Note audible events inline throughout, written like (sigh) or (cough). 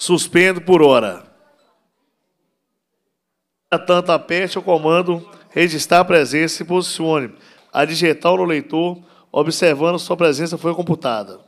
Suspendo por hora. Tanta aperte eu comando registrar a presença e posicione. A digital no leitor, observando sua presença foi computada.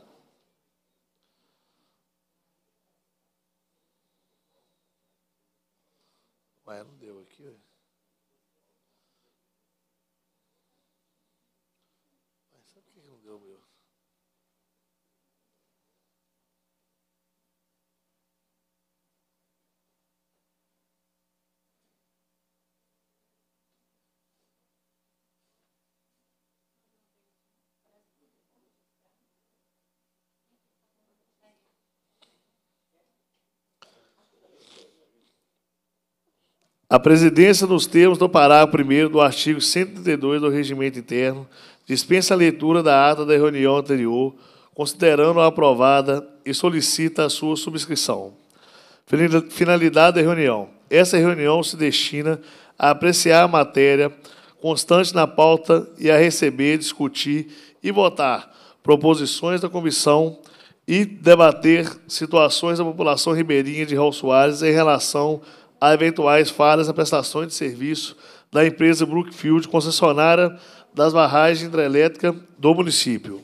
A presidência, nos termos do parágrafo 1 do artigo 132 do Regimento Interno, dispensa a leitura da ata da reunião anterior, considerando-a aprovada e solicita a sua subscrição. Finalidade da reunião. Essa reunião se destina a apreciar a matéria constante na pauta e a receber, discutir e votar proposições da comissão e debater situações da população ribeirinha de Raul Soares em relação a a eventuais falhas na prestação de serviço da empresa Brookfield, concessionária das barragens hidrelétricas do município.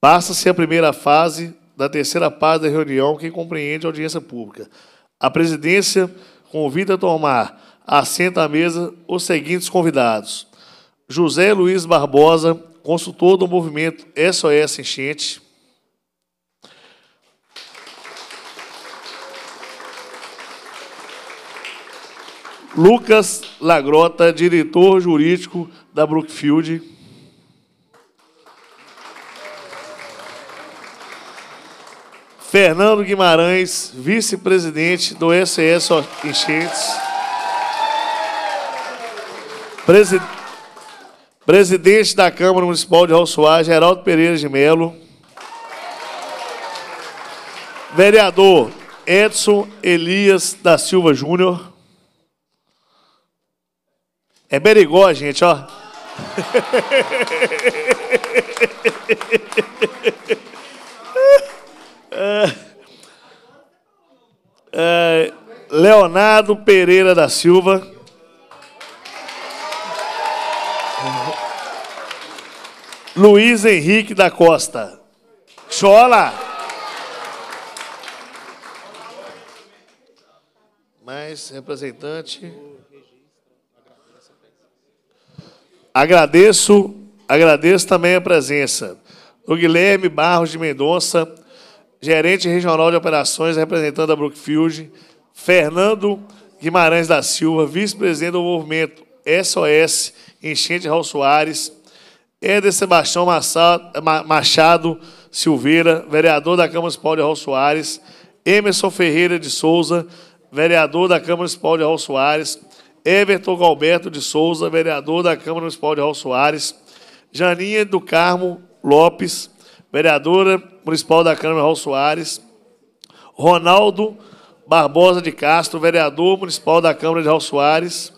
Passa-se a primeira fase da terceira parte da reunião, que compreende a audiência pública. A presidência convida a tomar assento à mesa os seguintes convidados: José Luiz Barbosa, consultor do movimento SOS Enchente, Lucas Lagrota, diretor jurídico da Brookfield. Fernando Guimarães, vice-presidente do SES Enchentes. Presi presidente da Câmara Municipal de Alçoar, Geraldo Pereira de Melo. Vereador Edson Elias da Silva Júnior. É berigó, gente, ó. (laughs) é, é, Leonardo Pereira da Silva. Luiz Henrique da Costa. Chola! Mais representante. Agradeço, agradeço também a presença do Guilherme Barros de Mendonça, gerente regional de operações representando a Brookfield, Fernando Guimarães da Silva, vice-presidente do movimento SOS Enchente Raul Soares, Éder Sebastião Machado Silveira, vereador da Câmara Municipal de Raul Soares, Emerson Ferreira de Souza, vereador da Câmara Municipal de Raul Soares, Everton Galberto de Souza, vereador da Câmara Municipal de Raul Soares, Janinha do Carmo Lopes, vereadora municipal da Câmara Raul Soares, Ronaldo Barbosa de Castro, vereador municipal da Câmara de Raul Soares.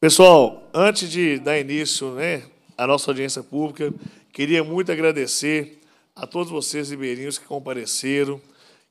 Pessoal, antes de dar início né, à nossa audiência pública, queria muito agradecer a todos vocês ribeirinhos que compareceram.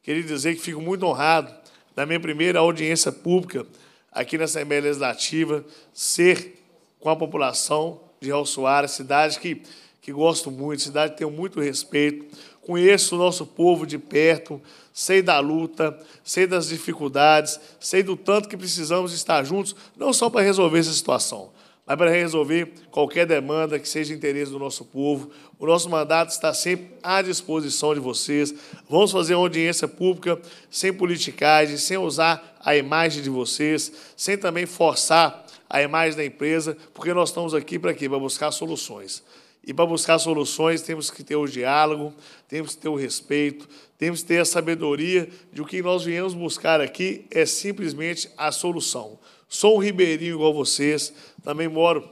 Queria dizer que fico muito honrado da minha primeira audiência pública aqui na Assembleia Legislativa, ser com a população de Real Soares, cidade que, que gosto muito, cidade que tenho muito respeito, conheço o nosso povo de perto, sei da luta, sei das dificuldades, sei do tanto que precisamos estar juntos, não só para resolver essa situação, lá para resolver qualquer demanda que seja de interesse do nosso povo. O nosso mandato está sempre à disposição de vocês. Vamos fazer uma audiência pública sem politicagem, sem usar a imagem de vocês, sem também forçar a imagem da empresa, porque nós estamos aqui para quê? Para buscar soluções. E para buscar soluções, temos que ter o diálogo, temos que ter o respeito, temos que ter a sabedoria de o que nós viemos buscar aqui é simplesmente a solução sou um ribeirinho igual vocês, também moro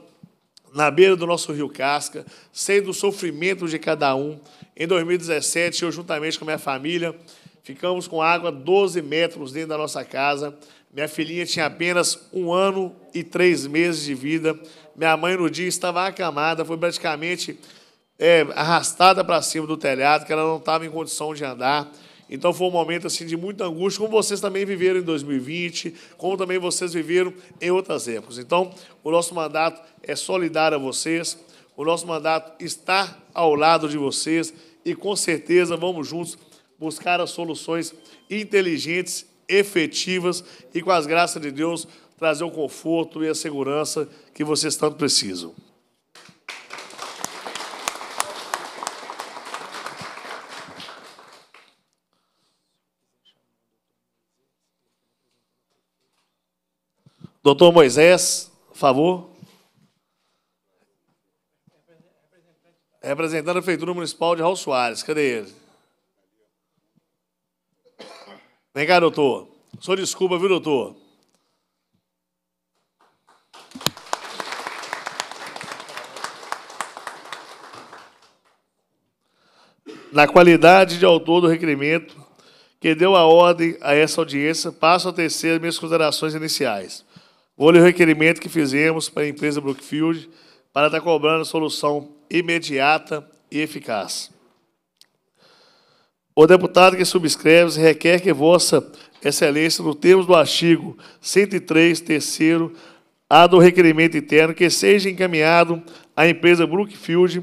na beira do nosso Rio Casca, sei do sofrimento de cada um. Em 2017, eu, juntamente com minha família, ficamos com água 12 metros dentro da nossa casa. Minha filhinha tinha apenas um ano e três meses de vida. Minha mãe, no dia, estava acamada, foi praticamente é, arrastada para cima do telhado, que ela não estava em condição de andar. Então foi um momento assim de muita angústia, como vocês também viveram em 2020, como também vocês viveram em outras épocas. Então, o nosso mandato é solidário a vocês, o nosso mandato está ao lado de vocês e com certeza vamos juntos buscar as soluções inteligentes, efetivas e com as graças de Deus trazer o conforto e a segurança que vocês tanto precisam. Doutor Moisés, por favor. Representando a Prefeitura Municipal de Raul Soares. Cadê ele? Vem cá, doutor. Só desculpa, viu, doutor? Na qualidade de autor do requerimento que deu a ordem a essa audiência, passo a tecer minhas considerações iniciais. Olha o requerimento que fizemos para a empresa Brookfield para estar tá cobrando solução imediata e eficaz. O deputado que subscreve se requer que Vossa Excelência, no termos do artigo 103, terceiro, a do requerimento interno, que seja encaminhado à empresa Brookfield,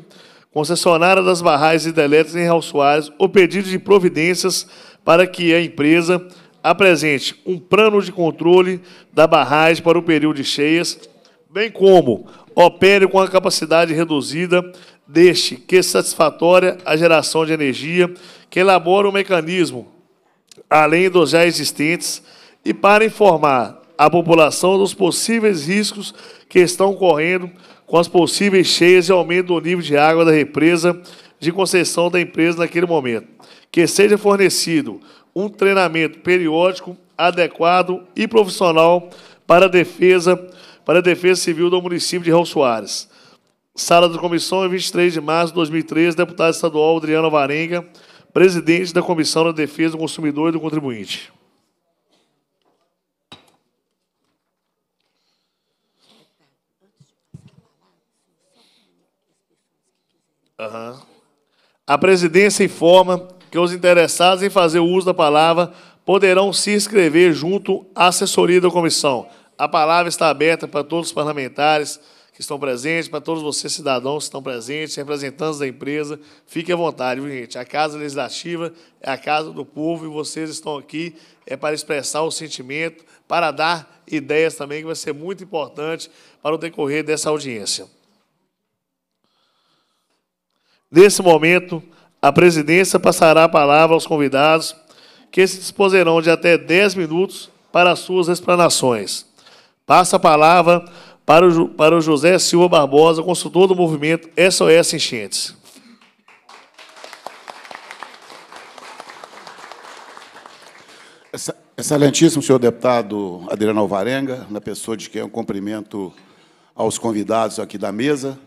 concessionária das barragens hidrelétricas em Raul Soares, o pedido de providências para que a empresa apresente um plano de controle da barragem para o período de cheias, bem como opere com a capacidade reduzida deste que satisfatória a geração de energia, que elabore um mecanismo além dos já existentes e para informar a população dos possíveis riscos que estão correndo com as possíveis cheias e aumento do nível de água da represa de concessão da empresa naquele momento. Que seja fornecido um treinamento periódico, adequado e profissional para a defesa, para a defesa civil do município de Raul Soares. Sala da comissão, em 23 de março de 2013, deputado estadual Adriano Varenga, presidente da Comissão da Defesa do Consumidor e do Contribuinte. Uhum. A presidência informa que os interessados em fazer uso da palavra poderão se inscrever junto à assessoria da comissão. A palavra está aberta para todos os parlamentares que estão presentes, para todos vocês, cidadãos que estão presentes, representantes da empresa. Fique à vontade, viu, gente? A Casa Legislativa é a casa do povo e vocês estão aqui é para expressar o sentimento, para dar ideias também, que vai ser muito importante para o decorrer dessa audiência. Nesse momento, a presidência passará a palavra aos convidados, que se disposerão de até 10 minutos para suas explanações. Passa a palavra para o, para o José Silva Barbosa, consultor do movimento SOS Enchentes. Excelentíssimo senhor deputado Adriano Alvarenga, na pessoa de quem eu cumprimento aos convidados aqui da mesa,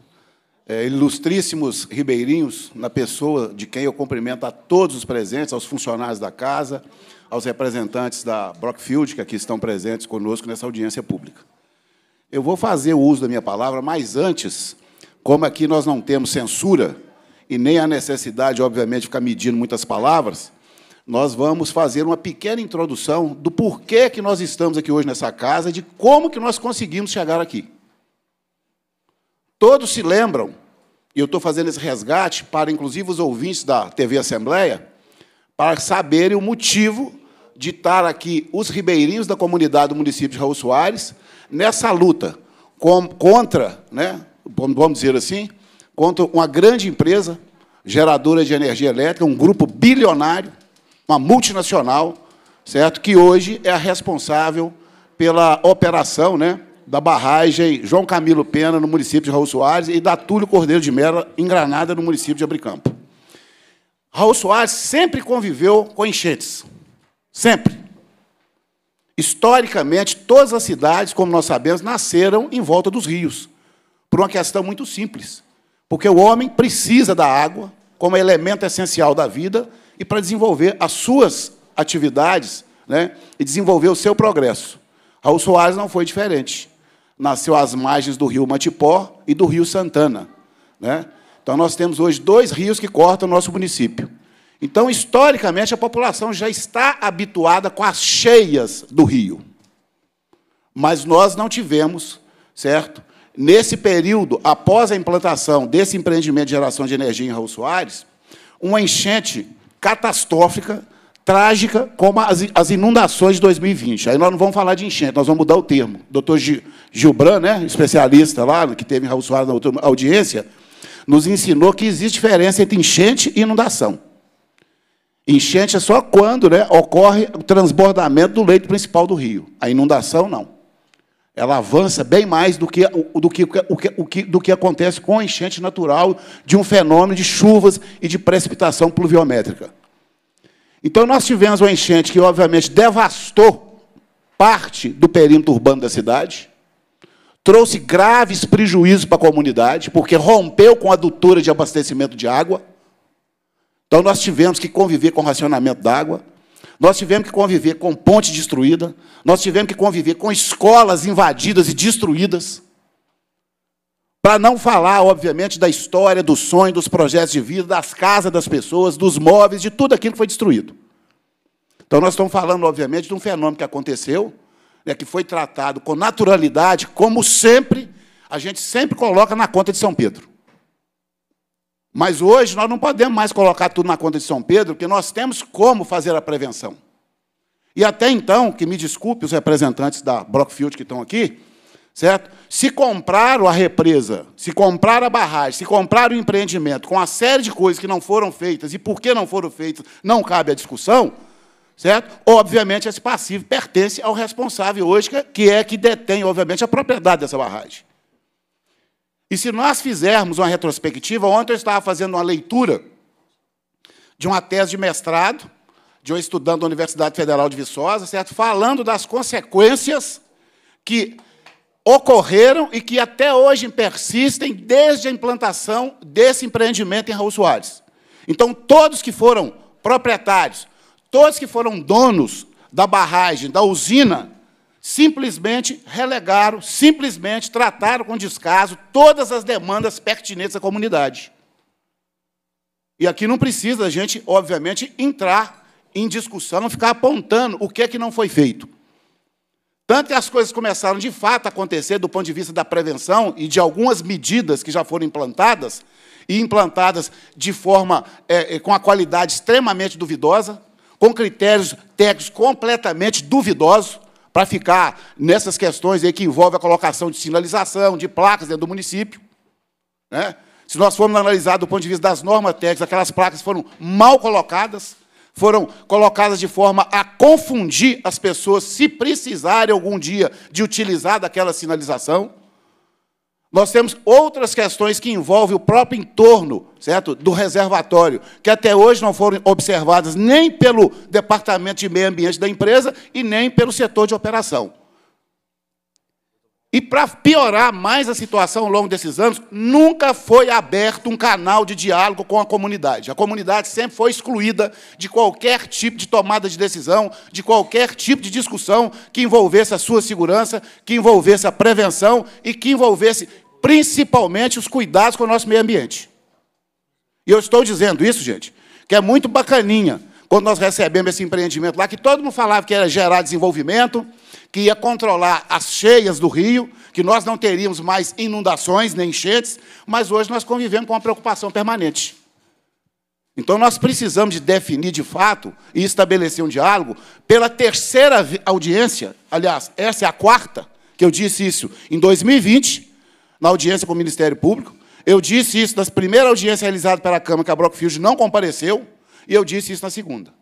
é, ilustríssimos ribeirinhos, na pessoa de quem eu cumprimento a todos os presentes, aos funcionários da casa, aos representantes da Brockfield, que aqui estão presentes conosco nessa audiência pública. Eu vou fazer o uso da minha palavra, mas antes, como aqui nós não temos censura e nem a necessidade, obviamente, de ficar medindo muitas palavras, nós vamos fazer uma pequena introdução do porquê que nós estamos aqui hoje nessa casa, de como que nós conseguimos chegar aqui. Todos se lembram, e eu estou fazendo esse resgate para, inclusive, os ouvintes da TV Assembleia, para saberem o motivo de estar aqui os ribeirinhos da comunidade do município de Raul Soares nessa luta com, contra, né, vamos dizer assim, contra uma grande empresa geradora de energia elétrica, um grupo bilionário, uma multinacional, certo, que hoje é a responsável pela operação, né, da barragem João Camilo Pena, no município de Raul Soares, e da Túlio Cordeiro de Mera, em Granada, no município de Abricampo. Raul Soares sempre conviveu com enchentes. Sempre. Historicamente, todas as cidades, como nós sabemos, nasceram em volta dos rios, por uma questão muito simples. Porque o homem precisa da água como elemento essencial da vida e para desenvolver as suas atividades né, e desenvolver o seu progresso. Raul Soares não foi diferente nasceu às margens do rio Matipó e do rio Santana. Né? Então, nós temos hoje dois rios que cortam o nosso município. Então, historicamente, a população já está habituada com as cheias do rio. Mas nós não tivemos, certo? Nesse período, após a implantação desse empreendimento de geração de energia em Raul Soares, uma enchente catastrófica trágica como as, as inundações de 2020. Aí nós não vamos falar de enchente, nós vamos mudar o termo. O doutor Gilbran, né, especialista lá, que teve em Raul Soares na outra audiência, nos ensinou que existe diferença entre enchente e inundação. Enchente é só quando né, ocorre o transbordamento do leito principal do rio. A inundação, não. Ela avança bem mais do que, do que, o que, que, do que acontece com a enchente natural de um fenômeno de chuvas e de precipitação pluviométrica. Então, nós tivemos uma enchente que, obviamente, devastou parte do perímetro urbano da cidade, trouxe graves prejuízos para a comunidade, porque rompeu com a adutora de abastecimento de água. Então, nós tivemos que conviver com racionamento d'água, nós tivemos que conviver com ponte destruída, nós tivemos que conviver com escolas invadidas e destruídas. Para não falar, obviamente, da história, do sonho, dos projetos de vida, das casas das pessoas, dos móveis, de tudo aquilo que foi destruído. Então, nós estamos falando, obviamente, de um fenômeno que aconteceu, né, que foi tratado com naturalidade, como sempre, a gente sempre coloca na conta de São Pedro. Mas hoje nós não podemos mais colocar tudo na conta de São Pedro, porque nós temos como fazer a prevenção. E até então, que me desculpe os representantes da Brockfield que estão aqui, Certo? Se compraram a represa, se compraram a barragem, se compraram o empreendimento com a série de coisas que não foram feitas e por que não foram feitas, não cabe a discussão, certo? Obviamente, esse passivo pertence ao responsável hoje, que é que detém, obviamente, a propriedade dessa barragem. E se nós fizermos uma retrospectiva, ontem eu estava fazendo uma leitura de uma tese de mestrado de um estudante da Universidade Federal de Viçosa, certo? Falando das consequências que ocorreram e que até hoje persistem desde a implantação desse empreendimento em Raul Soares. Então, todos que foram proprietários, todos que foram donos da barragem, da usina, simplesmente relegaram, simplesmente trataram com descaso todas as demandas pertinentes à comunidade. E aqui não precisa a gente, obviamente, entrar em discussão, ficar apontando o que é que não foi feito. Tanto que as coisas começaram de fato a acontecer do ponto de vista da prevenção e de algumas medidas que já foram implantadas, e implantadas de forma, é, é, com a qualidade extremamente duvidosa, com critérios técnicos completamente duvidosos, para ficar nessas questões aí que envolvem a colocação de sinalização, de placas dentro do município. Né? Se nós formos analisar do ponto de vista das normas técnicas, aquelas placas foram mal colocadas, foram colocadas de forma a confundir as pessoas se precisarem algum dia de utilizar daquela sinalização. Nós temos outras questões que envolvem o próprio entorno, certo, do reservatório, que até hoje não foram observadas nem pelo Departamento de Meio Ambiente da empresa e nem pelo setor de operação. E para piorar mais a situação ao longo desses anos, nunca foi aberto um canal de diálogo com a comunidade. A comunidade sempre foi excluída de qualquer tipo de tomada de decisão, de qualquer tipo de discussão que envolvesse a sua segurança, que envolvesse a prevenção e que envolvesse principalmente os cuidados com o nosso meio ambiente. E eu estou dizendo isso, gente, que é muito bacaninha quando nós recebemos esse empreendimento lá, que todo mundo falava que era gerar desenvolvimento, que ia controlar as cheias do rio, que nós não teríamos mais inundações nem enchentes, mas hoje nós convivemos com uma preocupação permanente. Então nós precisamos de definir de fato e estabelecer um diálogo pela terceira audiência, aliás, essa é a quarta que eu disse isso em 2020, na audiência com o Ministério Público, eu disse isso na primeira audiência realizada pela Câmara que a Brockfield não compareceu, e eu disse isso na segunda.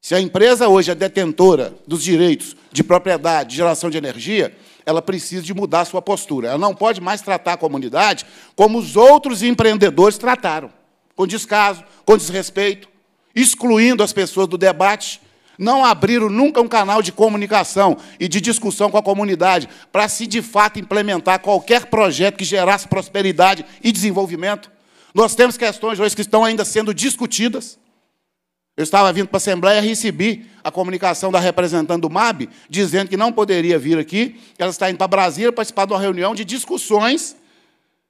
Se a empresa hoje é detentora dos direitos de propriedade, de geração de energia, ela precisa de mudar sua postura. Ela não pode mais tratar a comunidade como os outros empreendedores trataram, com descaso, com desrespeito, excluindo as pessoas do debate. Não abriram nunca um canal de comunicação e de discussão com a comunidade para se de fato implementar qualquer projeto que gerasse prosperidade e desenvolvimento. Nós temos questões hoje que estão ainda sendo discutidas eu estava vindo para a Assembleia e recebi a comunicação da representante do MAB dizendo que não poderia vir aqui, que ela está indo para Brasília participar de uma reunião de discussões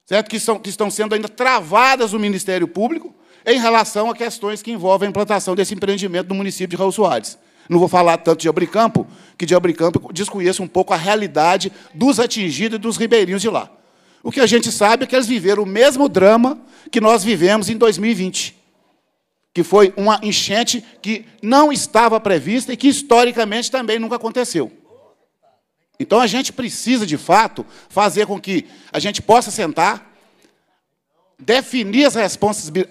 certo? Que, são, que estão sendo ainda travadas no Ministério Público em relação a questões que envolvem a implantação desse empreendimento no município de Raul Soares. Não vou falar tanto de Abricampo, que de Abricampo desconheço um pouco a realidade dos atingidos e dos ribeirinhos de lá. O que a gente sabe é que eles viveram o mesmo drama que nós vivemos em 2020 que foi uma enchente que não estava prevista e que historicamente também nunca aconteceu. Então a gente precisa, de fato, fazer com que a gente possa sentar, definir as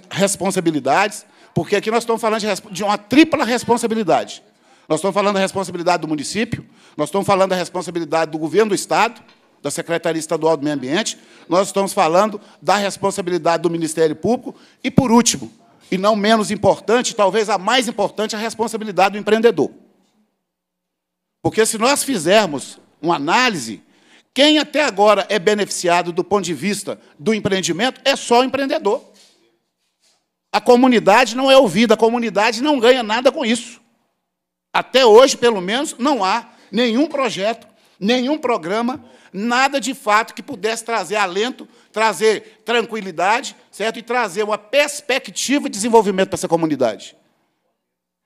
responsabilidades, porque aqui nós estamos falando de uma tripla responsabilidade. Nós estamos falando da responsabilidade do município, nós estamos falando da responsabilidade do governo do Estado, da Secretaria Estadual do Meio Ambiente, nós estamos falando da responsabilidade do Ministério Público e, por último, e não menos importante, talvez a mais importante, a responsabilidade do empreendedor. Porque se nós fizermos uma análise, quem até agora é beneficiado do ponto de vista do empreendimento é só o empreendedor. A comunidade não é ouvida, a comunidade não ganha nada com isso. Até hoje, pelo menos, não há nenhum projeto, nenhum programa, nada de fato que pudesse trazer alento, trazer tranquilidade, certo? E trazer uma perspectiva de desenvolvimento para essa comunidade.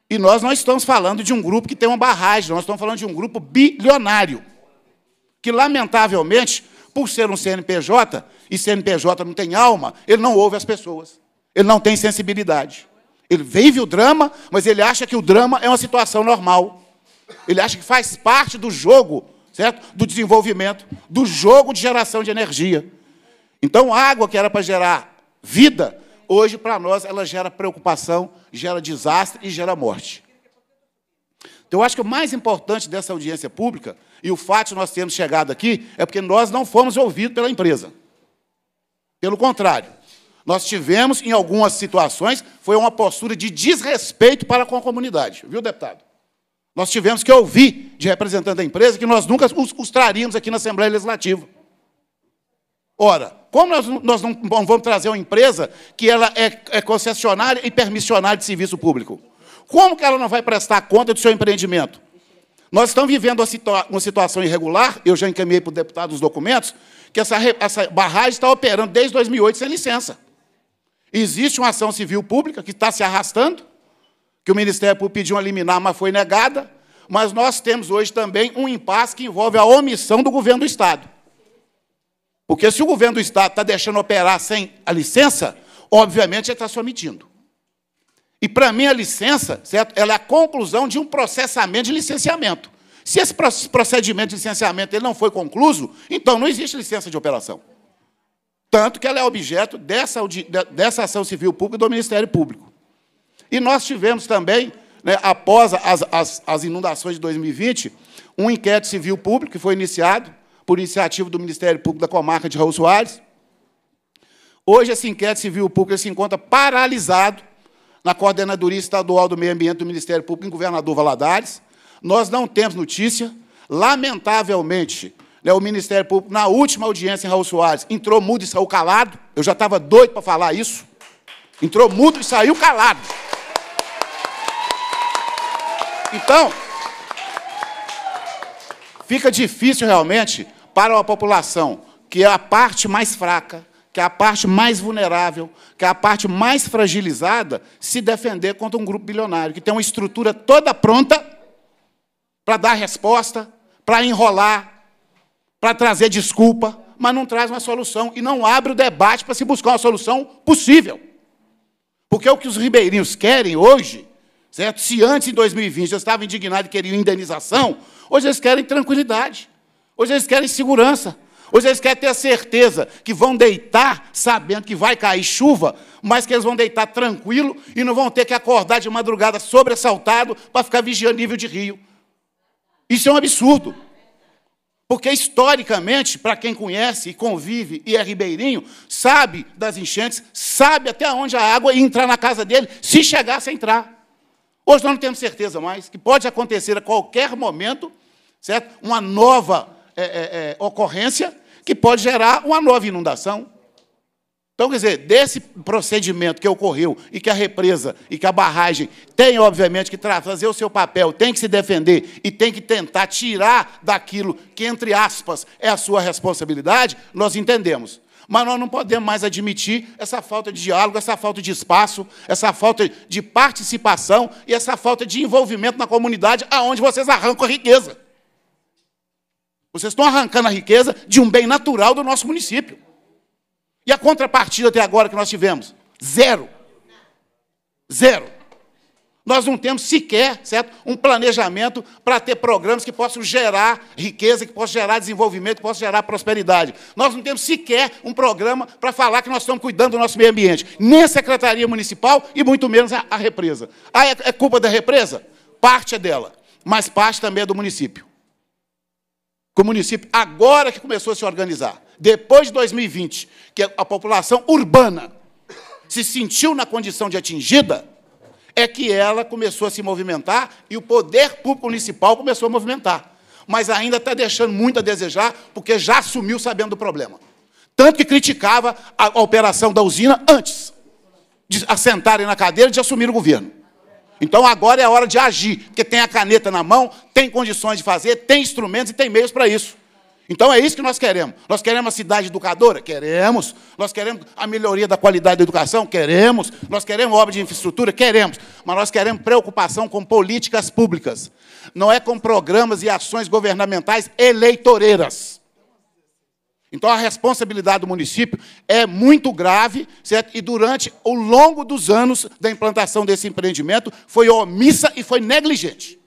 E nós não estamos falando de um grupo que tem uma barragem, nós estamos falando de um grupo bilionário, que, lamentavelmente, por ser um CNPJ, e CNPJ não tem alma, ele não ouve as pessoas, ele não tem sensibilidade. Ele vive o drama, mas ele acha que o drama é uma situação normal. Ele acha que faz parte do jogo, certo? Do desenvolvimento, do jogo de geração de energia. Então, água que era para gerar vida, hoje para nós ela gera preocupação, gera desastre e gera morte. Então, eu acho que o mais importante dessa audiência pública, e o fato de nós termos chegado aqui, é porque nós não fomos ouvidos pela empresa. Pelo contrário, nós tivemos, em algumas situações, foi uma postura de desrespeito para com a comunidade. Viu, deputado? Nós tivemos que ouvir de representante da empresa que nós nunca os, os traríamos aqui na Assembleia Legislativa. Ora, como nós, nós não, vamos trazer uma empresa que ela é, é concessionária e permissionária de serviço público? Como que ela não vai prestar conta do seu empreendimento? Nós estamos vivendo uma, situa uma situação irregular, eu já encaminhei para o deputado os documentos, que essa, essa barragem está operando desde 2008 sem licença. Existe uma ação civil pública que está se arrastando, que o Ministério Público pediu uma liminar, mas foi negada, mas nós temos hoje também um impasse que envolve a omissão do governo do Estado. Porque se o governo do Estado está deixando operar sem a licença, obviamente ele está se omitindo. E, para mim, a licença certo? Ela é a conclusão de um processamento de licenciamento. Se esse procedimento de licenciamento ele não foi concluído, então não existe licença de operação. Tanto que ela é objeto dessa, dessa ação civil pública do Ministério Público. E nós tivemos também, né, após as, as, as inundações de 2020, um inquérito civil público que foi iniciado por iniciativa do Ministério Público da Comarca de Raul Soares. Hoje, essa enquete civil pública se encontra paralisado na Coordenadoria Estadual do Meio Ambiente do Ministério Público em Governador Valadares. Nós não temos notícia. Lamentavelmente, né, o Ministério Público, na última audiência em Raul Soares, entrou mudo e saiu calado. Eu já estava doido para falar isso. Entrou mudo e saiu calado. Então, fica difícil realmente para a população, que é a parte mais fraca, que é a parte mais vulnerável, que é a parte mais fragilizada, se defender contra um grupo bilionário, que tem uma estrutura toda pronta para dar resposta, para enrolar, para trazer desculpa, mas não traz uma solução e não abre o debate para se buscar uma solução possível. Porque o que os ribeirinhos querem hoje, certo? Se antes, em 2020, eles estava indignado e queriam indenização, hoje eles querem tranquilidade. Hoje eles querem segurança. Hoje eles querem ter a certeza que vão deitar sabendo que vai cair chuva, mas que eles vão deitar tranquilo e não vão ter que acordar de madrugada sobressaltado para ficar vigiando nível de rio. Isso é um absurdo. Porque historicamente, para quem conhece e convive e é ribeirinho, sabe das enchentes, sabe até onde a água ia entrar na casa dele, se chegasse a entrar. Hoje nós não temos certeza mais que pode acontecer a qualquer momento, certo? Uma nova é, é, é, ocorrência que pode gerar uma nova inundação. Então, quer dizer, desse procedimento que ocorreu e que a represa e que a barragem tem, obviamente, que fazer o seu papel, tem que se defender e tem que tentar tirar daquilo que, entre aspas, é a sua responsabilidade, nós entendemos. Mas nós não podemos mais admitir essa falta de diálogo, essa falta de espaço, essa falta de participação e essa falta de envolvimento na comunidade aonde vocês arrancam a riqueza. Vocês estão arrancando a riqueza de um bem natural do nosso município. E a contrapartida até agora que nós tivemos? Zero. Zero. Nós não temos sequer certo, um planejamento para ter programas que possam gerar riqueza, que possam gerar desenvolvimento, que possam gerar prosperidade. Nós não temos sequer um programa para falar que nós estamos cuidando do nosso meio ambiente, nem a Secretaria Municipal e muito menos a, a represa. Ah, é, é culpa da represa? Parte é dela, mas parte também é do município o município agora que começou a se organizar, depois de 2020, que a população urbana se sentiu na condição de atingida, é que ela começou a se movimentar e o poder público municipal começou a movimentar. Mas ainda está deixando muito a desejar, porque já assumiu sabendo do problema. Tanto que criticava a operação da usina antes de assentarem na cadeira e de assumir o governo. Então agora é a hora de agir, porque tem a caneta na mão, tem condições de fazer, tem instrumentos e tem meios para isso. Então é isso que nós queremos. Nós queremos a cidade educadora? Queremos. Nós queremos a melhoria da qualidade da educação? Queremos. Nós queremos obra de infraestrutura? Queremos. Mas nós queremos preocupação com políticas públicas. Não é com programas e ações governamentais eleitoreiras. Então a responsabilidade do município é muito grave, certo? E durante o longo dos anos da implantação desse empreendimento foi omissa e foi negligente.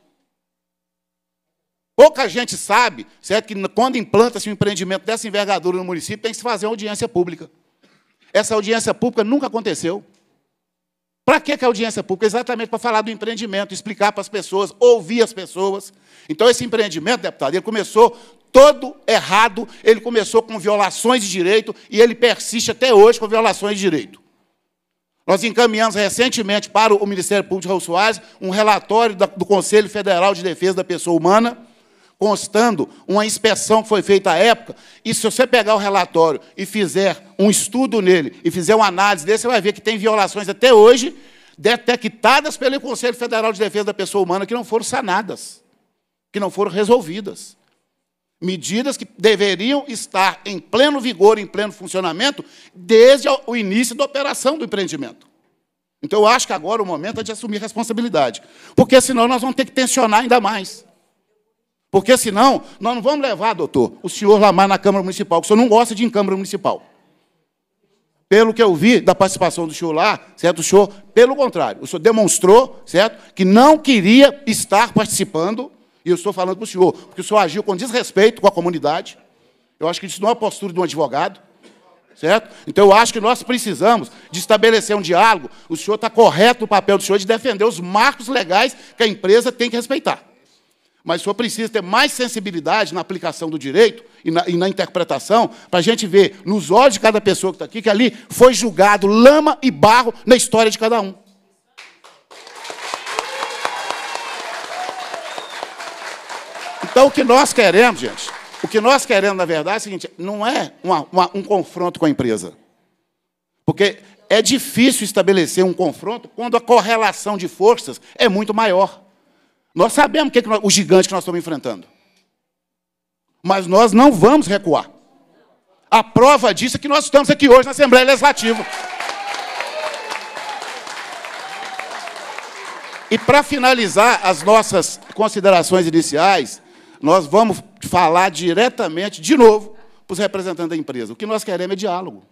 Pouca gente sabe, certo, que quando implanta-se um empreendimento dessa envergadura no município, tem que se fazer uma audiência pública. Essa audiência pública nunca aconteceu. Para que a é audiência pública? Exatamente para falar do empreendimento, explicar para as pessoas, ouvir as pessoas, então, esse empreendimento, deputado, ele começou todo errado, ele começou com violações de direito e ele persiste até hoje com violações de direito. Nós encaminhamos recentemente para o Ministério Público de Raul Soares um relatório do Conselho Federal de Defesa da Pessoa Humana, constando uma inspeção que foi feita à época, e se você pegar o relatório e fizer um estudo nele, e fizer uma análise dele, você vai ver que tem violações até hoje detectadas pelo Conselho Federal de Defesa da Pessoa Humana que não foram sanadas que não foram resolvidas. Medidas que deveriam estar em pleno vigor, em pleno funcionamento, desde o início da operação do empreendimento. Então, eu acho que agora é o momento é de assumir responsabilidade. Porque senão nós vamos ter que tensionar ainda mais. Porque senão nós não vamos levar, doutor, o senhor lá mais na Câmara Municipal, que o senhor não gosta de ir em Câmara Municipal. Pelo que eu vi da participação do senhor lá, certo? O senhor, pelo contrário, o senhor demonstrou, certo, que não queria estar participando e eu estou falando para o senhor, porque o senhor agiu com desrespeito com a comunidade. Eu acho que isso não é a postura de um advogado. Certo? Então eu acho que nós precisamos de estabelecer um diálogo. O senhor está correto no papel do senhor de defender os marcos legais que a empresa tem que respeitar. Mas o senhor precisa ter mais sensibilidade na aplicação do direito e na, e na interpretação, para a gente ver nos olhos de cada pessoa que está aqui, que ali foi julgado lama e barro na história de cada um. Então, o que nós queremos, gente, o que nós queremos, na verdade, é o seguinte: não é uma, uma, um confronto com a empresa. Porque é difícil estabelecer um confronto quando a correlação de forças é muito maior. Nós sabemos o que, é que nós, o gigante que nós estamos enfrentando. Mas nós não vamos recuar. A prova disso é que nós estamos aqui hoje na Assembleia Legislativa. E para finalizar as nossas considerações iniciais, nós vamos falar diretamente, de novo, para os representantes da empresa. O que nós queremos é diálogo.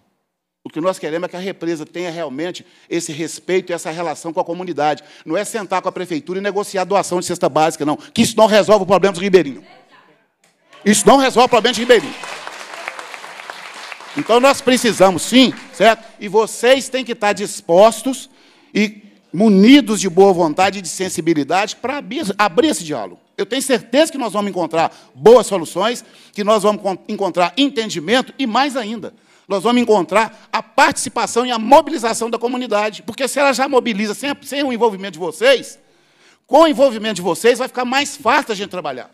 O que nós queremos é que a represa tenha realmente esse respeito e essa relação com a comunidade. Não é sentar com a prefeitura e negociar doação de cesta básica, não. Que isso não resolve o problema do Ribeirinho. Isso não resolve o problema de Ribeirinho. Então nós precisamos, sim, certo? E vocês têm que estar dispostos e munidos de boa vontade e de sensibilidade para abrir esse diálogo. Eu tenho certeza que nós vamos encontrar boas soluções, que nós vamos encontrar entendimento e mais ainda, nós vamos encontrar a participação e a mobilização da comunidade. Porque se ela já mobiliza sem, sem o envolvimento de vocês, com o envolvimento de vocês vai ficar mais fácil a gente trabalhar.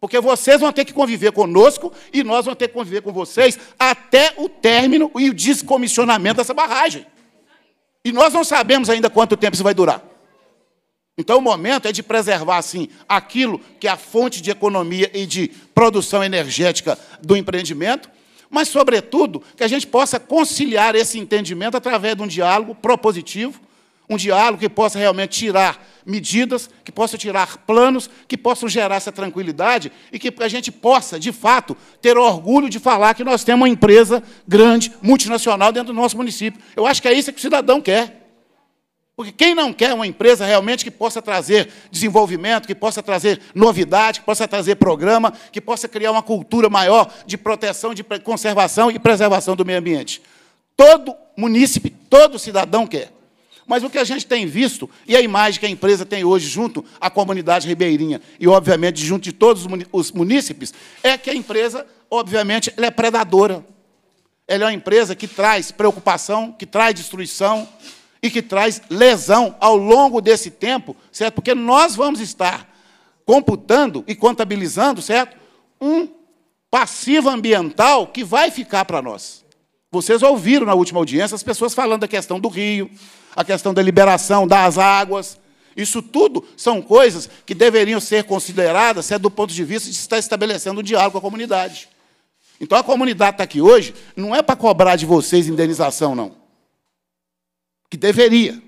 Porque vocês vão ter que conviver conosco e nós vamos ter que conviver com vocês até o término e o descomissionamento dessa barragem. E nós não sabemos ainda quanto tempo isso vai durar. Então o momento é de preservar, assim, aquilo que é a fonte de economia e de produção energética do empreendimento, mas, sobretudo, que a gente possa conciliar esse entendimento através de um diálogo propositivo, um diálogo que possa realmente tirar medidas, que possa tirar planos, que possam gerar essa tranquilidade e que a gente possa, de fato, ter orgulho de falar que nós temos uma empresa grande, multinacional dentro do nosso município. Eu acho que é isso que o cidadão quer. Porque quem não quer uma empresa realmente que possa trazer desenvolvimento, que possa trazer novidade, que possa trazer programa, que possa criar uma cultura maior de proteção, de conservação e preservação do meio ambiente? Todo munícipe, todo cidadão quer. Mas o que a gente tem visto e a imagem que a empresa tem hoje junto à comunidade ribeirinha e, obviamente, junto de todos os munícipes, é que a empresa, obviamente, é predadora. Ela é uma empresa que traz preocupação, que traz destruição, e que traz lesão ao longo desse tempo, certo? Porque nós vamos estar computando e contabilizando, certo? Um passivo ambiental que vai ficar para nós. Vocês ouviram na última audiência as pessoas falando da questão do rio, a questão da liberação das águas. Isso tudo são coisas que deveriam ser consideradas certo, do ponto de vista de estar estabelecendo um diálogo com a comunidade. Então a comunidade está aqui hoje, não é para cobrar de vocês indenização, não que deveria.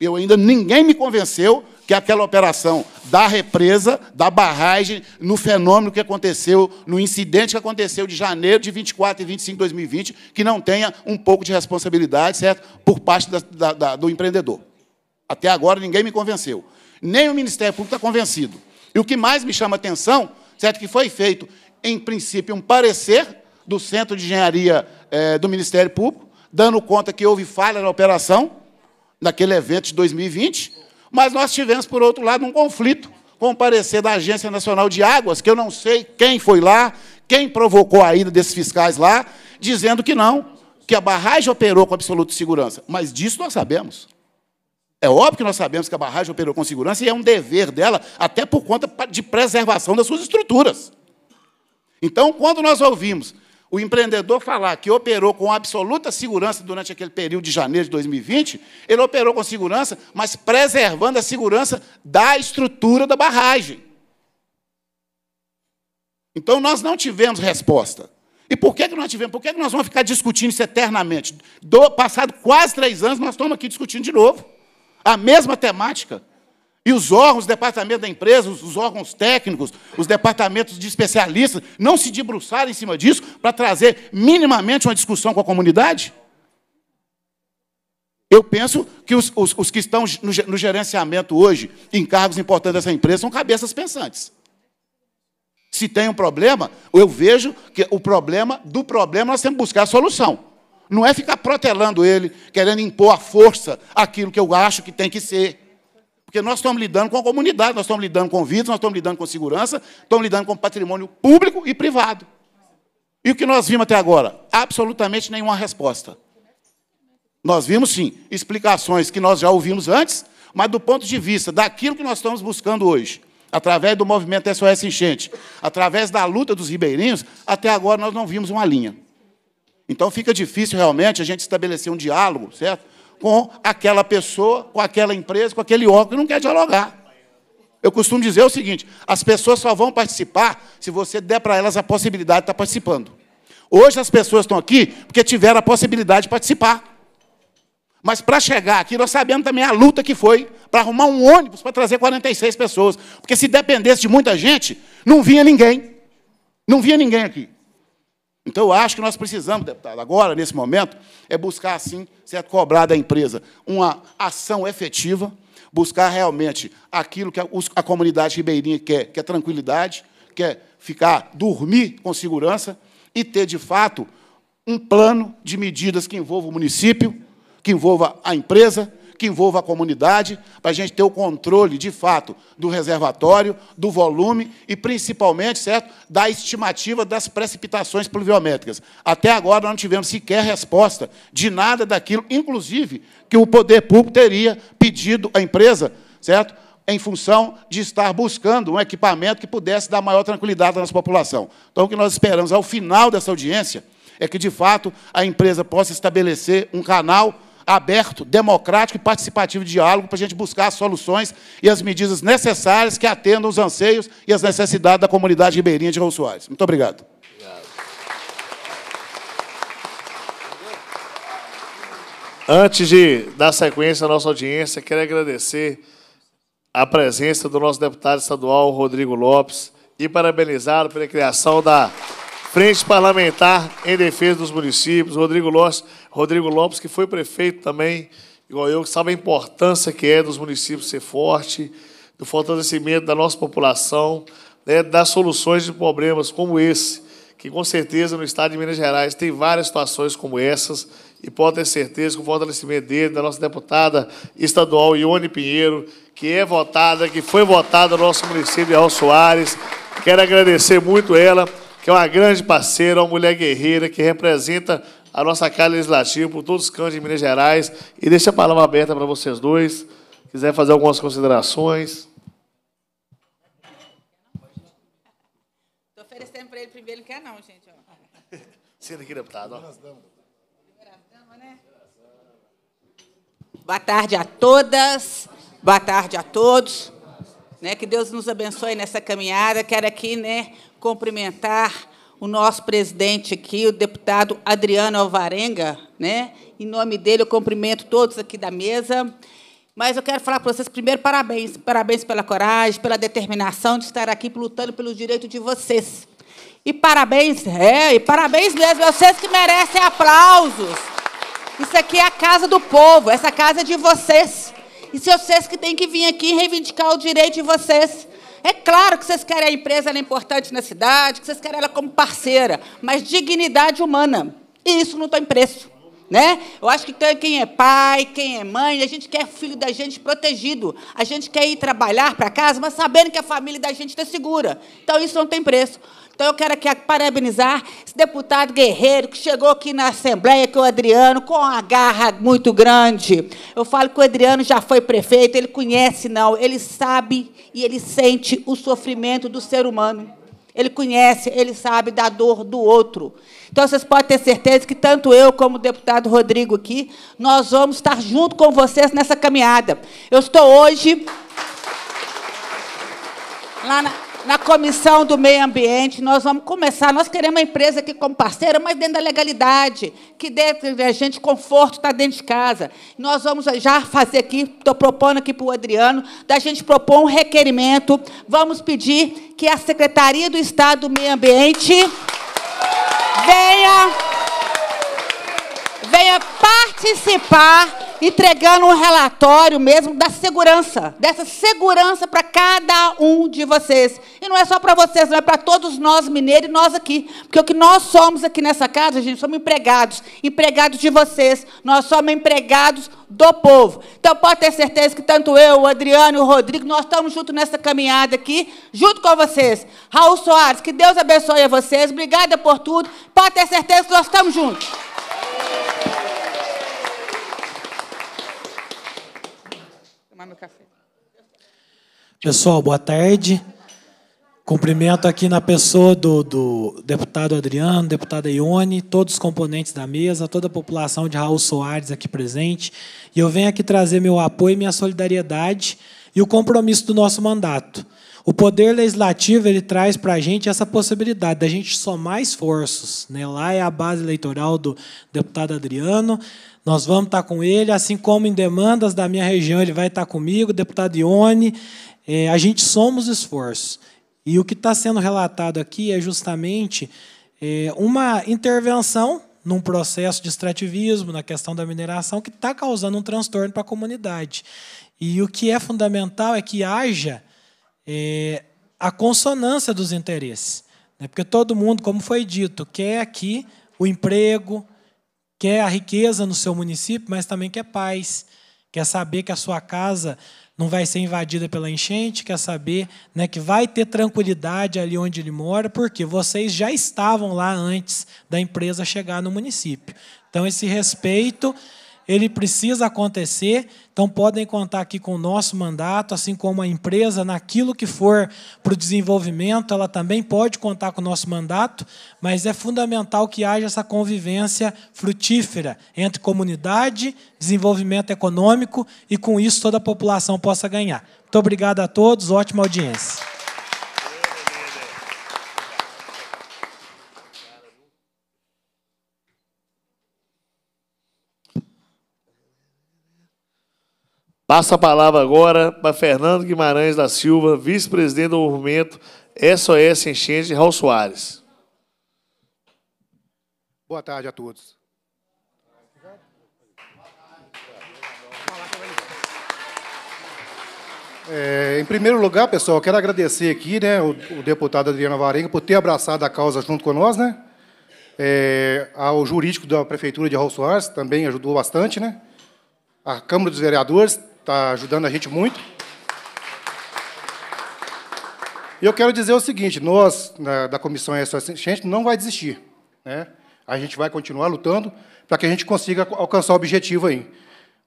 Eu ainda ninguém me convenceu que aquela operação da represa, da barragem, no fenômeno que aconteceu, no incidente que aconteceu de janeiro de 24 e 25 de 2020, que não tenha um pouco de responsabilidade, certo? Por parte da, da, da, do empreendedor. Até agora ninguém me convenceu. Nem o Ministério Público está convencido. E o que mais me chama a atenção, certo? Que foi feito, em princípio, um parecer do Centro de Engenharia eh, do Ministério Público, dando conta que houve falha na operação, naquele evento de 2020, mas nós tivemos, por outro lado, um conflito com o parecer da Agência Nacional de Águas, que eu não sei quem foi lá, quem provocou a ida desses fiscais lá, dizendo que não, que a barragem operou com absoluta segurança. Mas disso nós sabemos. É óbvio que nós sabemos que a barragem operou com segurança e é um dever dela, até por conta de preservação das suas estruturas. Então, quando nós ouvimos o empreendedor falar que operou com absoluta segurança durante aquele período de janeiro de 2020, ele operou com segurança, mas preservando a segurança da estrutura da barragem. Então, nós não tivemos resposta. E por que, que nós tivemos? Por que, que nós vamos ficar discutindo isso eternamente? Do passado quase três anos, nós estamos aqui discutindo de novo. A mesma temática. E os órgãos, os departamentos da empresa, os órgãos técnicos, os departamentos de especialistas, não se debruçaram em cima disso para trazer minimamente uma discussão com a comunidade? Eu penso que os, os, os que estão no, no gerenciamento hoje, em cargos importantes dessa empresa, são cabeças pensantes. Se tem um problema, eu vejo que o problema do problema nós temos que buscar a solução. Não é ficar protelando ele, querendo impor à força aquilo que eu acho que tem que ser. Porque nós estamos lidando com a comunidade, nós estamos lidando com vidas, nós estamos lidando com segurança, estamos lidando com patrimônio público e privado. E o que nós vimos até agora? Absolutamente nenhuma resposta. Nós vimos, sim, explicações que nós já ouvimos antes, mas do ponto de vista daquilo que nós estamos buscando hoje, através do movimento SOS Enchente, através da luta dos ribeirinhos, até agora nós não vimos uma linha. Então fica difícil realmente a gente estabelecer um diálogo, certo? com aquela pessoa, com aquela empresa, com aquele órgão que não quer dialogar. Eu costumo dizer o seguinte: as pessoas só vão participar se você der para elas a possibilidade de estar tá participando. Hoje as pessoas estão aqui porque tiveram a possibilidade de participar. Mas para chegar aqui, nós sabemos também a luta que foi para arrumar um ônibus para trazer 46 pessoas. Porque se dependesse de muita gente, não vinha ninguém. Não vinha ninguém aqui. Então, eu acho que nós precisamos, deputado, agora, nesse momento, é buscar, assim, certo, cobrar da empresa uma ação efetiva, buscar realmente aquilo que a, comunidade ribeirinha quer, que é tranquilidade, quer ficar, dormir com segurança e ter, de fato, um plano de medidas que envolva o município, que envolva a empresa, que envolva a comunidade, para a gente ter o controle, de fato, do reservatório, do volume e, principalmente, certo, da estimativa das precipitações pluviométricas. Até agora, não tivemos sequer resposta de nada daquilo, inclusive, que o poder público teria pedido à empresa, certo? em função de estar buscando um equipamento que pudesse dar maior tranquilidade à nossa população. Então, o que nós esperamos ao final dessa audiência é que, de fato, a empresa possa estabelecer um canal aberto, democrático e participativo de diálogo para a gente buscar as soluções e as medidas necessárias que atendam os anseios e as necessidades da comunidade ribeirinha de Raul Soares. Muito obrigado. Antes de dar sequência à nossa audiência, quero agradecer a presença do nosso deputado estadual Rodrigo Lopes e parabenizá-lo pela criação da Frente Parlamentar em Defesa dos Municípios. Rodrigo Lopes Rodrigo Lopes, que foi prefeito também, igual eu, que sabe a importância que é dos municípios ser forte, do fortalecimento da nossa população, né, das soluções de problemas como esse, que com certeza no estado de Minas Gerais tem várias situações como essas, e pode ter certeza que o fortalecimento dele, da nossa deputada estadual Ione Pinheiro, que é votada, que foi votada no nosso município de Soares. Quero agradecer muito ela, que é uma grande parceira, uma mulher guerreira, que representa a nossa Casa Legislativa, por todos os cantos de Minas Gerais. E deixo a palavra aberta para vocês dois. Quiser fazer algumas considerações. Estou oferecendo para ele primeiro, ele quer não, gente. Ó. Senta aqui, deputado. Boa tarde a todas, boa tarde a todos. Né, que Deus nos abençoe nessa caminhada. Quero aqui né, cumprimentar o nosso presidente aqui, o deputado Adriano Alvarenga, né? Em nome dele, eu cumprimento todos aqui da mesa. Mas eu quero falar para vocês primeiro parabéns, parabéns pela coragem, pela determinação de estar aqui lutando pelo direito de vocês. E parabéns, é, e parabéns mesmo, é vocês que merecem aplausos. Isso aqui é a casa do povo, essa casa é de vocês. E se vocês que têm que vir aqui reivindicar o direito de vocês. É claro que vocês querem a empresa, ela é importante na cidade, que vocês querem ela como parceira, mas dignidade humana. E isso não tem preço. Né? Eu acho que tem quem é pai, quem é mãe, a gente quer o filho da gente protegido. A gente quer ir trabalhar para casa, mas sabendo que a família da gente está segura. Então, isso não tem preço. Então eu quero aqui parabenizar esse deputado guerreiro que chegou aqui na Assembleia, que é o Adriano, com uma garra muito grande. Eu falo que o Adriano já foi prefeito, ele conhece, não, ele sabe e ele sente o sofrimento do ser humano. Ele conhece, ele sabe da dor do outro. Então, vocês podem ter certeza que tanto eu como o deputado Rodrigo aqui, nós vamos estar junto com vocês nessa caminhada. Eu estou hoje lá na, na Comissão do Meio Ambiente, nós vamos começar. Nós queremos uma empresa aqui como parceira, mas dentro da legalidade, que dê a gente conforto, está dentro de casa. Nós vamos já fazer aqui, estou propondo aqui para o Adriano, da gente propor um requerimento. Vamos pedir que a Secretaria do Estado do Meio Ambiente venha venha participar entregando um relatório mesmo da segurança, dessa segurança para cada um de vocês. E não é só para vocês, não é para todos nós mineiros e nós aqui. Porque o que nós somos aqui nessa casa, gente, somos empregados, empregados de vocês. Nós somos empregados do povo. Então pode ter certeza que tanto eu, o Adriano e o Rodrigo, nós estamos juntos nessa caminhada aqui, junto com vocês. Raul Soares, que Deus abençoe a vocês. Obrigada por tudo. Pode ter certeza que nós estamos juntos. café. Pessoal, boa tarde. Cumprimento aqui na pessoa do, do deputado Adriano, deputada Ione, todos os componentes da mesa, toda a população de Raul Soares aqui presente. E eu venho aqui trazer meu apoio, minha solidariedade e o compromisso do nosso mandato. O poder legislativo ele traz para a gente essa possibilidade da gente somar esforços. Né? Lá é a base eleitoral do deputado Adriano, nós vamos estar tá com ele, assim como em demandas da minha região, ele vai estar tá comigo, deputado Ione. É, a gente somos esforços E o que está sendo relatado aqui é justamente é, uma intervenção num processo de extrativismo, na questão da mineração, que está causando um transtorno para a comunidade. E o que é fundamental é que haja é, a consonância dos interesses. Né? Porque todo mundo, como foi dito, quer aqui o emprego, quer é a riqueza no seu município, mas também quer é paz. Quer saber que a sua casa não vai ser invadida pela enchente, quer saber né, que vai ter tranquilidade ali onde ele mora, porque vocês já estavam lá antes da empresa chegar no município. Então, esse respeito ele precisa acontecer, então podem contar aqui com o nosso mandato, assim como a empresa, naquilo que for para o desenvolvimento, ela também pode contar com o nosso mandato, mas é fundamental que haja essa convivência frutífera entre comunidade, desenvolvimento econômico e com isso toda a população possa ganhar. Muito obrigado a todos, ótima audiência. Passa a palavra agora para Fernando Guimarães da Silva, vice-presidente do movimento SOS Enchente Raul Soares. Boa tarde a todos. É, em primeiro lugar, pessoal, quero agradecer aqui né, o, o, deputado Adriano Varenga por ter abraçado a causa junto com nós, né? É, ao jurídico da Prefeitura de Raul Soares, também ajudou bastante, né? A Câmara dos Vereadores está ajudando a gente muito. E eu quero dizer o seguinte: nós, na, da Comissão Assistente, não vai desistir. Né? A gente vai continuar lutando para que a gente consiga alcançar o objetivo aí.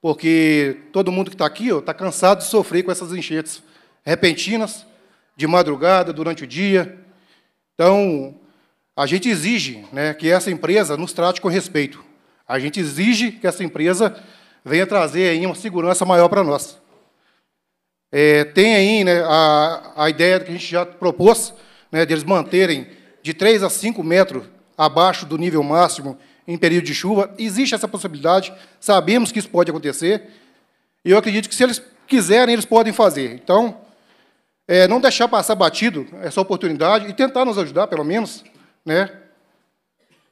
Porque todo mundo que está aqui está cansado de sofrer com essas enchentes repentinas, de madrugada, durante o dia. Então, a gente exige né, que essa empresa nos trate com respeito. A gente exige que essa empresa venha trazer aí uma segurança maior para nós. É, tem aí né, a, a ideia que a gente já propôs, né, de eles manterem de 3 a 5 metros abaixo do nível máximo em período de chuva. Existe essa possibilidade, sabemos que isso pode acontecer, e eu acredito que, se eles quiserem, eles podem fazer. Então, é, não deixar passar batido essa oportunidade e tentar nos ajudar, pelo menos. Né?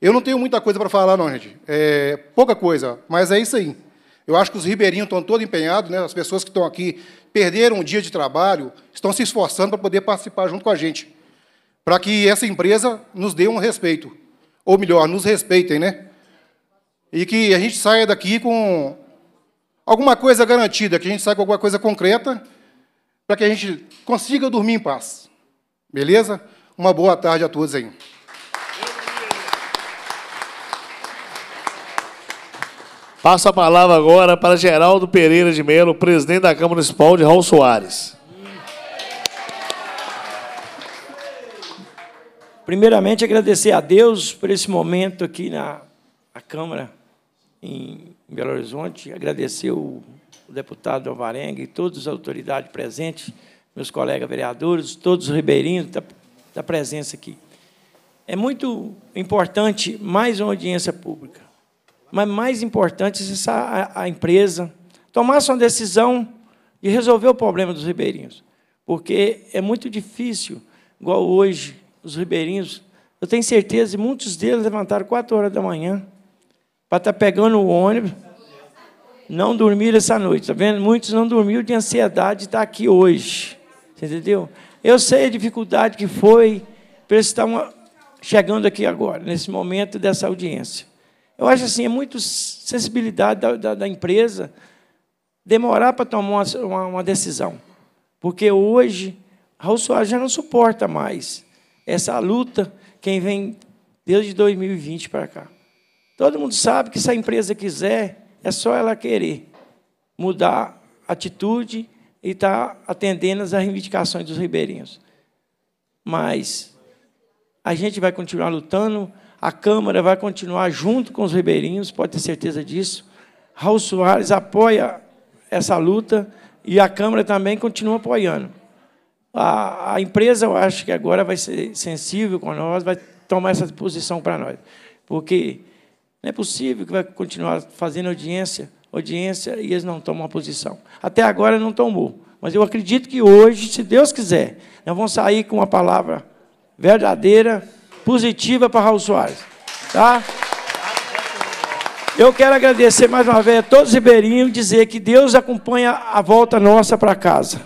Eu não tenho muita coisa para falar, não, gente. É, pouca coisa, mas é isso aí. Eu acho que os ribeirinhos estão todos empenhados, né? as pessoas que estão aqui perderam um dia de trabalho, estão se esforçando para poder participar junto com a gente, para que essa empresa nos dê um respeito, ou melhor, nos respeitem, né? E que a gente saia daqui com alguma coisa garantida, que a gente saia com alguma coisa concreta, para que a gente consiga dormir em paz. Beleza? Uma boa tarde a todos aí. Passo a palavra agora para Geraldo Pereira de Melo, presidente da Câmara Municipal de Raul Soares. Primeiramente, agradecer a Deus por esse momento aqui na, Câmara, em Belo Horizonte. Agradecer o, o deputado Alvarenga e todas as autoridades presentes, meus colegas vereadores, todos os ribeirinhos da, da presença aqui. É muito importante mais uma audiência pública mas mais importante, é a, a empresa, tomasse uma decisão e resolver o problema dos ribeirinhos. Porque é muito difícil, igual hoje, os ribeirinhos, eu tenho certeza, e muitos deles levantaram 4 horas da manhã para estar tá pegando o ônibus, não dormiram essa noite, está vendo? Muitos não dormiram de ansiedade de estar tá aqui hoje, entendeu? Eu sei a dificuldade que foi para eles estar chegando aqui agora, nesse momento dessa audiência. Eu acho assim, é muito sensibilidade da, da, da empresa demorar para tomar uma, uma, decisão. Porque hoje, Raul Soares já não suporta mais essa luta, quem vem desde 2020 para cá. Todo mundo sabe que se a empresa quiser, é só ela querer mudar a atitude e estar tá atendendo às reivindicações dos ribeirinhos. Mas a gente vai continuar lutando a Câmara vai continuar junto com os ribeirinhos, pode ter certeza disso. Raul Soares apoia essa luta e a Câmara também continua apoiando. A, a empresa, eu acho que agora vai ser sensível com nós, vai tomar essa posição para nós. Porque não é possível que vai continuar fazendo audiência, audiência, e eles não tomam posição. Até agora não tomou. Mas eu acredito que hoje, se Deus quiser, nós vamos sair com uma palavra verdadeira, positiva para Raul Soares. Tá? Eu quero agradecer mais uma vez a todos os ribeirinhos, dizer que Deus acompanha a volta nossa para casa.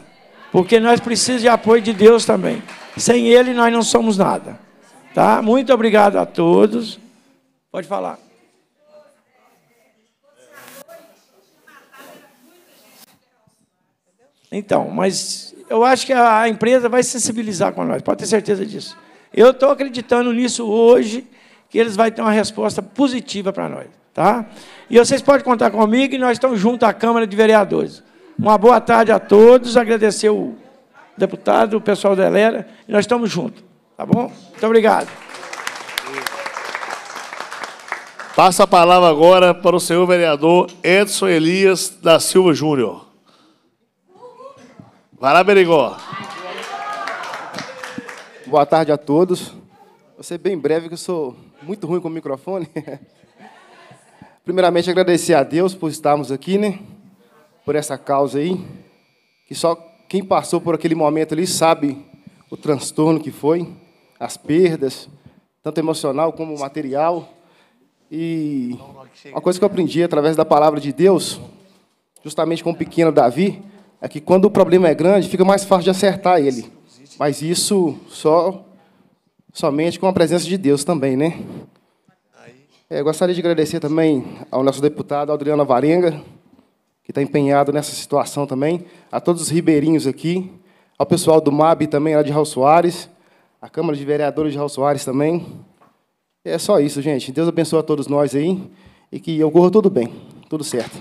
Porque nós precisamos de apoio de Deus também. Sem Ele nós não somos nada. Tá? Muito obrigado a todos. Pode falar. Então, mas eu acho que a empresa vai sensibilizar com nós, pode ter certeza disso. Eu estou acreditando nisso hoje, que eles vão ter uma resposta positiva para nós. Tá? E vocês podem contar comigo e nós estamos junto à Câmara de Vereadores. Uma boa tarde a todos, agradecer o deputado, o pessoal da Elera, e nós estamos juntos. Tá bom? Muito obrigado. Passa a palavra agora para o senhor vereador Edson Elias da Silva Júnior. Vai lá, Berigó. Boa tarde a todos. Vou ser bem breve, que eu sou muito ruim com o microfone. (laughs) Primeiramente, agradecer a Deus por estarmos aqui, né? Por essa causa aí. Que só quem passou por aquele momento ali sabe o transtorno que foi, as perdas, tanto emocional como material. E uma coisa que eu aprendi através da palavra de Deus, justamente com o pequeno Davi, é que quando o problema é grande, fica mais fácil de acertar ele. Mas isso só somente com a presença de Deus também, né? É, gostaria de agradecer também ao nosso deputado Adriano Varenga, que está empenhado nessa situação também, a todos os ribeirinhos aqui, ao pessoal do MAB também, lá de Raul Soares, a Câmara de Vereadores de Raul Soares também. É só isso, gente. Deus abençoe a todos nós aí e que ocorra tudo bem, tudo certo.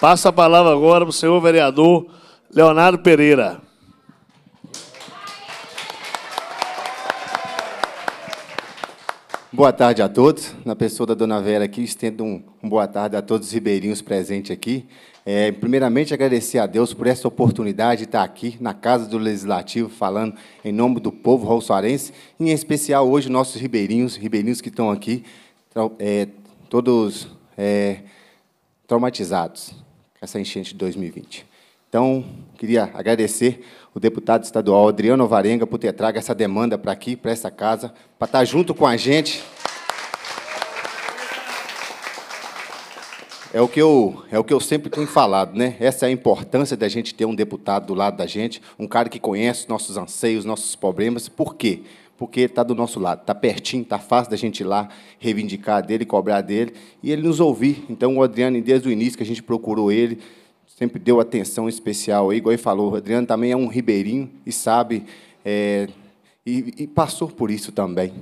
Passa a palavra agora para o senhor vereador Leonardo Pereira. Boa tarde a todos. Na pessoa da Dona Vera aqui, estendo um, um boa tarde a todos os ribeirinhos presentes aqui. É, primeiramente, agradecer a Deus por essa oportunidade de estar aqui na Casa do Legislativo, falando em nome do povo rolsoarense, em especial hoje nossos ribeirinhos, ribeirinhos que estão aqui, é, todos é, traumatizados com essa enchente de 2020. Então, Queria agradecer o deputado estadual Adriano Varenga por ter trago essa demanda para aqui, para essa casa, para estar tá junto com a gente. É o, que eu, é o que eu sempre tenho falado, né? Essa é a importância da gente ter um deputado do lado da gente, um cara que conhece nossos anseios, nossos problemas. Por quê? Porque está do nosso lado, está pertinho, está fácil da gente ir lá reivindicar dele, cobrar dele e ele nos ouvir. Então, o Adriano, desde o início que a gente procurou ele, sempre deu atenção especial aí, igual ele falou, o Adriano também é um ribeirinho e sabe, é, e, e, passou por isso também.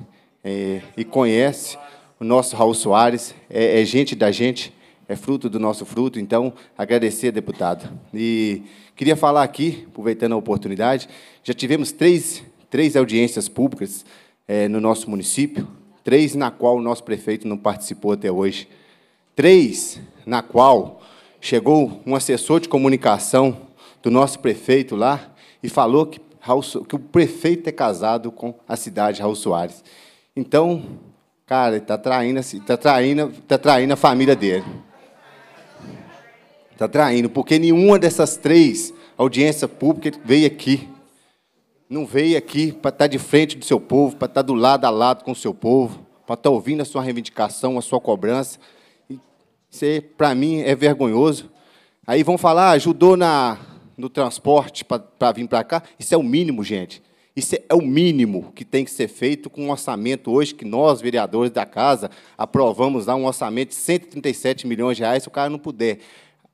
É, e conhece o nosso Raul Soares, é, é gente da gente, é fruto do nosso fruto, então agradecer, deputado. E queria falar aqui, aproveitando a oportunidade, já tivemos três, três audiências públicas é, no nosso município, três na qual o nosso prefeito não participou até hoje, três na qual chegou um assessor de comunicação do nosso prefeito lá e falou que, Raul, que o prefeito é casado com a cidade Raul Soares. Então, cara, ele está traindo, tá traindo, tá traindo a família dele. Está traindo, porque nenhuma dessas três audiências públicas veio aqui. Não veio aqui para estar tá de frente do seu povo, para estar tá do lado a lado com o seu povo, para estar tá ouvindo a sua reivindicação, a sua cobrança, isso, para mim, é vergonhoso. Aí vão falar, ah, ajudou na, no transporte para vir para cá. Isso é o mínimo, gente. Isso é, é o mínimo que tem que ser feito com um orçamento hoje que nós, vereadores da casa, aprovamos lá um orçamento de 137 milhões de reais, se o cara não puder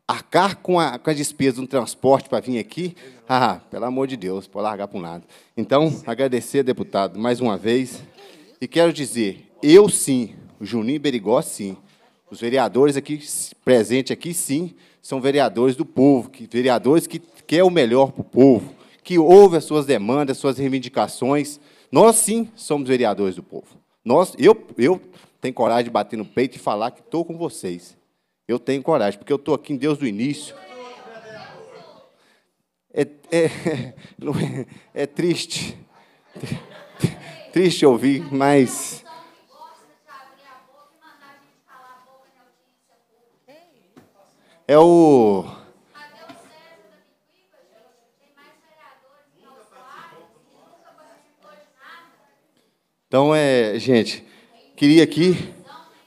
arcar com a, com a despesa do transporte para vir aqui, (laughs) ah, pelo amor de Deus, pode largar para um lado. Então, agradecer, deputado, mais uma vez. E quero dizer, eu sim, Juninho Berigó sim, os vereadores aqui presentes aqui, sim, são vereadores do povo, que, vereadores que quer o melhor para o povo, que ouve as suas demandas, as suas reivindicações. Nós, sim, somos vereadores do povo. Nós, eu, eu tenho coragem de bater no peito e falar que estou com vocês. Eu tenho coragem, porque eu estou aqui em Deus do início. É, é, (laughs) é, é triste, (laughs) triste ouvir, mas É o. Então, é, gente, queria aqui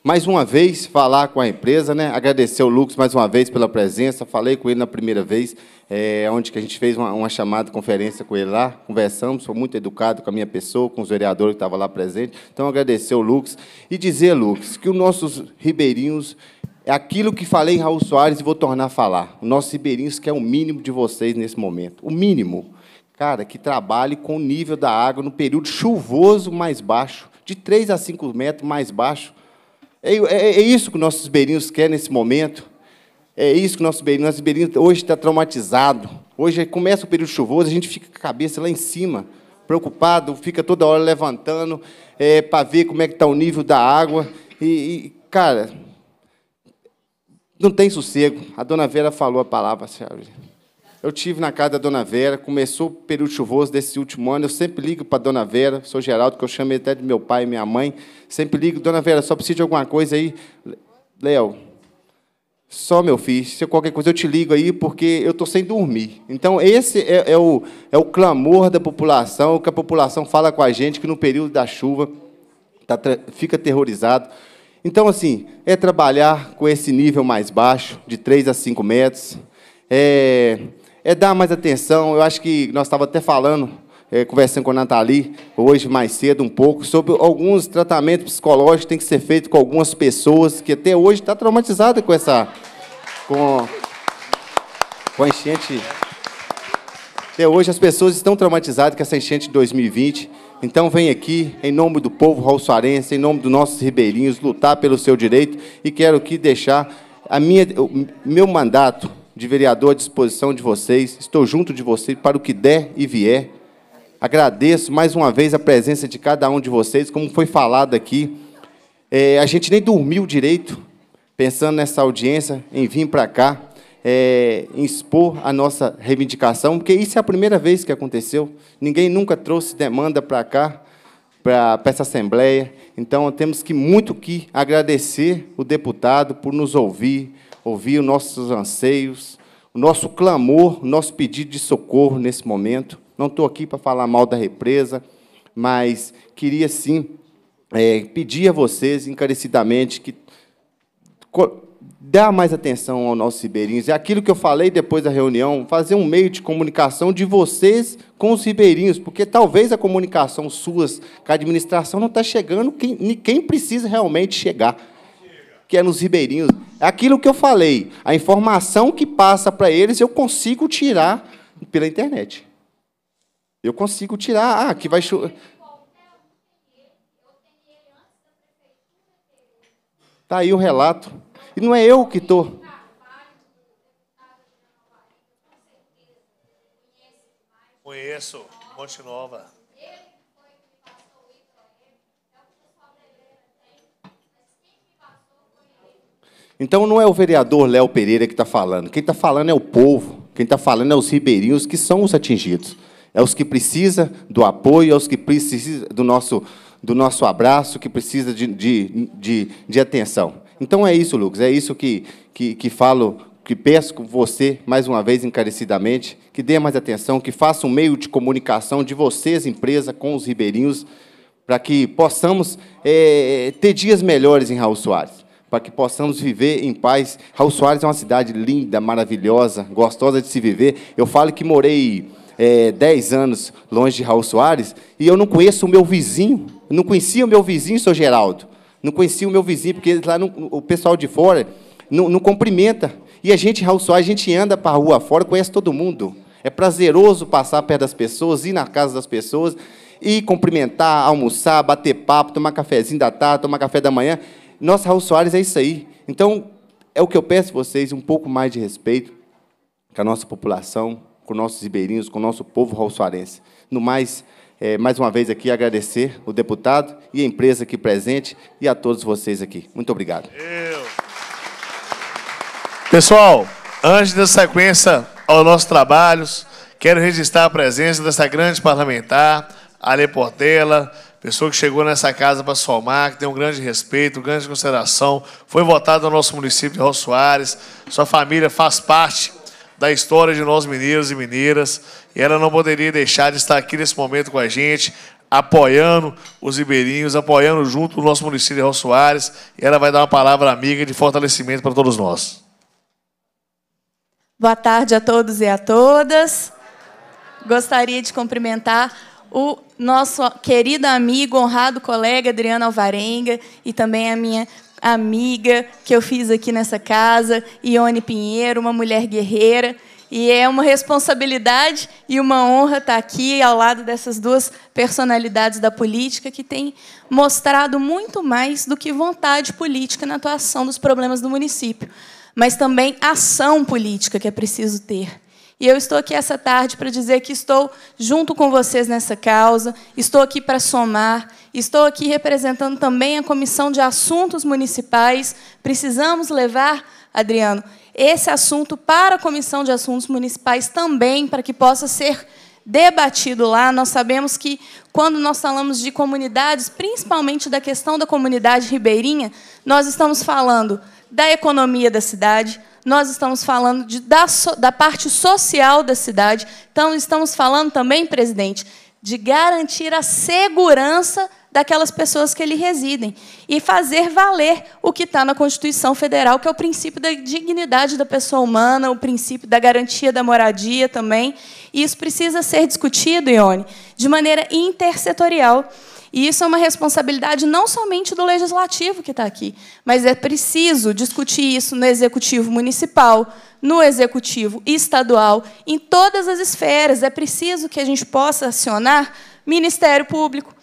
mais uma vez falar com a empresa, né? Agradecer o Lucas mais uma vez pela presença. Falei com ele na primeira vez, é, onde que a gente fez uma, uma chamada, conferência com ele lá. Conversamos, foi muito educado com a minha pessoa, com os vereadores que estavam lá presentes. Então, agradecer o Lucas e dizer, Lucas, que os nossos ribeirinhos é aquilo que falei em Raul Soares e vou tornar a falar. O nosso ribeirinhos quer o mínimo de vocês nesse momento. O mínimo. Cara, que trabalhe com o nível da água no período chuvoso mais baixo, de 3 a 5 metros mais baixo. É, é, é isso que nossos ribeirinhos quer nesse momento. É isso que nossos ribeirinhos... Nosso ribeirinho hoje está traumatizado. Hoje começa o período chuvoso, a gente fica com a cabeça lá em cima, preocupado, fica toda hora levantando é, para ver como é que está o nível da água. e, e cara não tem sossego. A dona Vera falou a palavra, sabe? Eu tive na casa da dona Vera, começou o período chuvoso desse último ano. Eu sempre ligo para a dona Vera, sou Geraldo, que eu chamo até de meu pai e minha mãe. Sempre ligo, dona Vera, só preciso de alguma coisa aí. Léo, só, meu filho, se qualquer coisa eu te ligo aí, porque eu estou sem dormir. Então, esse é, é, o, é o clamor da população, o que a população fala com a gente, que no período da chuva tá, fica aterrorizado. Então, assim, é trabalhar com esse nível mais baixo, de 3 a 5 metros, é, é dar mais atenção. Eu acho que nós estávamos até falando, é, conversando com a Nathalie, hoje mais cedo um pouco, sobre alguns tratamentos psicológicos que têm que ser feitos com algumas pessoas que até hoje estão tá traumatizadas com essa... Com, com a enchente... Até hoje as pessoas estão traumatizadas com essa enchente de 2020 então vem aqui, em nome do povo raussarense, em nome dos nossos ribeirinhos, lutar pelo seu direito e quero aqui deixar a minha, o meu mandato de vereador à disposição de vocês. Estou junto de vocês para o que der e vier. Agradeço mais uma vez a presença de cada um de vocês, como foi falado aqui. É, a gente nem dormiu direito, pensando nessa audiência, em vir para cá é, expor a nossa reivindicação, porque isso é a primeira vez que aconteceu. Ninguém nunca trouxe demanda para cá, para essa Assembleia. Então, temos que muito que agradecer o deputado por nos ouvir, ouvir os nossos anseios, o nosso clamor, o nosso pedido de socorro nesse momento. Não estou aqui para falar mal da represa, mas queria, sim, é, pedir a vocês encarecidamente que dar mais atenção aos nossos ribeirinhos. É aquilo que eu falei depois da reunião, fazer um meio de comunicação de vocês com os ribeirinhos, porque talvez a comunicação suas com a administração não está chegando quem, quem precisa realmente chegar, que é nos ribeirinhos. É aquilo que eu falei, a informação que passa para eles eu consigo tirar pela internet. Eu consigo tirar, ah, que vai chover... Está aí o relato. E não é eu que estou. Conheço, Monte Nova. Então não é o vereador Léo Pereira que está falando. Quem está falando é o povo. Quem está falando é os ribeirinhos que são os atingidos. É os que precisam do apoio, é os que precisam do nosso, do nosso abraço, que precisa de, de, de, de atenção. Então é isso, Lucas, é isso que, que, que falo, que peço você, mais uma vez, encarecidamente, que dê mais atenção, que faça um meio de comunicação de vocês, empresa, com os ribeirinhos, para que possamos é, ter dias melhores em Raul Soares, para que possamos viver em paz. Raul Soares é uma cidade linda, maravilhosa, gostosa de se viver. Eu falo que morei é, eh, 10 anos longe de Raul Soares e eu não conheço o meu vizinho, não conhecia o meu vizinho, seu Geraldo. Não conhecia o meu vizinho, porque lá não, o pessoal de fora não, não cumprimenta. E a gente, Raul Soares, a gente anda para a rua fora, conhece todo mundo. É prazeroso passar perto das pessoas, ir na casa das pessoas, ir cumprimentar, almoçar, bater papo, tomar cafezinho da tarde, tomar café da manhã. Nossa, Raul Soares é isso aí. Então, é o que eu peço a vocês, um pouco mais de respeito com a nossa população, com nossos ribeirinhos, com o nosso povo raul No mais, é, mais uma vez aqui agradecer o deputado e a empresa aqui presente e a todos vocês aqui. Muito obrigado. Eu. Pessoal, antes da sequência aos nossos trabalhos, quero registrar a presença dessa grande parlamentar, Ale Portela, pessoa que chegou nessa casa para somar, que tem um grande respeito, grande consideração, foi votada no nosso município de Rosso Soares, sua família faz parte da história de nós mineiros e mineiras. E ela não poderia deixar de estar aqui nesse momento com a gente, apoiando os ribeirinhos, apoiando junto o nosso município de Raul Soares. E ela vai dar uma palavra amiga de fortalecimento para todos nós. Boa tarde a todos e a todas. Gostaria de cumprimentar o nosso querido amigo, honrado colega Adriano Alvarenga e também a minha amiga que eu fiz aqui nessa casa, Ione Pinheiro, uma mulher guerreira. E é uma responsabilidade e uma honra estar aqui ao lado dessas duas personalidades da política que têm mostrado muito mais do que vontade política na atuação dos problemas do município, mas também ação política que é preciso ter. E eu estou aqui essa tarde para dizer que estou junto com vocês nessa causa, estou aqui para somar, Estou aqui representando também a Comissão de Assuntos Municipais. Precisamos levar, Adriano, esse assunto para a Comissão de Assuntos Municipais também, para que possa ser debatido lá. Nós sabemos que, quando nós falamos de comunidades, principalmente da questão da comunidade ribeirinha, nós estamos falando da economia da cidade, nós estamos falando de, da, da parte social da cidade, então estamos falando também, presidente, de garantir a segurança daquelas pessoas que ali residem e fazer valer o que está na Constituição Federal, que é o princípio da dignidade da pessoa humana, o princípio da garantia da moradia também. E isso precisa ser discutido, Ione, de maneira intersetorial. E isso é uma responsabilidade não somente do legislativo que está aqui, mas é preciso discutir isso no executivo municipal, no executivo estadual, em todas as esferas. É preciso que a gente possa acionar Ministério Público,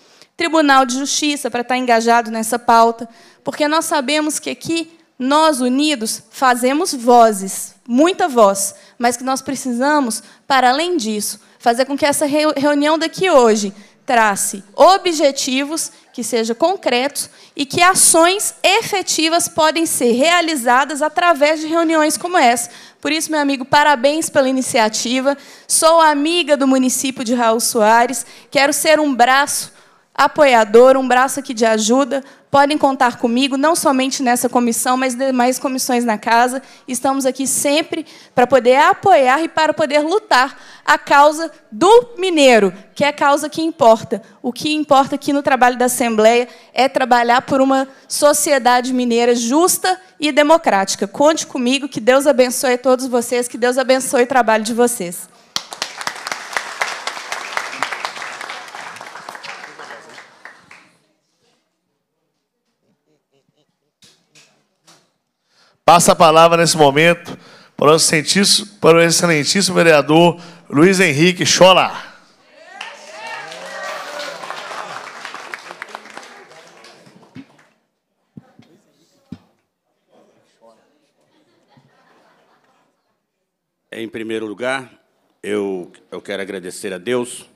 Tribunal de Justiça para estar tá engajado nessa pauta, porque nós sabemos que aqui nós unidos fazemos vozes, muita voz, mas que nós precisamos, para além disso, fazer com que essa reunião daqui hoje trace objetivos que sejam concretos e que ações efetivas podem ser realizadas através de reuniões como essa. Por isso, meu amigo, parabéns pela iniciativa. Sou amiga do município de Raul Soares, quero ser um braço apoiador, um braço aqui de ajuda. Podem contar comigo, não somente nessa comissão, mas demais comissões na casa. Estamos aqui sempre para poder apoiar e para poder lutar a causa do mineiro, que é a causa que importa. O que importa aqui no trabalho da Assembleia é trabalhar por uma sociedade mineira justa e democrática. Conte comigo, que Deus abençoe todos vocês, que Deus abençoe o trabalho de vocês. Passa a palavra nesse momento para o excelentíssimo, para o excelentíssimo vereador Luiz Henrique Chola. Em primeiro lugar, eu, eu quero agradecer a Deus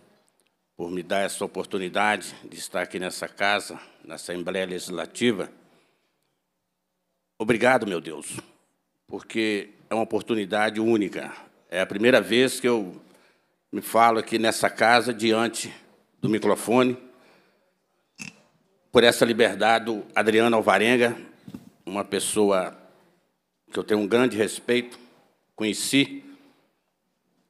por me dar essa oportunidade de estar aqui nessa casa, na Assembleia Legislativa Obrigado, meu Deus, porque é uma oportunidade única. É a primeira vez que eu me falo aqui nessa casa, diante do microfone, por essa liberdade do Adriano Alvarenga, uma pessoa que eu tenho um grande respeito, conheci,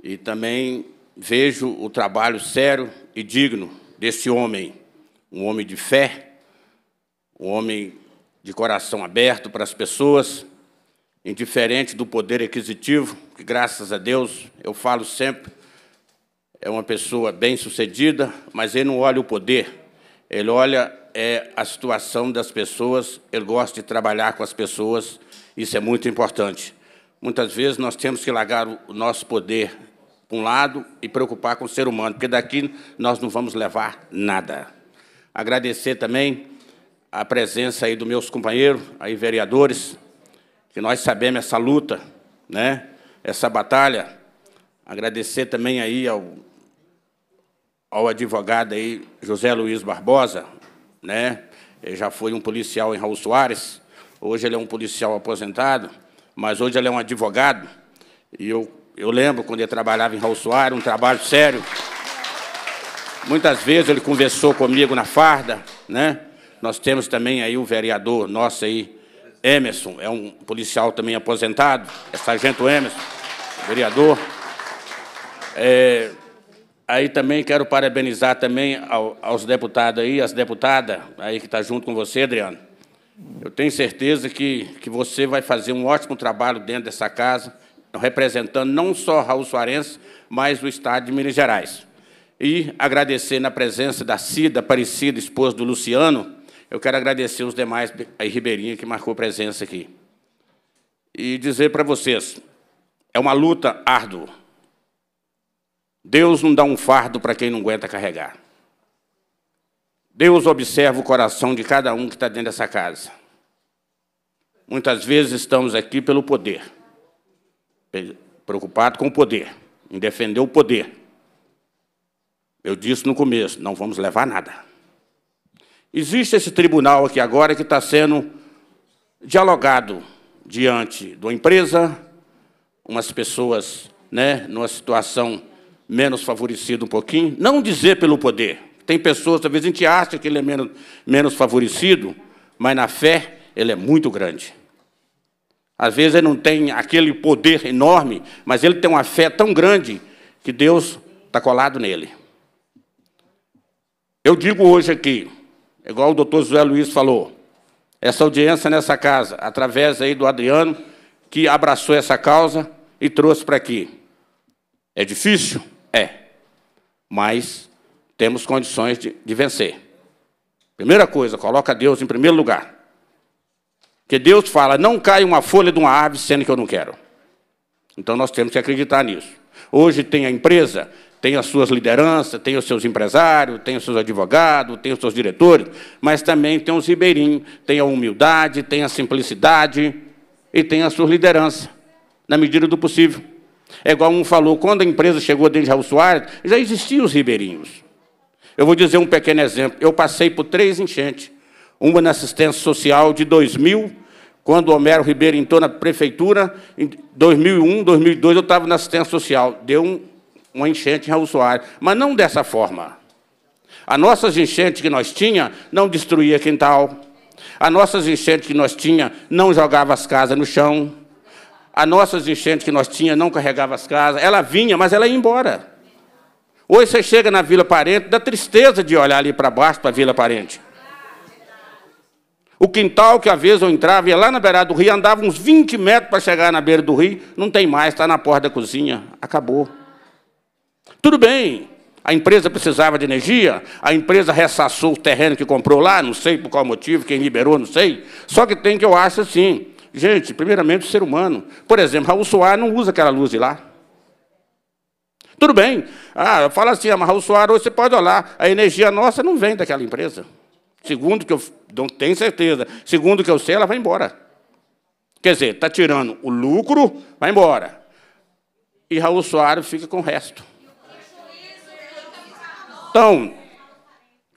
e também vejo o trabalho sério e digno desse homem, um homem de fé, um homem de coração aberto para as pessoas, indiferente do poder aquisitivo, que graças a Deus, eu falo sempre, é uma pessoa bem-sucedida, mas ele não olha o poder, ele olha é, a situação das pessoas, ele gosta de trabalhar com as pessoas, isso é muito importante. Muitas vezes nós temos que largar o nosso poder para um lado e preocupar com o ser humano, porque daqui nós não vamos levar nada. Agradecer também a presença aí dos meus companheiros, aí vereadores, que nós sabemos essa luta, né? Essa batalha. Agradecer também aí ao ao advogado aí José Luiz Barbosa, né? Ele já foi um policial em Raul Soares, hoje ele é um policial aposentado, mas hoje ele é um advogado. E eu, eu lembro quando ele trabalhava em Raul Soares, um trabalho sério. Muitas vezes ele conversou comigo na farda, né? Nós temos também aí o vereador nosso aí, Emerson, é um policial também aposentado, é sargento Emerson, vereador. É, aí também quero parabenizar também ao, aos deputados aí, as deputadas aí que está junto com você, Adriano. Eu tenho certeza que, que você vai fazer um ótimo trabalho dentro dessa casa, representando não só Raul Soares mas o Estado de Minas Gerais. E agradecer na presença da Cida Aparecida, esposa do Luciano, eu quero agradecer os demais, a Ribeirinha, que marcou presença aqui. E dizer para vocês, é uma luta árdua. Deus não dá um fardo para quem não aguenta carregar. Deus observa o coração de cada um que está dentro dessa casa. Muitas vezes estamos aqui pelo poder, preocupado com o poder, em defender o poder. Eu disse no começo: não vamos levar nada. Existe esse tribunal aqui agora que está sendo dialogado diante de uma empresa, umas pessoas né, numa situação menos favorecida um pouquinho, não dizer pelo poder. Tem pessoas, talvez a gente acha que ele é menos, menos favorecido, mas na fé ele é muito grande. Às vezes ele não tem aquele poder enorme, mas ele tem uma fé tão grande que Deus está colado nele. Eu digo hoje aqui, é igual o doutor José Luiz falou, essa audiência nessa casa, através aí do Adriano, que abraçou essa causa e trouxe para aqui. É difícil? É. Mas temos condições de, de vencer. Primeira coisa, coloca Deus em primeiro lugar. Porque Deus fala, não cai uma folha de uma árvore sendo que eu não quero. Então nós temos que acreditar nisso. Hoje tem a empresa tem as suas lideranças, tem os seus empresários, tem os seus advogados, tem os seus diretores, mas também tem os ribeirinhos, tem a humildade, tem a simplicidade e tem a sua liderança, na medida do possível. É igual um falou, quando a empresa chegou dentro de Raul Soares, já existiam os ribeirinhos. Eu vou dizer um pequeno exemplo. Eu passei por três enchentes. Uma na assistência social de 2000, quando Homero Ribeiro entrou na prefeitura, em 2001, 2002 eu estava na assistência social. Deu um, uma enchente em usuário, mas não dessa forma. As nossas enchentes que nós tinha não destruía quintal. As nossas enchentes que nós tinha não jogava as casas no chão. As nossas enchentes que nós tinha não carregava as casas. Ela vinha, mas ela ia embora. Hoje você chega na Vila Parente, dá tristeza de olhar ali para baixo para a Vila Parente. O quintal que às vezes eu entrava, ia lá na beirada do rio, andava uns 20 metros para chegar na beira do rio, não tem mais, está na porta da cozinha, acabou. Tudo bem, a empresa precisava de energia, a empresa ressassou o terreno que comprou lá, não sei por qual motivo, quem liberou, não sei. Só que tem que eu acho assim, gente, primeiramente o ser humano. Por exemplo, Raul Soares não usa aquela luz de lá. Tudo bem. Ah, fala assim, ah, mas Raul Soares, você pode olhar, a energia nossa não vem daquela empresa. Segundo que eu não tenho certeza, segundo que eu sei, ela vai embora. Quer dizer, está tirando o lucro, vai embora. E Raul Soares fica com o resto. Então,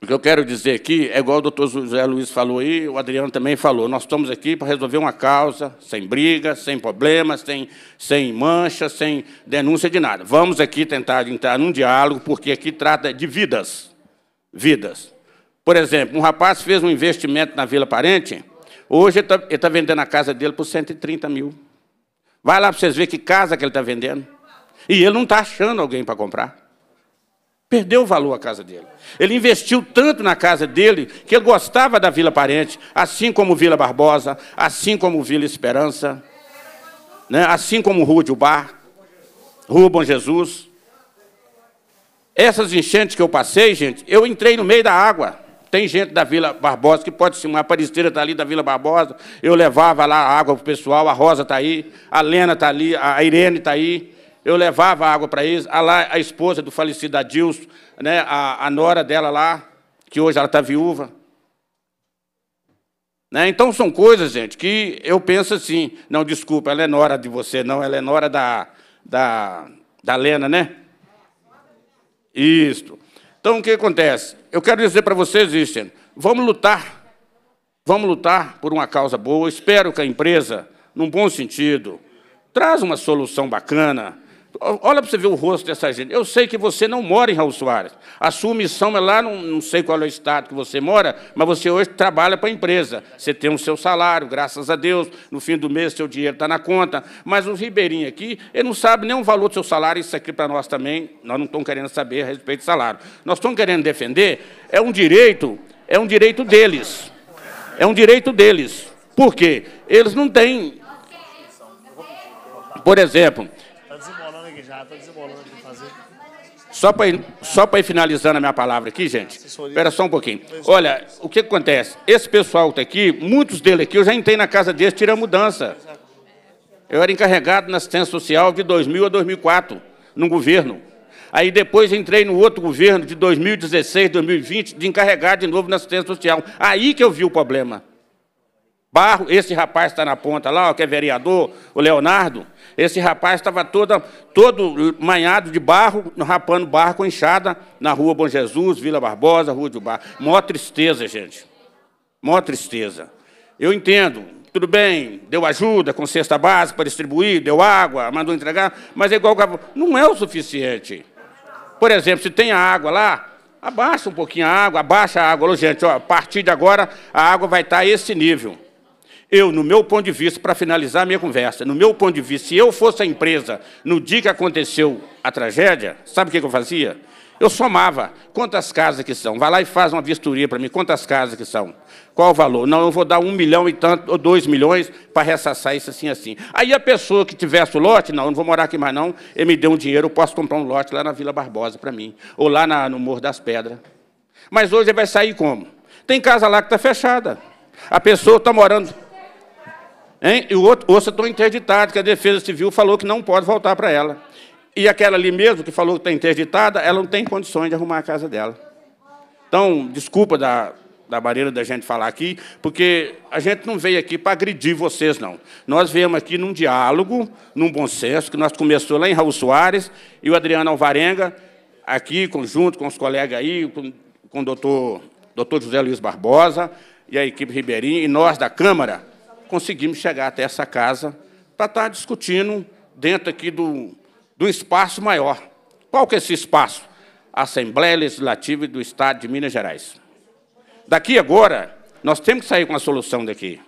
o que eu quero dizer aqui é igual o doutor José Luiz falou aí, o Adriano também falou, nós estamos aqui para resolver uma causa, sem briga, sem problemas, sem, sem mancha, sem denúncia de nada. Vamos aqui tentar entrar num diálogo, porque aqui trata de vidas. Vidas. Por exemplo, um rapaz fez um investimento na Vila Parente, hoje ele está tá vendendo a casa dele por 130 mil. Vai lá para vocês verem que casa que ele está vendendo. E ele não está achando alguém para comprar. Perdeu o valor a casa dele. Ele investiu tanto na casa dele que ele gostava da Vila Parente, assim como Vila Barbosa, assim como Vila Esperança, né? assim como Rua de Ubar, Rua Bom Jesus. Essas enchentes que eu passei, gente, eu entrei no meio da água. Tem gente da Vila Barbosa que pode se uma paristeira está ali da Vila Barbosa. Eu levava lá a água para o pessoal, a Rosa está aí, a Lena está ali, a Irene está aí eu levava água para eles. A, ah, lá, a esposa do falecido Adilson, né, a, a nora dela lá, que hoje ela está viúva. Né? Então, são coisas, gente, que eu penso assim. Não, desculpa, ela é nora de você, não, ela é nora da, da, da Lena, né? Isso. Então, o que acontece? Eu quero dizer para vocês isso, gente. Vamos lutar. Vamos lutar por uma causa boa. Espero que a empresa, num bom sentido, traz uma solução bacana Olha para você ver o rosto dessa gente. Eu sei que você não mora em Raul Soares. A sua missão é lá, não, não sei qual é o estado que você mora, mas você hoje trabalha para a empresa. Você tem o seu salário, graças a Deus. No fim do mês, seu dinheiro está na conta. Mas o Ribeirinho aqui, ele não sabe nem o valor do seu salário. Isso aqui para nós também, nós não estamos querendo saber a respeito do salário. Nós estamos querendo defender, é um direito, é um direito deles. É um direito deles. Por quê? Eles não têm. Por exemplo, está desembolando aqui fazer. Só para ir, só para ir finalizando a minha palavra aqui, gente. Espera só um pouquinho. Olha, o que acontece? Esse pessoal que tá aqui, muitos dele aqui, eu já entrei na casa deles, tira a mudança. Eu era encarregado na assistência social de 2000 a 2004, no governo. Aí depois entrei no outro governo, de 2016, 2020, de encarregar de novo na assistência social. Aí que eu vi o problema. Barro, esse rapaz está na ponta lá, ó, que é vereador, o Leonardo, esse rapaz estava todo, todo manhado de barro, rapando barro com enxada na rua Bom Jesus, Vila Barbosa, Rua de Barro. Mó tristeza, gente. Mó tristeza. Eu entendo, tudo bem, deu ajuda com cesta básica para distribuir, deu água, mandou entregar, mas é igual não é o suficiente. Por exemplo, se tem a água lá, abaixa um pouquinho a água, abaixa a água. gente, ó, a partir de agora a água vai estar tá a esse nível. Eu, no meu ponto de vista, para finalizar a minha conversa, no meu ponto de vista, se eu fosse a empresa no dia que aconteceu a tragédia, sabe o que eu fazia? Eu somava quantas casas que são. Vai lá e faz uma vistoria para mim, quantas casas que são. Qual o valor? Não, eu vou dar um milhão e tanto, ou dois milhões, para ressassar isso assim, assim. Aí a pessoa que tivesse o lote, não, eu não vou morar aqui mais não, ele me deu um dinheiro, eu posso comprar um lote lá na Vila Barbosa para mim, ou lá na, no Morro das Pedras. Mas hoje ele vai sair como? Tem casa lá que está fechada. A pessoa está morando Hein? E o outro, ouça, estou interditado, que a Defesa Civil falou que não pode voltar para ela. E aquela ali mesmo, que falou que está interditada, ela não tem condições de arrumar a casa dela. Então, desculpa da, da maneira da gente falar aqui, porque a gente não veio aqui para agredir vocês, não. Nós viemos aqui num diálogo, num bom senso, que nós começou lá em Raul Soares e o Adriano Alvarenga, aqui, conjunto com os colegas aí, com, com o doutor, doutor José Luiz Barbosa e a equipe Ribeirinho, e nós da Câmara, conseguimos chegar até essa casa para estar tá discutindo dentro aqui do, do espaço maior. Qual que é esse espaço? A Assembleia Legislativa do Estado de Minas Gerais. Daqui agora, nós temos que sair com uma solução daqui.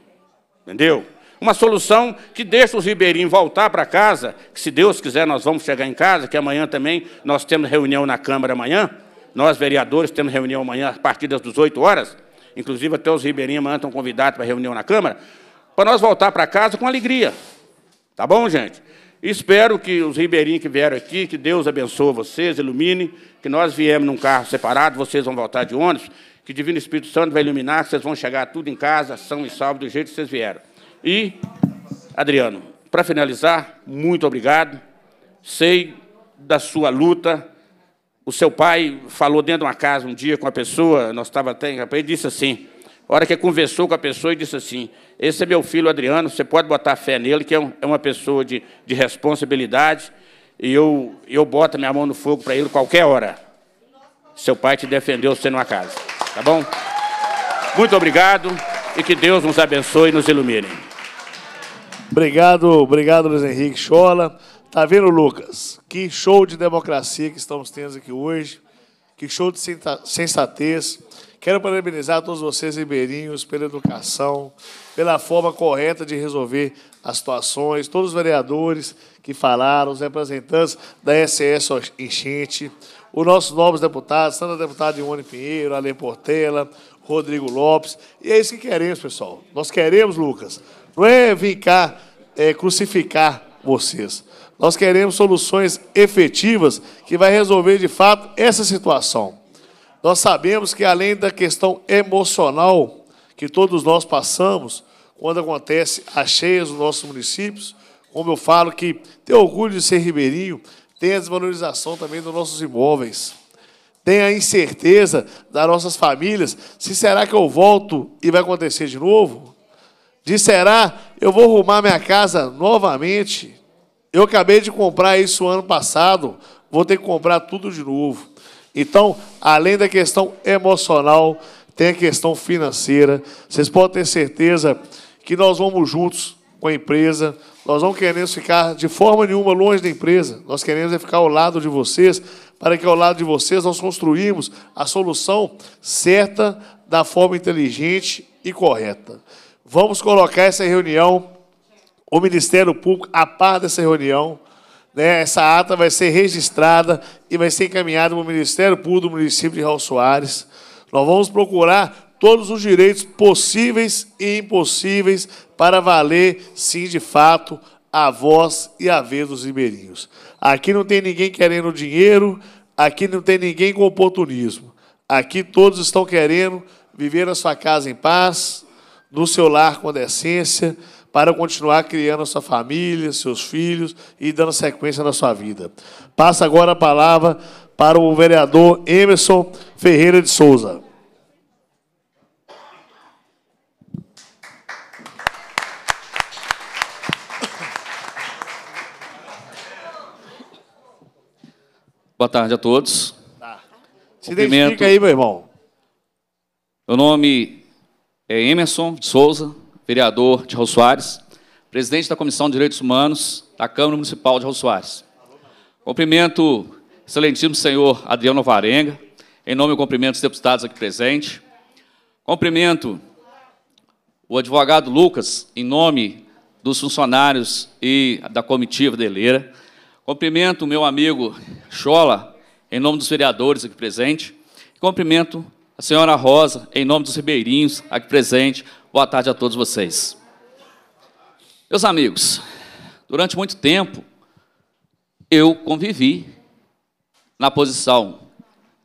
Entendeu? Uma solução que deixa os ribeirinhos voltar para casa, que se Deus quiser nós vamos chegar em casa, que amanhã também nós temos reunião na Câmara amanhã, nós vereadores temos reunião amanhã a partir das 18 horas, inclusive até os ribeirinhos amanhã estão convidados para reunião na Câmara, para nós voltar para casa com alegria. Tá bom, gente? Espero que os ribeirinhos que vieram aqui, que Deus abençoe vocês, ilumine, que nós viemos num carro separado, vocês vão voltar de ônibus, que o Divino Espírito Santo vai iluminar, que vocês vão chegar tudo em casa, são e salvo, do jeito que vocês vieram. E, Adriano, para finalizar, muito obrigado. Sei da sua luta. O seu pai falou dentro de uma casa um dia com a pessoa, nós estávamos até em ele disse assim, hora que conversou com a pessoa e disse assim, esse é meu filho Adriano, você pode botar fé nele, que é, um, é uma pessoa de, de responsabilidade, e eu, eu boto minha mão no fogo para ele qualquer hora. Seu pai te defendeu sendo uma casa. Tá bom? Muito obrigado e que Deus nos abençoe e nos ilumine. Obrigado, obrigado, Luiz Henrique Chola. Tá vendo, Lucas? Que show de democracia que estamos tendo aqui hoje. Que show de sensatez Quero parabenizar todos vocês, ribeirinhos, pela educação, pela forma correta de resolver as situações, todos os vereadores que falaram, os representantes da SS Enchente, os nossos novos deputados, tanto a deputada Ione Pinheiro, Ale Portela, Rodrigo Lopes. E é isso que queremos, pessoal. Nós queremos, Lucas, não é vir cá é, crucificar vocês. Nós queremos soluções efetivas que vai resolver de fato essa situação. Nós sabemos que além da questão emocional que todos nós passamos quando acontece as cheias nos nossos municípios, como eu falo que tem orgulho de ser ribeirinho, tem a desvalorização também dos nossos imóveis. Tem a incerteza das nossas famílias, se será que eu volto e vai acontecer de novo? De será eu vou arrumar minha casa novamente? Eu acabei de comprar isso ano passado, vou ter que comprar tudo de novo. Então, além da questão emocional, tem a questão financeira. Vocês podem ter certeza que nós vamos juntos com a empresa. Nós não queremos ficar de forma nenhuma longe da empresa. Nós queremos é ficar ao lado de vocês, para que ao lado de vocês nós construímos a solução certa, da forma inteligente e correta. Vamos colocar essa reunião, o Ministério Público a par dessa reunião. Né? Essa ata vai ser registrada e vai ser encaminhada para o Ministério Público do município de Raul Soares. Nós vamos procurar todos os direitos possíveis e impossíveis para valer, sim, de fato, a voz e a vez dos ribeirinhos. Aqui não tem ninguém querendo dinheiro, aqui não tem ninguém com oportunismo. Aqui todos estão querendo viver na sua casa em paz, no seu lar com decência, para continuar criando sua família, seus filhos e dando sequência na sua vida. Passa agora a palavra para o vereador Emerson Ferreira de Souza. Boa tarde a todos. Tá. Se identifica aí, meu irmão. Meu nome é Emerson de Souza, vereador de Raul Soares, presidente da Comissão de Direitos Humanos da Câmara Municipal de Raul Soares. Cumprimento excelentíssimo senhor Adriano Varenga, em nome eu cumprimento os deputados aqui presentes. Cumprimento o advogado Lucas, em nome dos funcionários e da comitiva deleira. Eleira. Cumprimento o meu amigo Chola, em nome dos vereadores aqui presentes. Cumprimento a senhora Rosa, em nome dos ribeirinhos aqui presente, Boa tarde a todos vocês. Meus amigos, durante muito tempo eu convivi na posição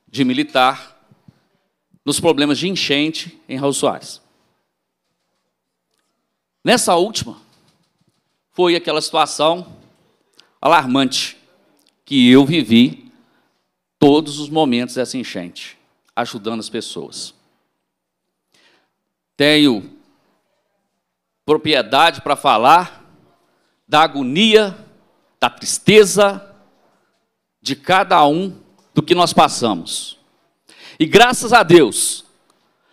de militar nos problemas de enchente em Raul Soares. Nessa última, foi aquela situação alarmante que eu vivi todos os momentos dessa enchente, ajudando as pessoas. Tenho propriedade para falar da agonia, da tristeza de cada um do que nós passamos. E graças a Deus,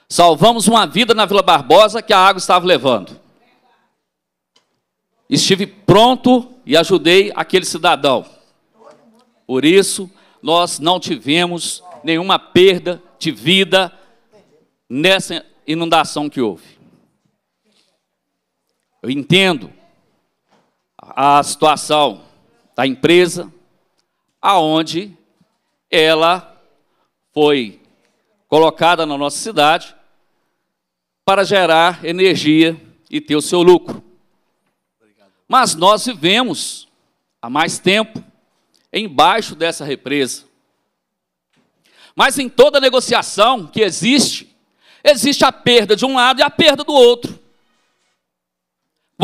salvamos uma vida na Vila Barbosa que a água estava levando. Estive pronto e ajudei aquele cidadão. Por isso, nós não tivemos nenhuma perda de vida nessa inundação que houve. Eu entendo a situação da empresa, aonde ela foi colocada na nossa cidade para gerar energia e ter o seu lucro. Mas nós vivemos há mais tempo embaixo dessa represa. Mas em toda negociação que existe, existe a perda de um lado e a perda do outro.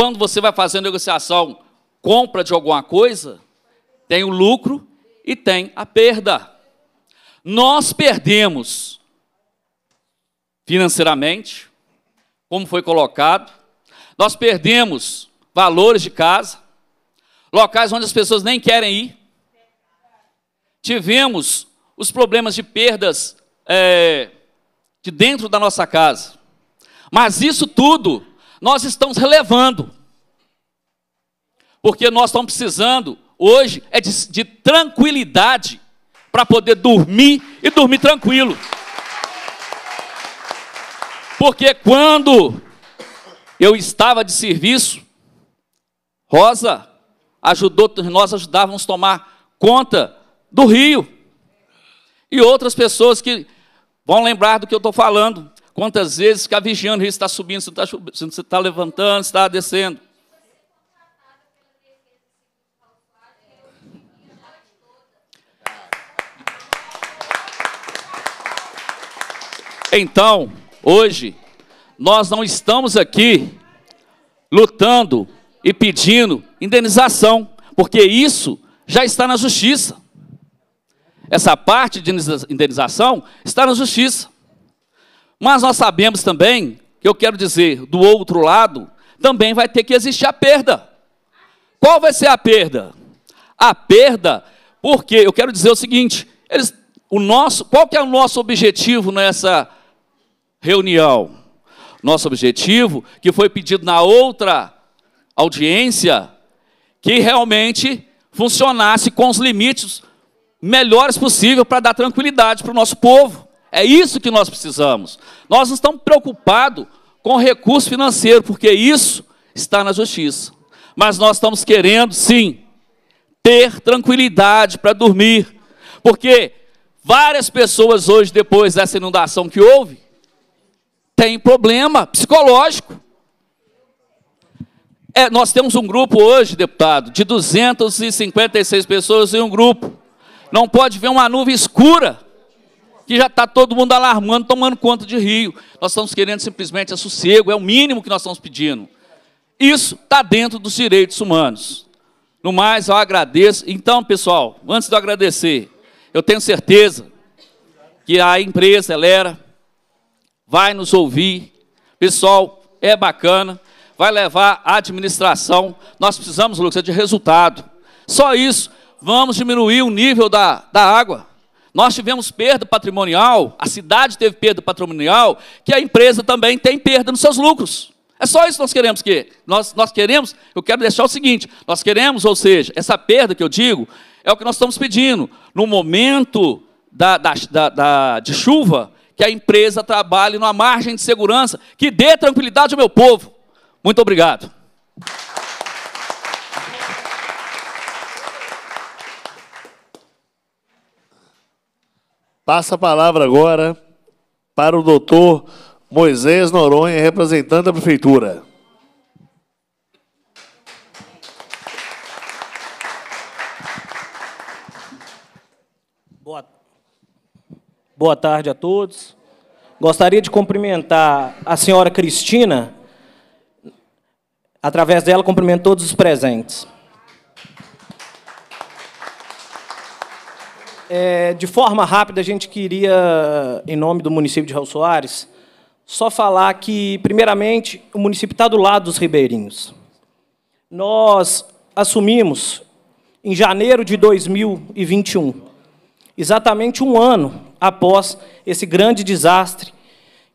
Quando você vai fazer negociação, compra de alguma coisa, tem o lucro e tem a perda. Nós perdemos financeiramente, como foi colocado, nós perdemos valores de casa, locais onde as pessoas nem querem ir. Tivemos os problemas de perdas é, de dentro da nossa casa. Mas isso tudo nós estamos relevando. Porque nós estamos precisando, hoje, é de, de tranquilidade para poder dormir e dormir tranquilo. Porque quando eu estava de serviço, Rosa ajudou, nós ajudávamos a tomar conta do rio. E outras pessoas que vão lembrar do que eu estou falando. Quantas vezes ficar vigiando se está subindo, se está, se está levantando, se está descendo. Então, hoje, nós não estamos aqui lutando e pedindo indenização, porque isso já está na justiça. Essa parte de indenização está na justiça. Mas nós sabemos também, que eu quero dizer, do outro lado, também vai ter que existir a perda. Qual vai ser a perda? A perda, porque eu quero dizer o seguinte, eles, o nosso, qual que é o nosso objetivo nessa reunião? Nosso objetivo, que foi pedido na outra audiência, que realmente funcionasse com os limites melhores possível para dar tranquilidade para o nosso povo. É isso que nós precisamos. Nós não estamos preocupados com recurso financeiro, porque isso está na justiça. Mas nós estamos querendo, sim, ter tranquilidade para dormir, porque várias pessoas hoje, depois dessa inundação que houve, têm problema psicológico. É, nós temos um grupo hoje, deputado, de 256 pessoas em um grupo. Não pode ver uma nuvem escura que já está todo mundo alarmando, tomando conta de rio. Nós estamos querendo simplesmente é sossego, é o mínimo que nós estamos pedindo. Isso está dentro dos direitos humanos. No mais, eu agradeço. Então, pessoal, antes de eu agradecer, eu tenho certeza que a empresa Elera vai nos ouvir. Pessoal, é bacana, vai levar a administração. Nós precisamos, Lucas, de resultado. Só isso. Vamos diminuir o nível da, da água. Nós tivemos perda patrimonial, a cidade teve perda patrimonial, que a empresa também tem perda nos seus lucros. É só isso que nós queremos que nós, nós queremos, eu quero deixar o seguinte, nós queremos, ou seja, essa perda que eu digo, é o que nós estamos pedindo. No momento da, da, da, da de chuva, que a empresa trabalhe numa margem de segurança que dê tranquilidade ao meu povo. Muito obrigado. Passa a palavra agora para o doutor Moisés Noronha, representante da Prefeitura. Boa, boa tarde a todos. Gostaria de cumprimentar a senhora Cristina. Através dela, cumprimento todos os presentes. É, de forma rápida, a gente queria, em nome do município de Raul Soares, só falar que, primeiramente, o município está do lado dos ribeirinhos. Nós assumimos, em janeiro de 2021, exatamente um ano após esse grande desastre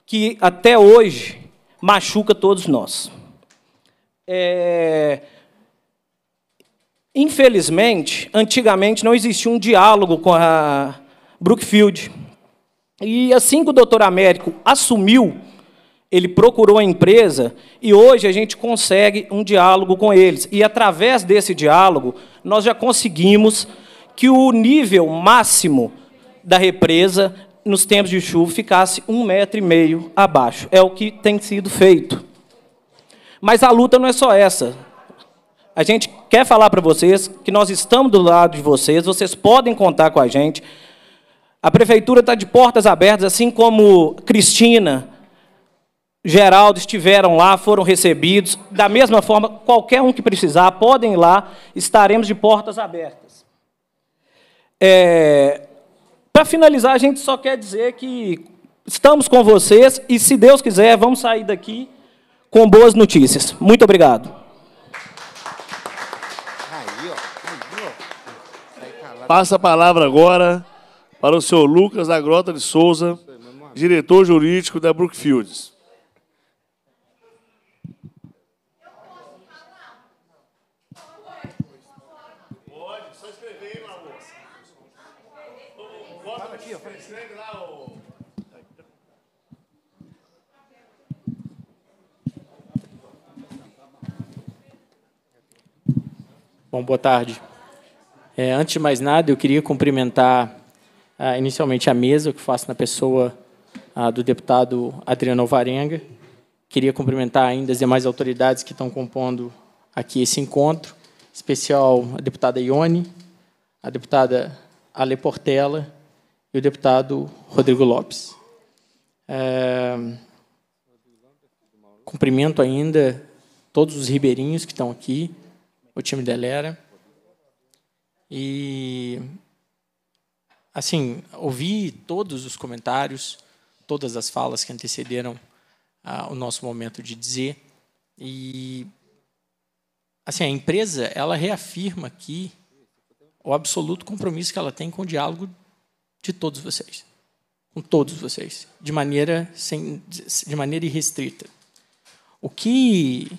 que, até hoje, machuca todos nós. É, Infelizmente, antigamente não existia um diálogo com a Brookfield. E assim que o doutor Américo assumiu, ele procurou a empresa e hoje a gente consegue um diálogo com eles. E através desse diálogo, nós já conseguimos que o nível máximo da represa nos tempos de chuva ficasse um metro e meio abaixo. É o que tem sido feito. Mas a luta não é só essa. A gente quer falar para vocês que nós estamos do lado de vocês, vocês podem contar com a gente. A prefeitura está de portas abertas, assim como Cristina, Geraldo estiveram lá, foram recebidos. Da mesma forma, qualquer um que precisar, podem ir lá, estaremos de portas abertas. É... Para finalizar, a gente só quer dizer que estamos com vocês e, se Deus quiser, vamos sair daqui com boas notícias. Muito obrigado. Passa a palavra agora para o senhor Lucas da Grota de Souza, diretor jurídico da Brookfields. Bom, boa tarde. É, antes de mais nada, eu queria cumprimentar ah, inicialmente a mesa, que faço na pessoa ah, do deputado Adriano Varenga. Queria cumprimentar ainda as demais autoridades que estão compondo aqui esse encontro, em especial a deputada Ione, a deputada Ale Portela e o deputado Rodrigo Lopes. É, cumprimento ainda todos os ribeirinhos que estão aqui, o time da Lera. E assim, ouvi todos os comentários, todas as falas que antecederam ah, o nosso momento de dizer e assim, a empresa, ela reafirma aqui o absoluto compromisso que ela tem com o diálogo de todos vocês. Com todos vocês, de maneira sem, de maneira irrestrita. O que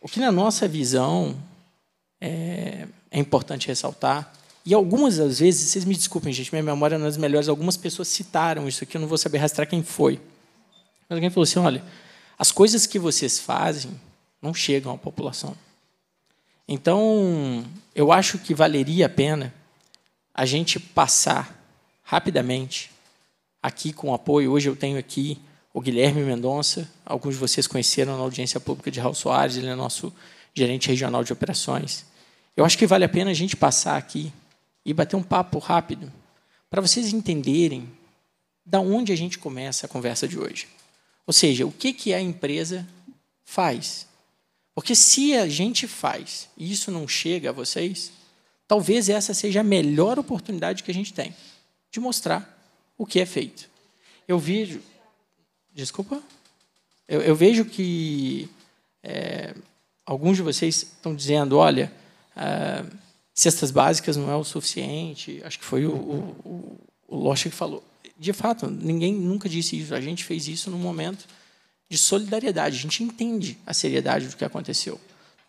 o que na nossa visão é é importante ressaltar. E algumas das vezes, vocês me desculpem, gente, minha memória não é das melhores, algumas pessoas citaram isso aqui, eu não vou saber rastrear quem foi. Mas alguém falou assim: olha, as coisas que vocês fazem não chegam à população. Então, eu acho que valeria a pena a gente passar rapidamente aqui com apoio. Hoje eu tenho aqui o Guilherme Mendonça, alguns de vocês conheceram na audiência pública de Raul Soares, ele é nosso gerente regional de operações. Eu acho que vale a pena a gente passar aqui e bater um papo rápido para vocês entenderem da onde a gente começa a conversa de hoje. Ou seja, o que, que a empresa faz. Porque se a gente faz e isso não chega a vocês, talvez essa seja a melhor oportunidade que a gente tem de mostrar o que é feito. Eu vejo. Desculpa? Eu, eu vejo que é, alguns de vocês estão dizendo: olha, ah, cestas básicas não é o suficiente. Acho que foi o, o, o Locha que falou. De fato, ninguém nunca disse isso. A gente fez isso num momento de solidariedade. A gente entende a seriedade do que aconteceu.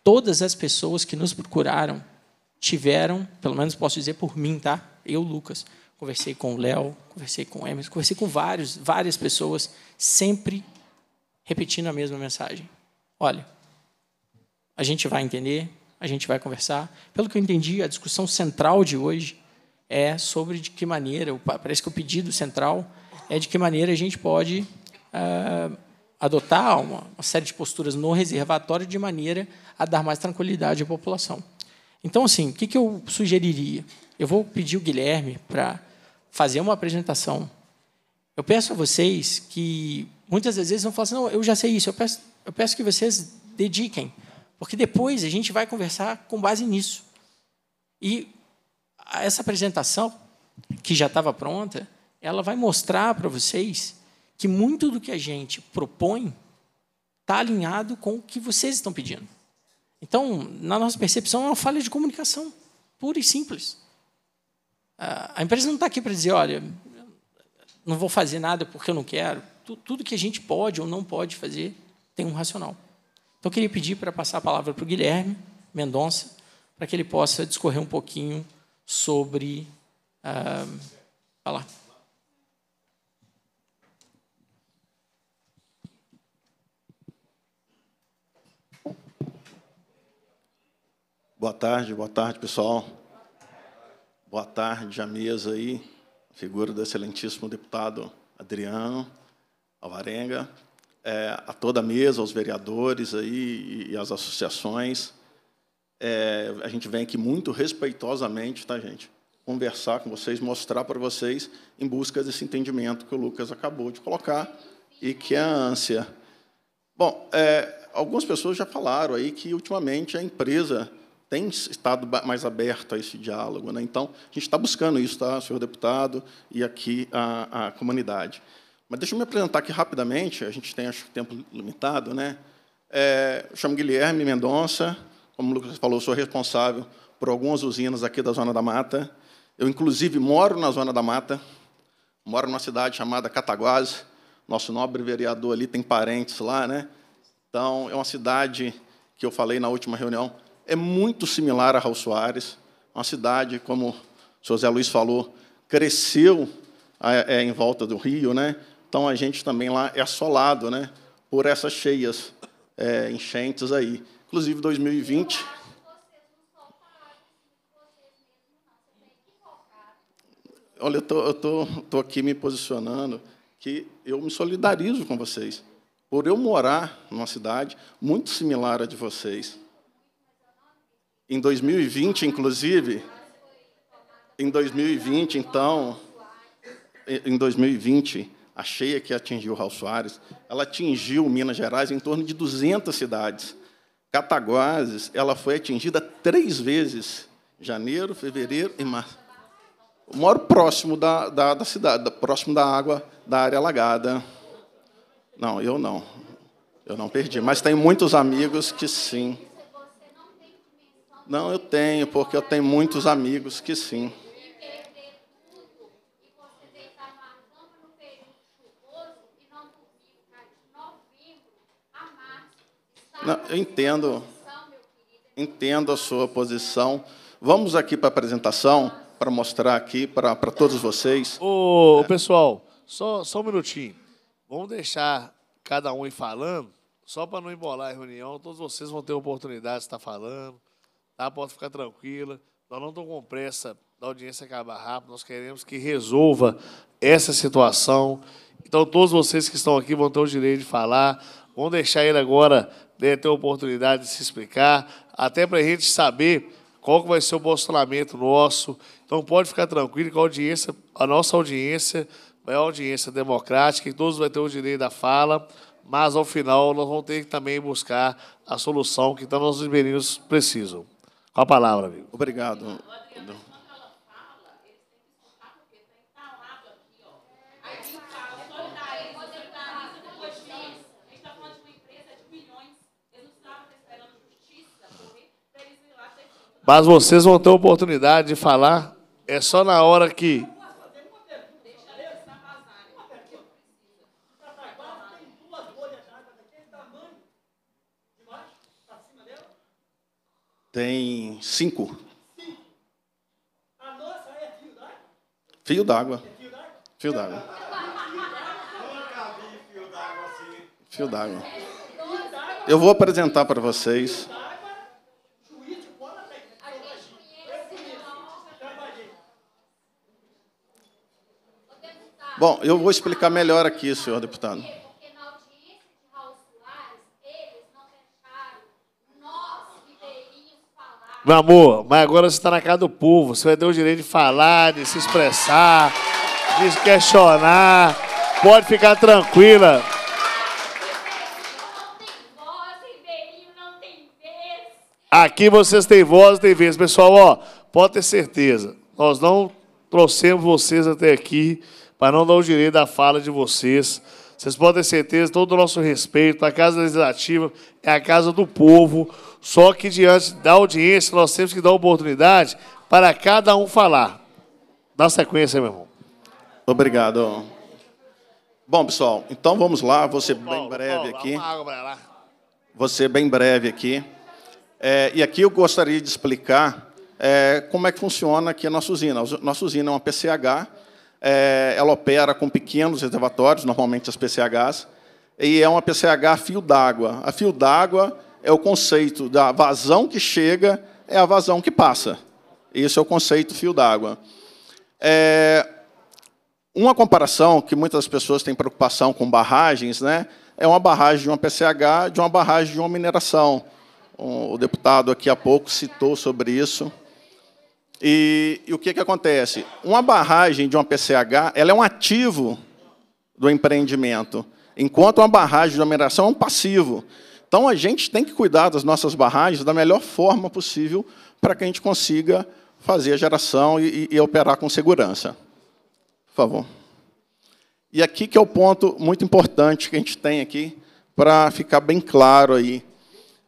Todas as pessoas que nos procuraram tiveram, pelo menos posso dizer por mim, tá? Eu, Lucas, conversei com o Léo, conversei com o Emerson, conversei com vários, várias pessoas, sempre repetindo a mesma mensagem. Olha, a gente vai entender, a gente vai conversar. Pelo que eu entendi, a discussão central de hoje é sobre de que maneira, parece que o pedido central é de que maneira a gente pode uh, adotar uma, uma, série de posturas no reservatório de maneira a dar mais tranquilidade à população. Então, assim, o que, que eu sugeriria? Eu vou pedir o Guilherme para fazer uma apresentação. Eu peço a vocês que, muitas vezes, vão falar assim, não, eu já sei isso, eu peço, eu peço que vocês dediquem porque depois a gente vai conversar com base nisso. E essa apresentação, que já estava pronta, ela vai mostrar para vocês que muito do que a gente propõe está alinhado com o que vocês estão pedindo. Então, na nossa percepção, é uma falha de comunicação, pura e simples. A empresa não está aqui para dizer, olha, não vou fazer nada porque eu não quero. Tudo que a gente pode ou não pode fazer tem um racional. Então, eu queria pedir para passar a palavra para o Guilherme Mendonça, para que ele possa discorrer um pouquinho sobre. Ah, lá. Boa tarde, boa tarde, pessoal. Boa tarde à mesa aí, figura do excelentíssimo deputado Adriano Alvarenga, é, a toda a mesa, aos vereadores aí, e às associações. É, a gente vem aqui muito respeitosamente, tá, gente? Conversar com vocês, mostrar para vocês em busca desse entendimento que o Lucas acabou de colocar e que é a ânsia. Bom, é, algumas pessoas já falaram aí que ultimamente a empresa tem estado mais aberta a esse diálogo, né? Então a gente está buscando isso, tá, senhor deputado, e aqui a, a comunidade. Mas deixa eu me apresentar aqui rapidamente, a gente tem acho, tempo limitado. Né? É, eu chamo Guilherme Mendonça, como o Lucas falou, sou responsável por algumas usinas aqui da Zona da Mata. Eu, inclusive, moro na Zona da Mata, moro numa cidade chamada Cataguases. Nosso nobre vereador ali tem parentes lá, né? Então, é uma cidade que eu falei na última reunião, é muito similar a Raul Soares, é uma cidade, como o José Luiz falou, cresceu é, é, em volta do Rio, né? Então a gente também lá é assolado, né? Por essas cheias, é, enchentes aí. Inclusive 2020. Olha, eu tô, eu tô, tô aqui me posicionando que eu me solidarizo com vocês por eu morar numa cidade muito similar à de vocês. Em 2020, inclusive, em 2020, então, em 2020, a cheia que atingiu Raul Soares, ela atingiu Minas Gerais em torno de 200 cidades. Cataguases, ela foi atingida três vezes, janeiro, fevereiro e março. Eu moro próximo da, da, da cidade, próximo da água da área alagada. Não, eu não. Eu não perdi. Mas tenho muitos amigos que sim. Não, eu tenho, porque eu tenho muitos amigos que sim. Não, eu entendo. Entendo a sua posição. Vamos aqui para a apresentação, para mostrar aqui para todos vocês. Ô, é. pessoal, só, só um minutinho. Vamos deixar cada um ir falando, só para não embolar a reunião. Todos vocês vão ter a oportunidade de estar falando, tá? Pode ficar tranquila. Nós não estamos com pressa da audiência acabar rápido. Nós queremos que resolva essa situação. Então, todos vocês que estão aqui vão ter o direito de falar. Vamos deixar ele agora né, ter a oportunidade de se explicar, até para a gente saber qual vai ser o posicionamento nosso. Então pode ficar tranquilo que a audiência, a nossa audiência, é uma audiência democrática, e todos vão ter o direito da fala, mas ao final nós vamos ter que também buscar a solução que então, nossos ribeirinhos precisam. Com a palavra, amigo. Obrigado. Obrigado. Mas vocês vão ter a oportunidade de falar. É só na hora que. Tem cinco. A nossa é fio d'água? Fio d'água. É fio d'água. Assim. Fio d'água. Eu vou apresentar para vocês Bom, eu vou explicar melhor aqui, senhor deputado. Meu amor, mas agora você está na casa do povo. Você vai ter o direito de falar, de se expressar, de se questionar. Pode ficar tranquila. Aqui vocês têm voz, e têm vez. Pessoal, ó, pode ter certeza. Nós não trouxemos vocês até aqui para não dar o direito à fala de vocês. Vocês podem ter certeza, todo o nosso respeito, a Casa Legislativa é a casa do povo, só que diante da audiência nós temos que dar oportunidade para cada um falar. Dá sequência, meu irmão. Obrigado. Bom, pessoal, então vamos lá, vou ser bem breve aqui. Vou ser bem breve aqui. É, e aqui eu gostaria de explicar é, como é que funciona aqui a nossa usina. A nossa usina é uma PCH, é, ela opera com pequenos reservatórios, normalmente as PCHs, e é uma PCH fio d'água. A fio d'água é o conceito da vazão que chega é a vazão que passa. Esse é o conceito fio d'água. É... Uma comparação que muitas pessoas têm preocupação com barragens, né, é uma barragem de uma PCH de uma barragem de uma mineração. O deputado aqui há pouco citou sobre isso. E, e o que, que acontece? Uma barragem de uma PCH ela é um ativo do empreendimento, enquanto uma barragem de aglomeração é um passivo. Então, a gente tem que cuidar das nossas barragens da melhor forma possível para que a gente consiga fazer a geração e, e, e operar com segurança. Por favor. E aqui que é o ponto muito importante que a gente tem aqui para ficar bem claro aí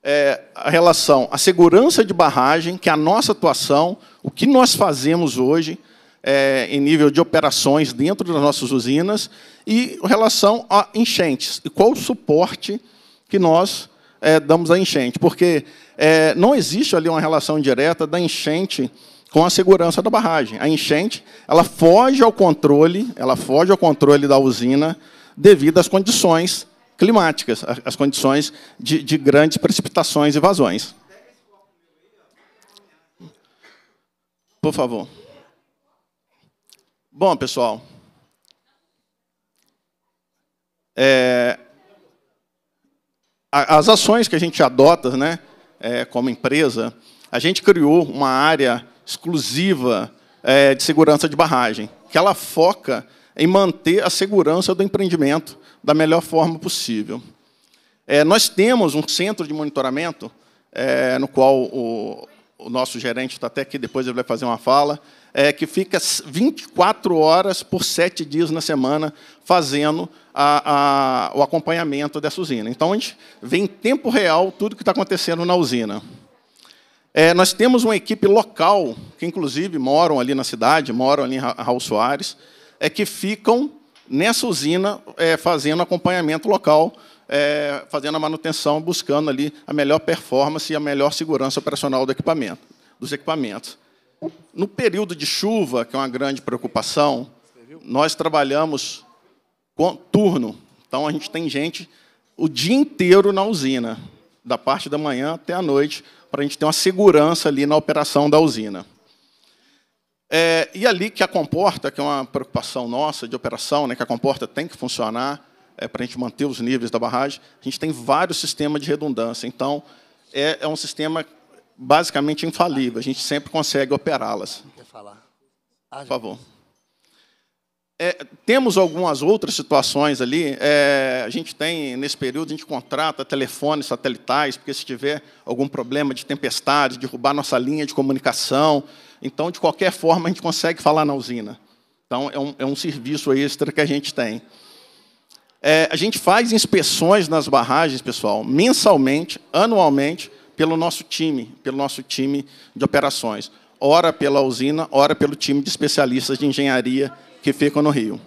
é, a relação à segurança de barragem, que é a nossa atuação, o que nós fazemos hoje é, em nível de operações dentro das nossas usinas, e relação a enchentes, e qual o suporte que nós é, damos à enchente, porque é, não existe ali uma relação direta da enchente com a segurança da barragem. A enchente, ela foge ao controle, ela foge ao controle da usina devido às condições climáticas, as condições de, de grandes precipitações e vazões. Por favor. Bom, pessoal. É, as ações que a gente adota né, é, como empresa, a gente criou uma área exclusiva é, de segurança de barragem, que ela foca em manter a segurança do empreendimento da melhor forma possível. É, nós temos um centro de monitoramento, é, no qual o, o nosso gerente está até aqui, depois ele vai fazer uma fala, é, que fica 24 horas por sete dias na semana fazendo a, a, o acompanhamento dessa usina. Então, a gente vê em tempo real tudo que está acontecendo na usina. É, nós temos uma equipe local, que inclusive moram ali na cidade, moram ali em Raul Soares, é, que ficam nessa usina, é, fazendo acompanhamento local, é, fazendo a manutenção, buscando ali a melhor performance e a melhor segurança operacional do equipamento, dos equipamentos. No período de chuva, que é uma grande preocupação, nós trabalhamos com turno. Então, a gente tem gente o dia inteiro na usina, da parte da manhã até a noite, para a gente ter uma segurança ali na operação da usina. É, e ali que a comporta, que é uma preocupação nossa de operação, né, que a comporta tem que funcionar é, para a gente manter os níveis da barragem, a gente tem vários sistemas de redundância. Então, é, é um sistema basicamente infalível, a gente sempre consegue operá-las. Quer falar? Ah, Por favor. É, temos algumas outras situações ali. É, a gente tem, nesse período, a gente contrata telefones satelitais, porque se tiver algum problema de tempestade, derrubar nossa linha de comunicação, então, de qualquer forma, a gente consegue falar na usina. Então, é um, é um serviço extra que a gente tem. É, a gente faz inspeções nas barragens, pessoal, mensalmente, anualmente, pelo nosso time, pelo nosso time de operações. Ora pela usina, ora pelo time de especialistas de engenharia que ficam no Rio.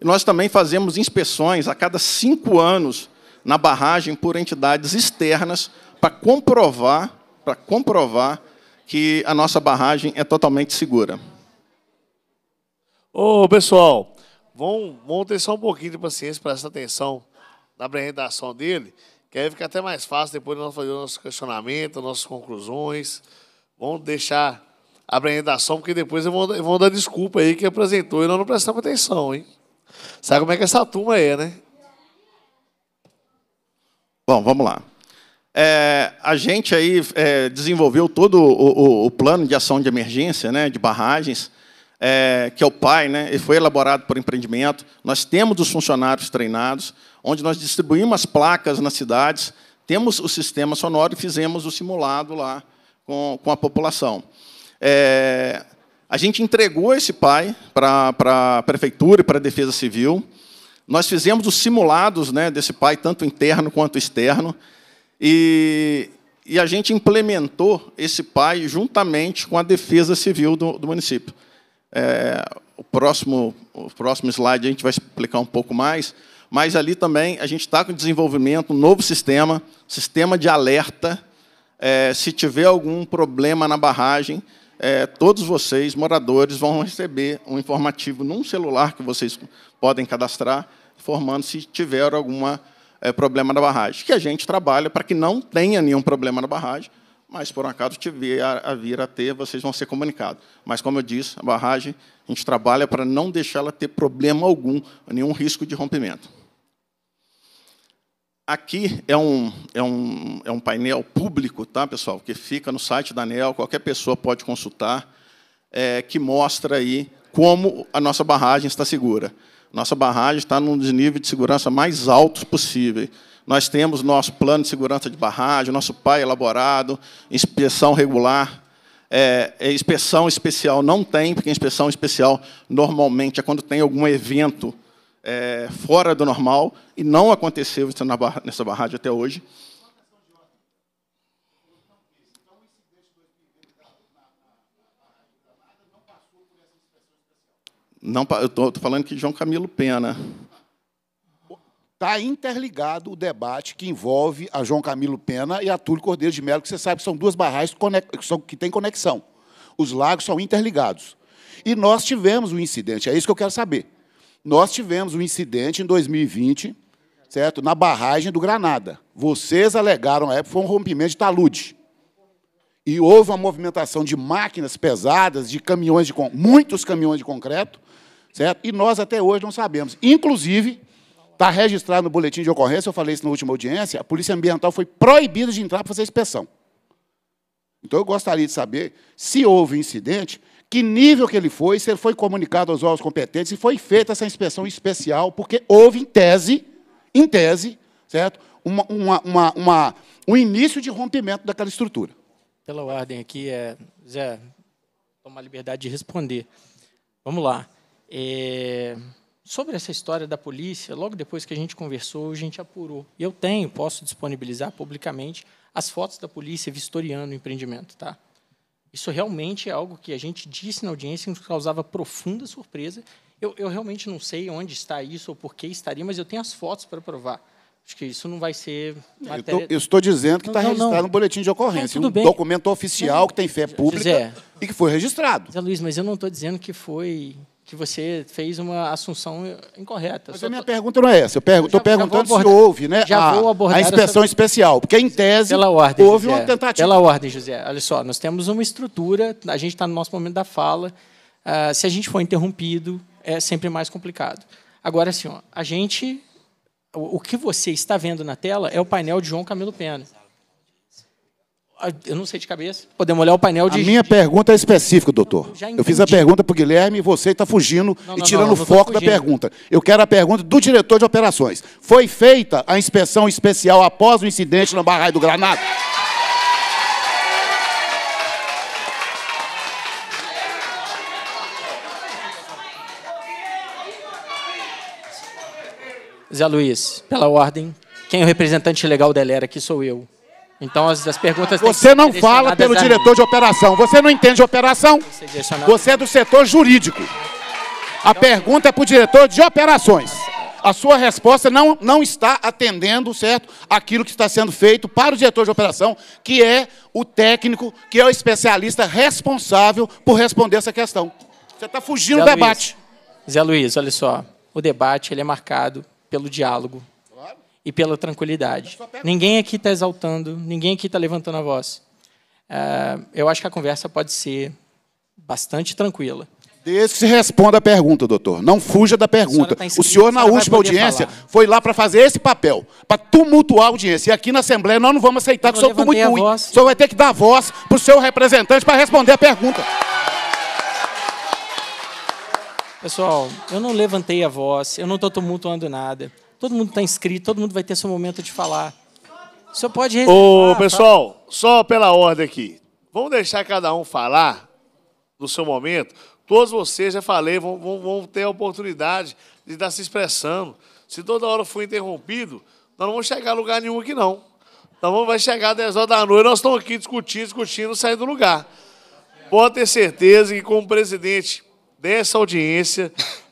E nós também fazemos inspeções a cada cinco anos na barragem por entidades externas para comprovar, para comprovar que a nossa barragem é totalmente segura. Ô, pessoal, vão, vão ter só um pouquinho de paciência, para essa atenção na apresentação dele, que aí fica até mais fácil depois nós fazer o nosso questionamento, nossas conclusões. Vamos deixar a apresentação, porque depois eu vou, eu vou dar desculpa aí que apresentou e nós não prestamos atenção, hein? Sabe como é que essa turma é, né? Bom, vamos lá. É, a gente aí é, desenvolveu todo o, o, o, plano de ação de emergência, né, de barragens, é, que é o PAI, né, e foi elaborado por empreendimento. Nós temos os funcionários treinados, onde nós distribuímos as placas nas cidades, temos o sistema sonoro e fizemos o simulado lá com, com a população. É, a gente entregou esse PAI para a Prefeitura e para a Defesa Civil. Nós fizemos os simulados né, desse PAI, tanto interno quanto externo. E, e a gente implementou esse PAI juntamente com a Defesa Civil do, do município. É, o, próximo, o próximo slide a gente vai explicar um pouco mais, mas ali também a gente está com desenvolvimento, um novo sistema, sistema de alerta. É, se tiver algum problema na barragem, é, todos vocês, moradores, vão receber um informativo num celular que vocês podem cadastrar, informando se tiver alguma é, problema na barragem, que a gente trabalha para que não tenha nenhum problema na barragem, mas por um acaso tiver a, vir a ter, vocês vão ser comunicados. Mas como eu disse, a barragem a gente trabalha para não deixá-la ter problema algum, nenhum risco de rompimento. Aqui é um, é um, é um painel público, tá, pessoal, que fica no site da ANEL, qualquer pessoa pode consultar, é, que mostra aí como a nossa barragem está segura. Nossa barragem está num nível de segurança mais altos possível. Nós temos nosso plano de segurança de barragem, nosso PAI elaborado, inspeção regular. É, é, inspeção especial não tem, porque inspeção especial normalmente é quando tem algum evento é, fora do normal, e não aconteceu isso na nessa barragem até hoje. Não, eu estou falando que João Camilo Pena. Está interligado o debate que envolve a João Camilo Pena e a Túlio Cordeiro de Melo, que você sabe que são duas barragens que têm conexão. Os lagos são interligados. E nós tivemos um incidente, é isso que eu quero saber. Nós tivemos um incidente em 2020, certo? Na barragem do Granada. Vocês alegaram na época foi um rompimento de talude. E houve uma movimentação de máquinas pesadas, de caminhões de muitos caminhões de concreto, Certo? E nós até hoje não sabemos. Inclusive, está registrado no boletim de ocorrência, eu falei isso na última audiência, a Polícia Ambiental foi proibida de entrar para fazer inspeção. Então, eu gostaria de saber se houve incidente, que nível que ele foi, se ele foi comunicado aos órgãos competentes, se foi feita essa inspeção especial, porque houve, em tese, em tese, certo? Uma, uma, uma, uma um início de rompimento daquela estrutura. Pela ordem aqui, é, Zé, tomar liberdade de responder. Vamos lá. É, sobre essa história da polícia, logo depois que a gente conversou, a gente apurou. Eu tenho, posso disponibilizar publicamente as fotos da polícia vistoriando o empreendimento, tá? Isso realmente é algo que a gente disse na audiência e nos causava profunda surpresa. Eu, eu realmente não sei onde está isso ou por que estaria, mas eu tenho as fotos para provar. Acho que isso não vai ser. Matéria... Eu, tô, eu, estou dizendo que está registrado não. no boletim de ocorrência. Não, um bem. documento oficial não, que tem fé pública e que foi registrado. Zé Luiz, mas eu não estou dizendo que foi que você fez uma assunção incorreta. Mas a minha tô... pergunta não é essa. Eu estou perguntando abordar... se houve né, já a, vou a inspeção essa... especial, porque, em tese, pela ordem, houve José, uma tentativa. Pela ordem, José. Olha só, nós temos uma estrutura, a gente está no nosso momento da fala. Ah, se a gente for interrompido, é sempre mais complicado. Agora, assim, ó, a gente... O, o que você está vendo na tela é o painel de João Camilo Pena. Eu não sei de cabeça. Podemos olhar o painel de. A minha pergunta é específica, doutor. Eu, eu fiz a pergunta para o Guilherme e você está fugindo não, e não, tirando o foco da pergunta. Eu quero a pergunta do diretor de operações. Foi feita a inspeção especial após o incidente na Barragem do Granada? Zé Luiz, pela ordem, quem é o representante legal da era aqui sou eu. Então as, as perguntas Você não fala pelo diretor de operação. Você não entende de operação? Você é do setor jurídico. A pergunta é para o diretor de operações. A sua resposta não, não está atendendo, certo, aquilo que está sendo feito para o diretor de operação, que é o técnico, que é o especialista responsável por responder essa questão. Você está fugindo Zé do debate. Zé Luiz, olha só. O debate ele é marcado pelo diálogo, e pela tranquilidade. Ninguém aqui está exaltando, ninguém aqui está levantando a voz. Uh, eu acho que a conversa pode ser bastante tranquila. Desde que se responda a pergunta, doutor. Não fuja da pergunta. Tá o senhor, na última audiência, falar. foi lá para fazer esse papel, para tumultuar a audiência. E aqui na Assembleia nós não vamos aceitar eu que o senhor tumultue. O senhor vai ter que dar voz para o seu representante para responder a pergunta. Pessoal, eu não levantei a voz, eu não estou tumultuando nada. Todo mundo está inscrito, todo mundo vai ter seu momento de falar. O senhor pode reservar. Ô, tá? pessoal, fala. só pela ordem aqui. Vamos deixar cada um falar no seu momento. Todos vocês, já falei, vão, vão, vão ter a oportunidade de estar se expressando. Se toda hora for interrompido, nós não vamos chegar a lugar nenhum aqui, não. Então vamos vai chegar às 10 horas da noite, nós estamos aqui discutindo, discutindo, saindo do lugar. Pode ter certeza que, como presidente dessa audiência,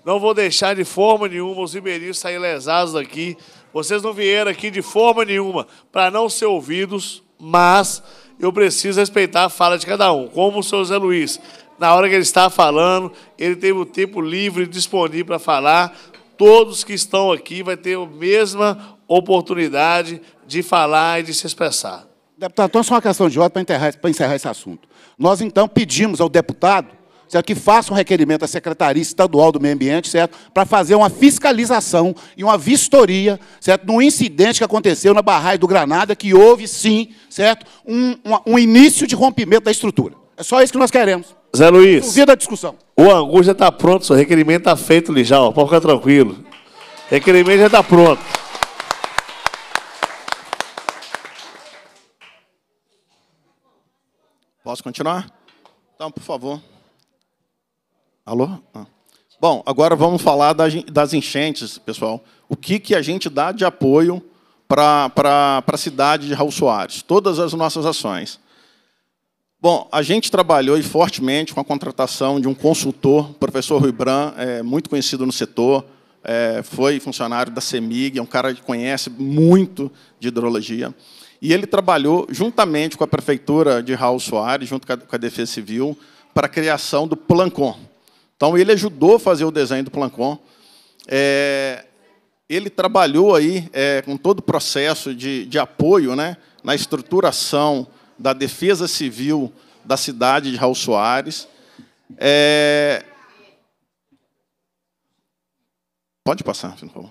não vou deixar de forma nenhuma os ribeirinhos saírem lesados daqui. Vocês não vieram aqui de forma nenhuma para não ser ouvidos, mas eu preciso respeitar a fala de cada um. Como o senhor Zé Luiz, na hora que ele está falando, ele teve o tempo livre e disponível para falar. Todos que estão aqui vão ter a mesma oportunidade de falar e de se expressar. Deputado, então só uma questão de ordem para para encerrar esse assunto. Nós, então, pedimos ao deputado certo? que faça um requerimento à Secretaria Estadual do Meio Ambiente, certo? Para fazer uma fiscalização e uma vistoria, certo? No incidente que aconteceu na barragem do Granada, que houve, sim, certo? Um, um início de rompimento da estrutura. É só isso que nós queremos. Zé Luiz. Duvida a discussão. O Angu já está pronto, seu requerimento está feito ali já, pode ficar tranquilo. Requerimento já está pronto. Posso continuar? Então, por favor. Alô? Ah. Bom, agora vamos falar das enchentes, pessoal. O que, que a gente dá de apoio para a cidade de Raul Soares? Todas as nossas ações. Bom, a gente trabalhou fortemente com a contratação de um consultor, o professor Rui Bran, é, muito conhecido no setor, é, foi funcionário da CEMIG, é um cara que conhece muito de hidrologia. E ele trabalhou juntamente com a prefeitura de Raul Soares, junto com a, com a Defesa Civil, para a criação do Plancon. Então ele ajudou a fazer o desenho do Plancon. É, ele trabalhou aí é, com todo o processo de, de apoio né, na estruturação da defesa civil da cidade de Raul Soares. É... Pode passar, por favor.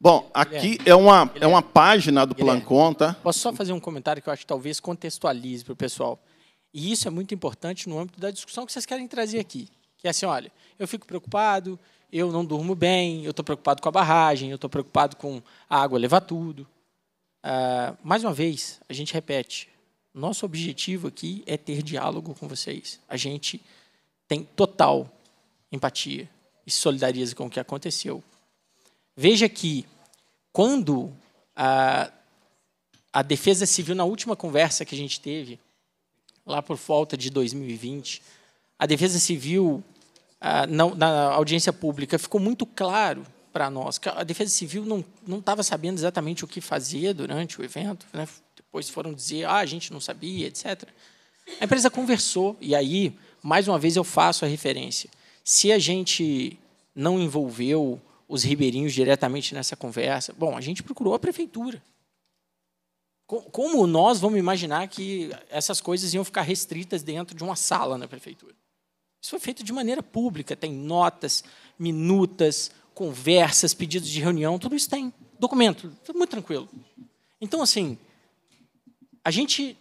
Bom, aqui é uma, é uma página do Plancon, tá? Posso só fazer um comentário que eu acho que talvez contextualize para o pessoal. E isso é muito importante no âmbito da discussão que vocês querem trazer aqui. Que é assim, olha, eu fico preocupado, eu não durmo bem, eu estou preocupado com a barragem, eu estou preocupado com a água levar tudo. Ah, mais uma vez, a gente repete, nosso objetivo aqui é ter diálogo com vocês. A gente tem total empatia e solidariza com o que aconteceu. Veja que quando a, ah, a Defesa Civil, na última conversa que a gente teve, lá por volta de 2020, a Defesa Civil ah, na, na audiência pública, ficou muito claro para nós que a Defesa Civil não não estava sabendo exatamente o que fazia durante o evento. Né? Depois foram dizer, ah, a gente não sabia, etc. A empresa conversou e aí, mais uma vez, eu faço a referência. Se a gente não envolveu os ribeirinhos diretamente nessa conversa, bom, a gente procurou a prefeitura. Como nós vamos imaginar que essas coisas iam ficar restritas dentro de uma sala na prefeitura? Isso foi feito de maneira pública, tem notas, minutas, conversas, pedidos de reunião, tudo isso tem. Documento, tudo muito tranquilo. Então, assim, a gente.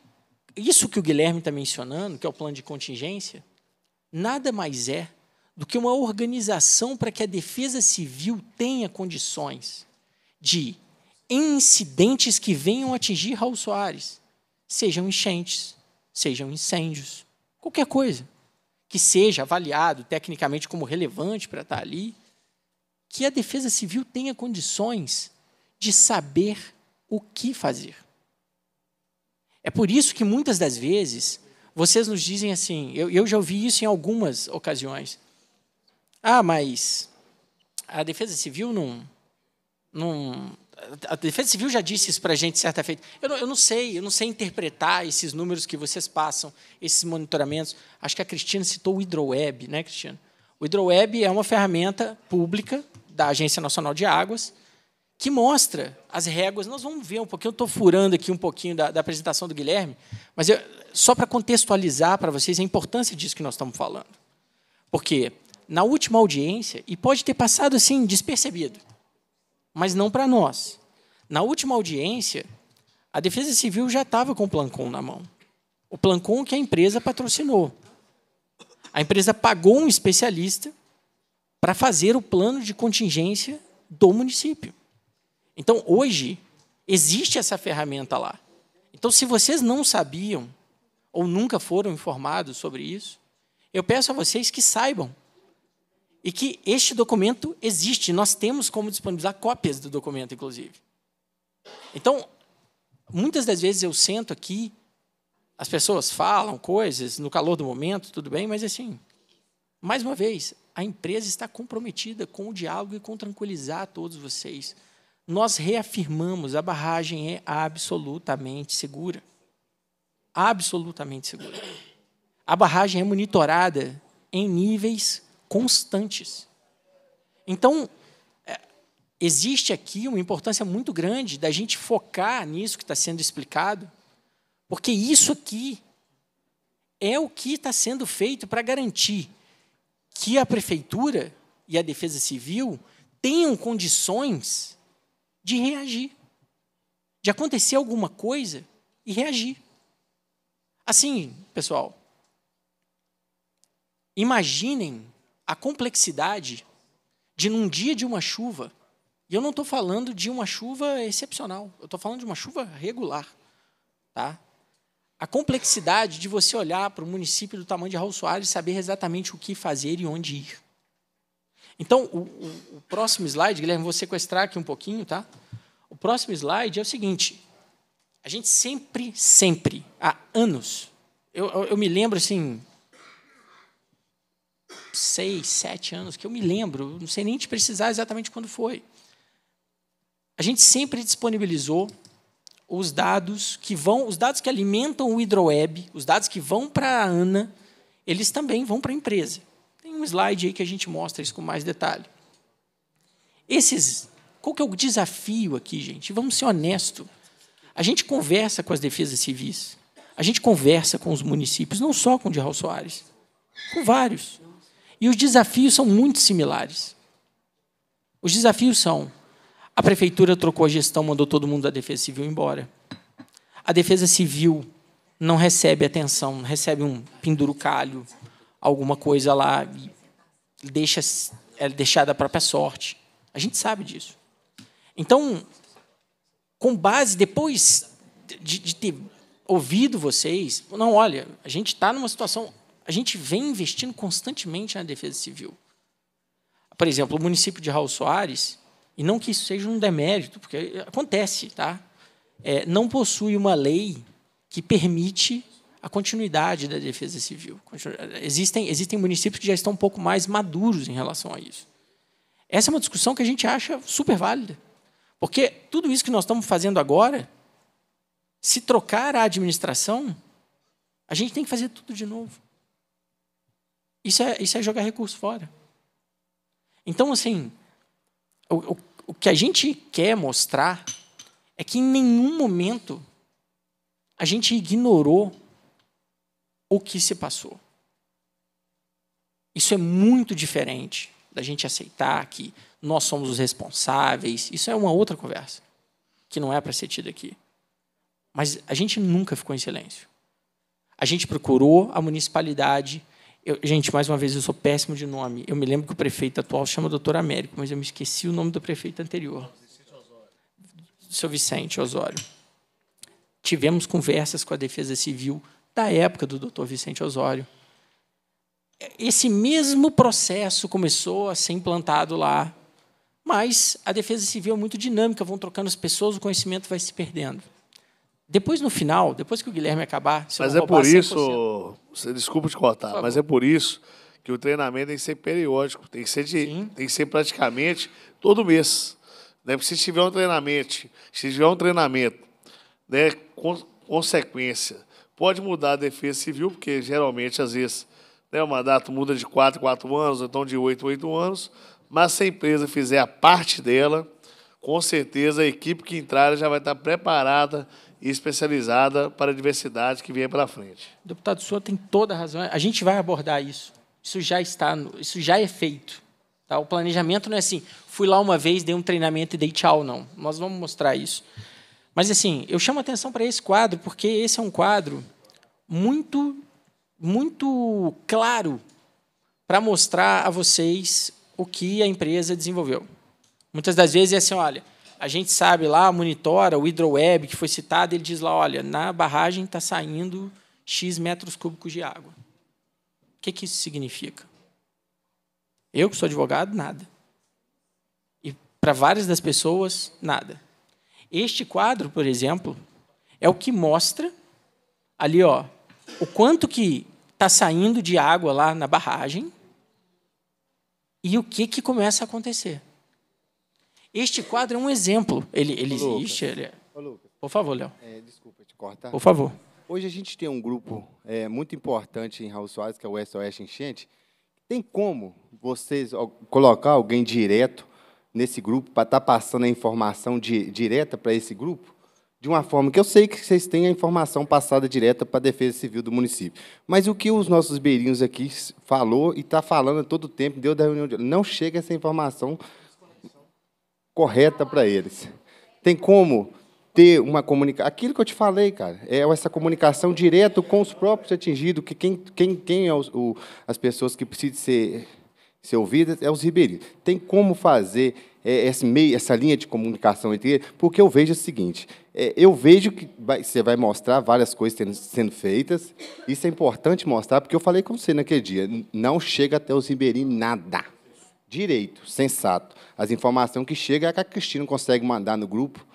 Isso que o Guilherme está mencionando, que é o plano de contingência, nada mais é do que uma organização para que a defesa civil tenha condições de incidentes que venham atingir Raul Soares, sejam enchentes, sejam incêndios, qualquer coisa que seja avaliado tecnicamente como relevante para estar ali, que a Defesa Civil tenha condições de saber o que fazer. É por isso que muitas das vezes vocês nos dizem assim, eu, eu já ouvi isso em algumas ocasiões. Ah, mas a Defesa Civil não, não, a Defesa Civil já disse isso para a gente certa feita. Eu não, eu não, sei, eu não sei interpretar esses números que vocês passam, esses monitoramentos. Acho que a Cristina citou o hidroweb, né, Cristina? O hidroweb é uma ferramenta pública da Agência Nacional de Águas que mostra as réguas. Nós vamos ver um pouquinho, eu estou furando aqui um pouquinho da, da apresentação do Guilherme, mas eu, só para contextualizar para vocês a importância disso que nós estamos falando. Porque na última audiência, e pode ter passado assim despercebido, mas não para nós. Na última audiência, a Defesa Civil já estava com o Plancon na mão. O Plancon que a empresa patrocinou. A empresa pagou um especialista para fazer o plano de contingência do município. Então, hoje, existe essa ferramenta lá. Então, se vocês não sabiam ou nunca foram informados sobre isso, eu peço a vocês que saibam e que este documento existe. Nós temos como disponibilizar cópias do documento, inclusive. Então, muitas das vezes eu sento aqui, as pessoas falam coisas no calor do momento, tudo bem, mas assim, mais uma vez, a empresa está comprometida com o diálogo e com tranquilizar todos vocês. Nós reafirmamos, a barragem é absolutamente segura. Absolutamente segura. A barragem é monitorada em níveis constantes. Então, é, existe aqui uma importância muito grande da gente focar nisso que está sendo explicado, porque isso aqui é o que está sendo feito para garantir que a prefeitura e a defesa civil tenham condições de reagir, de acontecer alguma coisa e reagir. Assim, pessoal, imaginem a complexidade de num dia de uma chuva, e eu não estou falando de uma chuva excepcional, eu estou falando de uma chuva regular, tá? A complexidade de você olhar para o município do tamanho de Raul Soares e saber exatamente o que fazer e onde ir. Então, o, o, o próximo slide, Guilherme, vou sequestrar aqui um pouquinho, tá? O próximo slide é o seguinte: a gente sempre, sempre, há anos, eu, eu, eu me lembro assim, seis, sete anos, que eu me lembro, não sei nem te precisar exatamente quando foi. A gente sempre disponibilizou os dados que vão, os dados que alimentam o hidroweb, os dados que vão para a ANA, eles também vão para a empresa. Tem um slide aí que a gente mostra isso com mais detalhe. Esses, qual que é o desafio aqui, gente? Vamos ser honesto. A gente conversa com as defesas civis, a gente conversa com os municípios, não só com o de Raul Soares, com vários. E os desafios são muito similares. Os desafios são: a prefeitura trocou a gestão, mandou todo mundo da Defesa Civil embora. A Defesa Civil não recebe atenção, recebe um pendurucalho, alguma coisa lá, deixa, é deixada à própria sorte. A gente sabe disso. Então, com base, depois de, de ter ouvido vocês, não, olha, a gente está numa situação a gente vem investindo constantemente na defesa civil. Por exemplo, o município de Raul Soares, e não que isso seja um demérito, porque acontece, tá? É, não possui uma lei que permite a continuidade da defesa civil. Existem, existem municípios que já estão um pouco mais maduros em relação a isso. Essa é uma discussão que a gente acha super válida. Porque tudo isso que nós estamos fazendo agora, se trocar a administração, a gente tem que fazer tudo de novo. Isso é, isso é jogar recurso fora. Então, assim, o, o, o que a gente quer mostrar é que em nenhum momento a gente ignorou o que se passou. Isso é muito diferente da gente aceitar que nós somos os responsáveis. Isso é uma outra conversa que não é para ser tida aqui. Mas a gente nunca ficou em silêncio. A gente procurou a municipalidade eu, gente, mais uma vez, eu sou péssimo de nome. Eu me lembro que o prefeito atual chama doutor Américo, mas eu me esqueci o nome do prefeito anterior. Seu Vicente Osório. Tivemos conversas com a Defesa Civil da época do doutor Vicente Osório. Esse mesmo processo começou a ser implantado lá, mas a Defesa Civil é muito dinâmica, vão trocando as pessoas, o conhecimento vai se perdendo. Depois, no final, depois que o Guilherme acabar... mas é por isso... desculpe Desculpa te cortar, mas é por isso que o treinamento tem que ser periódico, tem que ser, de, tem que ser praticamente todo mês. Né? Porque se tiver um treinamento, se tiver um treinamento, né, consequência, pode mudar a defesa civil, porque geralmente, às vezes, né, o mandato muda de 4 4 anos, ou então de 8 8 anos, mas se a empresa fizer a parte dela, com certeza a equipe que entrar já vai estar preparada e especializada para a diversidade que vem pela frente. Deputado, o senhor tem toda a razão. A gente vai abordar isso. Isso já está, isso já é feito. Tá? O planejamento não é assim, fui lá uma vez, dei um treinamento e dei tchau, não. Nós vamos mostrar isso. Mas, assim, eu chamo atenção para esse quadro, porque esse é um quadro muito, muito claro para mostrar a vocês o que a empresa desenvolveu. Muitas das vezes é assim, olha, a gente sabe lá, monitora, o hidroweb que foi citado, ele diz lá, olha, na barragem está saindo X metros cúbicos de água. O que, que isso significa? Eu, que sou advogado, nada. E para várias das pessoas, nada. Este quadro, por exemplo, é o que mostra ali, ó, o quanto que está saindo de água lá na barragem e o que, que começa a acontecer. Este quadro é um exemplo. Ele, ele Ô, existe. Lucas. Ele é... Ô, Lucas. Por favor, Léo. É, desculpa te cortar. Por favor. Hoje a gente tem um grupo é, muito importante em Raul Soares, que é o SOS Enchente. Tem como vocês colocar alguém direto nesse grupo para estar tá passando a informação de, direta para esse grupo? De uma forma que eu sei que vocês têm a informação passada direta para a Defesa Civil do município. Mas o que os nossos beirinhos aqui falou e está falando a todo tempo, deu da reunião, de... não chega essa informação correta para eles. Tem como ter uma comunicação. Aquilo que eu te falei, cara, é essa comunicação direto com os próprios atingidos, que quem, quem, quem é o, as pessoas que precisam ser, ser ouvidas é os ribeirinhos. Tem como fazer é, esse meio, essa linha de comunicação entre eles, porque eu vejo o seguinte: é, eu vejo que vai, você vai mostrar várias coisas sendo, sendo feitas. Isso é importante mostrar, porque eu falei com você naquele dia: não chega até os ribeirinhos nada. Direito, sensato as informações que chegam é que a Cristina consegue mandar no grupo,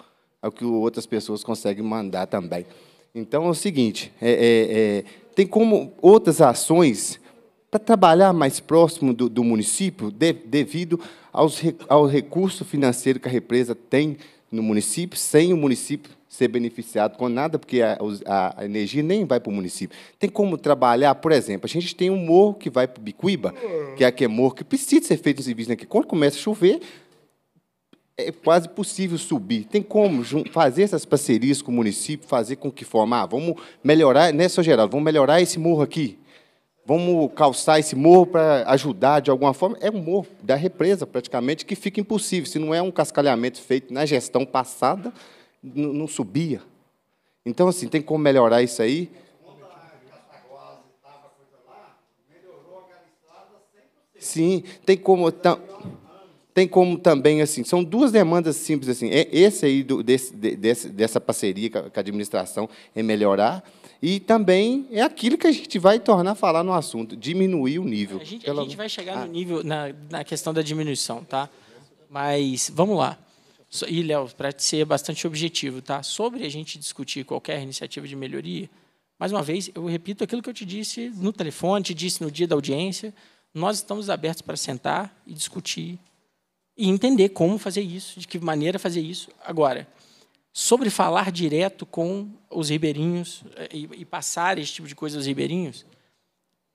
é o que outras pessoas conseguem mandar também. Então é o seguinte, é, é, é tem como outras ações para trabalhar mais próximo do, do município, de, devido aos, ao recurso financeiro que a represa tem no município, sem o município ser beneficiado com nada, porque a, a, energia nem vai para o município. Tem como trabalhar, por exemplo, a gente tem um morro que vai para o Bicuíba, que é aquele morro que precisa ser feito um serviço aqui. Né, quando começa a chover, é quase possível subir. Tem como fazer essas parcerias com o município, fazer com que formar, ah, vamos melhorar, né, geral, vamos melhorar esse morro aqui. Vamos calçar esse morro para ajudar de alguma forma. É um morro da represa, praticamente, que fica impossível. Se não é um cascalhamento feito na gestão passada, não subia. Então, assim, tem como melhorar isso aí? Sim, tem como, tam, tem como também, assim, são duas demandas simples, assim, é, esse aí do, desse, desse, dessa parceria com a administração é melhorar, e também é aquilo que a gente vai tornar a falar no assunto, diminuir o nível. A gente, a gente vai chegar no ah. nível, na, na questão da diminuição, tá? Mas vamos lá. E, Léo, para ser bastante objetivo, tá? sobre a gente discutir qualquer iniciativa de melhoria, mais uma vez, eu repito aquilo que eu te disse no telefone, te disse no dia da audiência, nós estamos abertos para sentar e discutir e entender como fazer isso, de que maneira fazer isso. Agora, sobre falar direto com os ribeirinhos eh, e, e passar esse tipo de coisa aos ribeirinhos,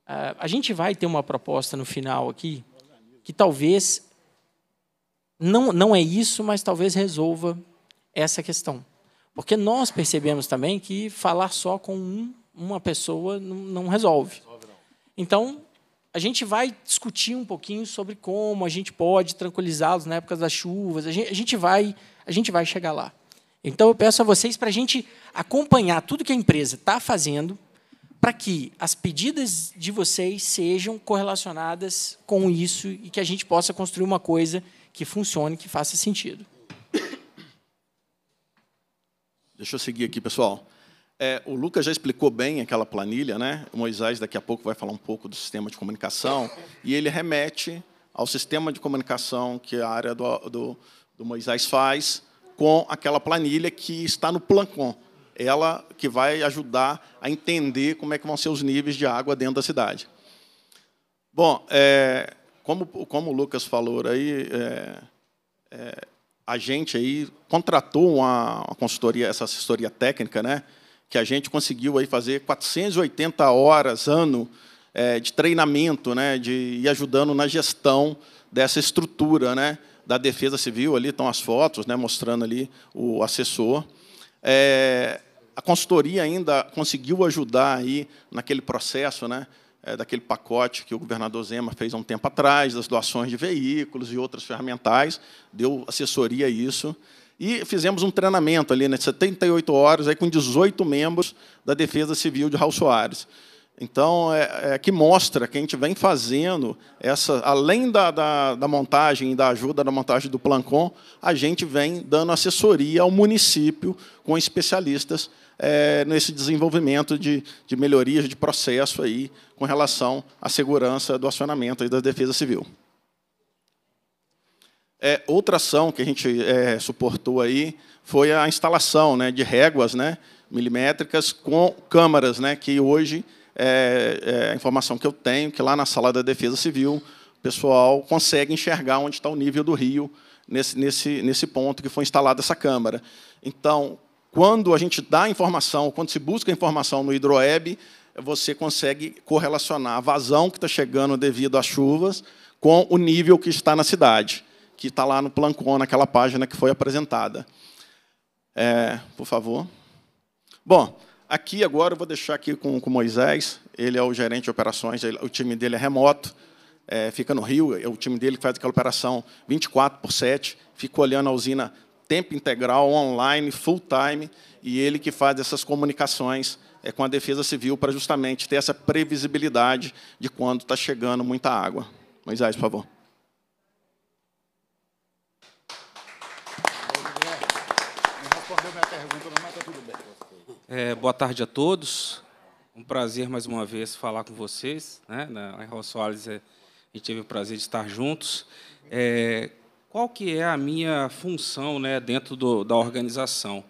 ah, a gente vai ter uma proposta no final aqui que talvez não, não é isso, mas talvez resolva essa questão. Porque nós percebemos também que falar só com um, uma pessoa não, não resolve. Então, a gente vai discutir um pouquinho sobre como a gente pode tranquilizá-los na época das chuvas. A gente, a gente, vai, a gente vai chegar lá. Então, eu peço a vocês para a gente acompanhar tudo que a empresa está fazendo para que as pedidas de vocês sejam correlacionadas com isso e que a gente possa construir uma coisa que funcione, que faça sentido. Deixa eu seguir aqui, pessoal. É, o Lucas já explicou bem aquela planilha, né? O Moisés daqui a pouco vai falar um pouco do sistema de comunicação e ele remete ao sistema de comunicação que a área do, do, do Moisés faz com aquela planilha que está no Plancon. Ela que vai ajudar a entender como é que vão ser os níveis de água dentro da cidade. Bom, é, como, como o Lucas falou aí, é, é, a gente aí contratou uma, uma, consultoria, essa assessoria técnica, né? Que a gente conseguiu aí fazer 480 horas ano é, de treinamento, né? De ir ajudando na gestão dessa estrutura, né? Da Defesa Civil ali estão as fotos, né? Mostrando ali o assessor. É, a consultoria ainda conseguiu ajudar aí naquele processo, né? é, daquele pacote que o governador Zema fez há um tempo atrás, das doações de veículos e outras ferramentais, deu assessoria a isso. E fizemos um treinamento ali, né, 78 horas, aí, com 18 membros da Defesa Civil de Raul Soares. Então, é, é, que mostra que a gente vem fazendo, essa, além da, da, da montagem e da ajuda da montagem do Plancon, a gente vem dando assessoria ao município com especialistas é, nesse desenvolvimento de, de melhorias de processo aí com relação à segurança do acionamento e da defesa civil. É, outra ação que a gente é, suportou aí foi a instalação né, de réguas né, milimétricas com câmaras, né, que hoje é, é, a informação que eu tenho que lá na sala da Defesa Civil o pessoal consegue enxergar onde está o nível do rio nesse, nesse, nesse ponto que foi instalada essa câmara. Então, quando a gente dá informação, quando se busca informação no hidroeb, você consegue correlacionar a vazão que está chegando devido às chuvas com o nível que está na cidade, que está lá no Plancon, naquela página que foi apresentada. É, por favor. Bom, aqui agora eu vou deixar aqui com, com Moisés, ele é o gerente de operações, ele, o time dele é remoto, é, fica no Rio, é o time dele que faz aquela operação 24 por 7, fica olhando a usina tempo integral, online, full time, e ele que faz essas comunicações é, com a Defesa Civil para justamente ter essa previsibilidade de quando está chegando muita água. Moisés, por favor. É, boa tarde a todos. Um prazer mais uma vez falar com vocês. Né? Na Raul Soares, a gente teve o prazer de estar juntos. É, qual que é a minha função né, dentro do, da organização.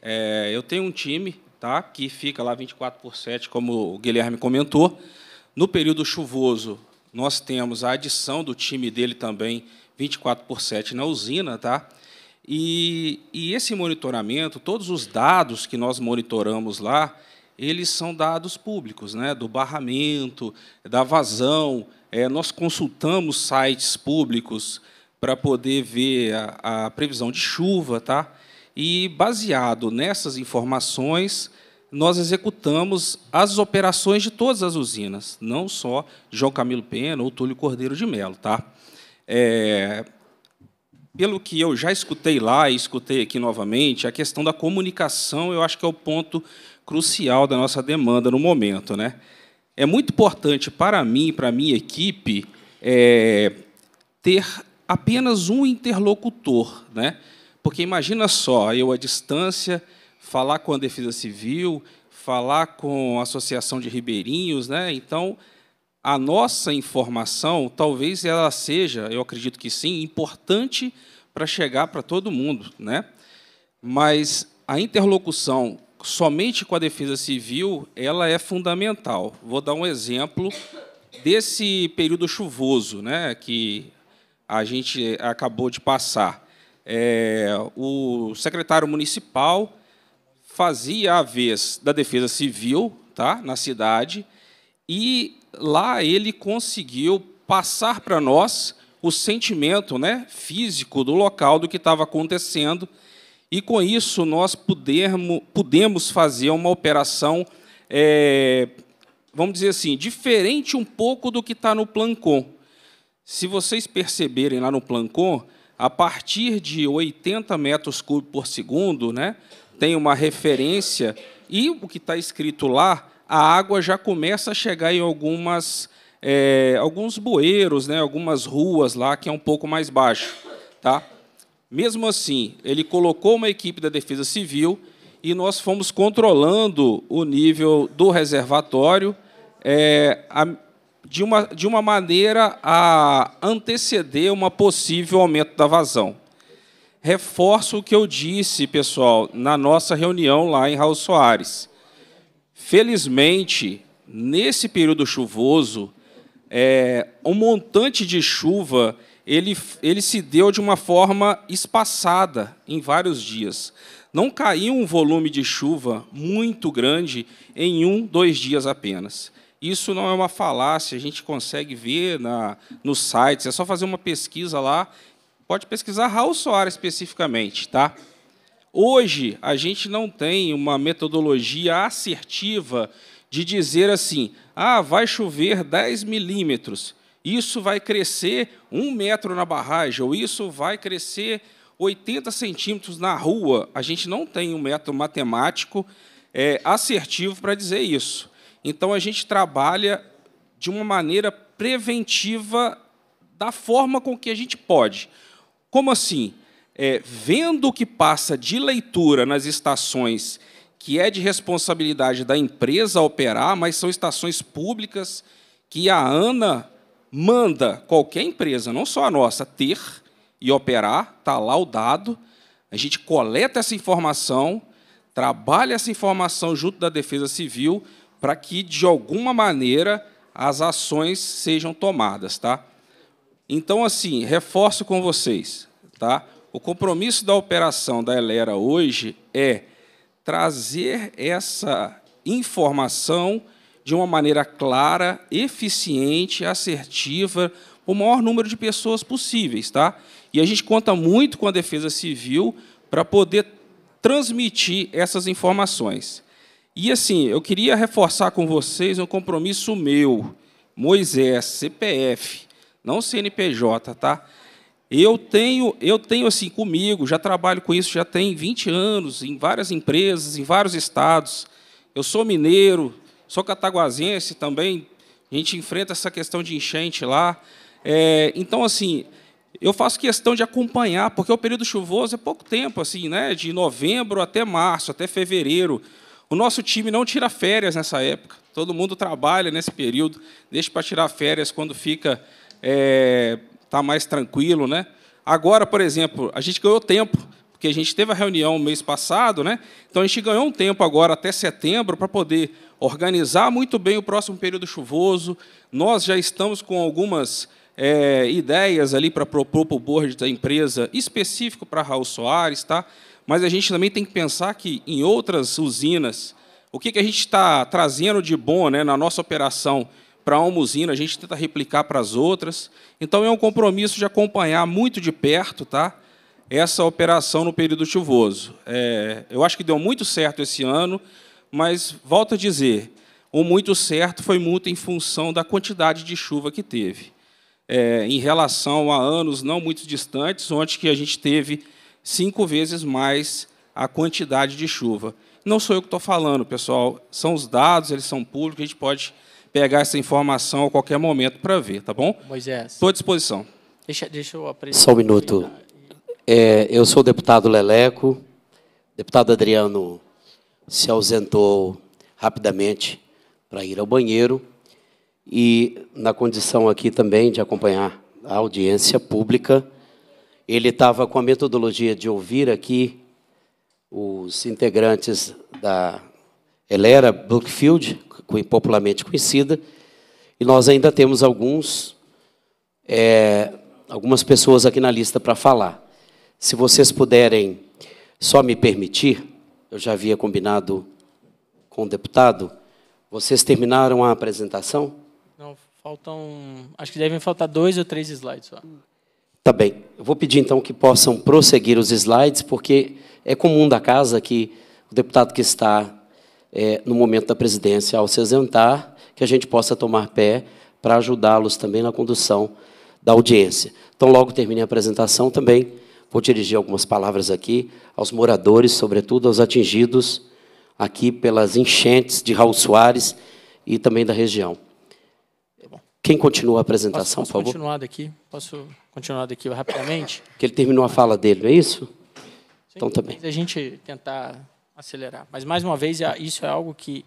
É, eu tenho um time tá, que fica lá 24 por 7, como o Guilherme comentou. No período chuvoso, nós temos a adição do time dele também 24 por 7 na usina. Tá? E, e esse monitoramento, todos os dados que nós monitoramos lá, eles são dados públicos, né? do barramento, da vazão. É, nós consultamos sites públicos, para poder ver a, a, previsão de chuva, tá? E baseado nessas informações, nós executamos as operações de todas as usinas, não só João Camilo Pena ou Túlio Cordeiro de Melo, tá? É, pelo que eu já escutei lá e escutei aqui novamente, a questão da comunicação, eu acho que é o ponto crucial da nossa demanda no momento, né? É muito importante para mim, para a minha equipe, é, ter apenas um interlocutor, né? Porque imagina só, eu à distância, falar com a Defesa Civil, falar com a Associação de Ribeirinhos, né? Então, a nossa informação, talvez ela seja, eu acredito que sim, importante para chegar para todo mundo, né? Mas a interlocução somente com a Defesa Civil, ela é fundamental. Vou dar um exemplo desse período chuvoso, né, que a gente acabou de passar. É, o secretário municipal fazia a vez da Defesa Civil tá, na cidade e lá ele conseguiu passar para nós o sentimento né, físico do local, do que estava acontecendo, e com isso nós pudermos, pudemos fazer uma operação, é, vamos dizer assim, diferente um pouco do que está no Plancom. Se vocês perceberem lá no Plancon, a partir de 80 metros cúbicos por segundo, né, tem uma referência e o que está escrito lá, a água já começa a chegar em algumas é, alguns bueiros, né, algumas ruas lá que é um pouco mais baixo, tá? Mesmo assim, ele colocou uma equipe da Defesa Civil e nós fomos controlando o nível do reservatório. É, a, de uma, de uma maneira a anteceder uma possível aumento da vazão. Reforço o que eu disse, pessoal, na nossa reunião lá em Raul Soares. Felizmente, nesse período chuvoso, é, um montante de chuva ele, ele se deu de uma forma espaçada em vários dias. Não caiu um volume de chuva muito grande em um, dois dias apenas. Isso não é uma falácia, a gente consegue ver na, nos sites, é só fazer uma pesquisa lá. Pode pesquisar Raul Soares especificamente, tá? Hoje, a gente não tem uma metodologia assertiva de dizer assim, ah, vai chover 10 milímetros, isso vai crescer um metro na barragem, ou isso vai crescer 80 centímetros na rua. A gente não tem um método matemático é, assertivo para dizer isso. Então a gente trabalha de uma maneira preventiva da forma com que a gente pode. Como assim? É, vendo o que passa de leitura nas estações que é de responsabilidade da empresa operar, mas são estações públicas que a ANA manda qualquer empresa, não só a nossa, ter e operar, está lá o dado, a gente coleta essa informação, trabalha essa informação junto da Defesa Civil para que, de alguma maneira, as ações sejam tomadas. Tá? Então, assim, reforço com vocês. Tá? O compromisso da operação da Elera hoje é trazer essa informação de uma maneira clara, eficiente, assertiva, para o maior número de pessoas possíveis. Tá? E a gente conta muito com a Defesa Civil para poder transmitir essas informações. E assim, eu queria reforçar com vocês um compromisso meu, Moisés, CPF, não CNPJ, tá? Eu tenho, eu tenho assim comigo, já trabalho com isso já tem 20 anos, em várias empresas, em vários estados. Eu sou mineiro, sou cataguazense também, a gente enfrenta essa questão de enchente lá. É, então, assim, eu faço questão de acompanhar, porque o período chuvoso é pouco tempo, assim, né? De novembro até março, até fevereiro. O nosso time não tira férias nessa época. Todo mundo trabalha nesse período, deixa para tirar férias quando fica é, tá mais tranquilo, né? Agora, por exemplo, a gente ganhou tempo porque a gente teve a reunião mês passado, né? Então a gente ganhou um tempo agora até setembro para poder organizar muito bem o próximo período chuvoso. Nós já estamos com algumas é, ideias ali para propor para o board da empresa específico para Raul Soares, tá? mas a gente também tem que pensar que em outras usinas, o que, que a gente está trazendo de bom né, na nossa operação para uma usina, a gente tenta replicar para as outras. Então é um compromisso de acompanhar muito de perto tá, essa operação no período chuvoso. É, eu acho que deu muito certo esse ano, mas volto a dizer, o muito certo foi muito em função da quantidade de chuva que teve. É, em relação a anos não muito distantes, onde que a gente teve cinco vezes mais a quantidade de chuva. Não sou eu que estou falando, pessoal. São os dados, eles são públicos, a gente pode pegar essa informação a qualquer momento para ver, tá bom? Moisés. Estou à disposição. Deixa, deixa eu aprender. Só um minuto. Né? É, eu sou o deputado Leleco. Deputado Adriano se ausentou rapidamente para ir ao banheiro e na condição aqui também de acompanhar a audiência pública, ele estava com a metodologia de ouvir aqui os integrantes da Elera Brookfield, popularmente conhecida, e nós ainda temos alguns, é, algumas pessoas aqui na lista para falar. Se vocês puderem só me permitir, eu já havia combinado com o deputado, vocês terminaram a apresentação? Não, faltam. Acho que devem faltar dois ou três slides só. Tá bem. Eu vou pedir então que possam prosseguir os slides, porque é comum da casa que o deputado que está é, no momento da presidência, ao se ausentar, que a gente possa tomar pé para ajudá-los também na condução da audiência. Então, logo terminei a apresentação também. Vou dirigir algumas palavras aqui aos moradores, sobretudo aos atingidos aqui pelas enchentes de Raul Soares e também da região. Quem continua a apresentação, posso, posso por favor? Continuar daqui? Posso continuar daqui rapidamente? Que ele terminou a fala dele, não é isso? Sim, então também. Tá a gente tentar acelerar. Mas mais uma vez, é, isso é algo que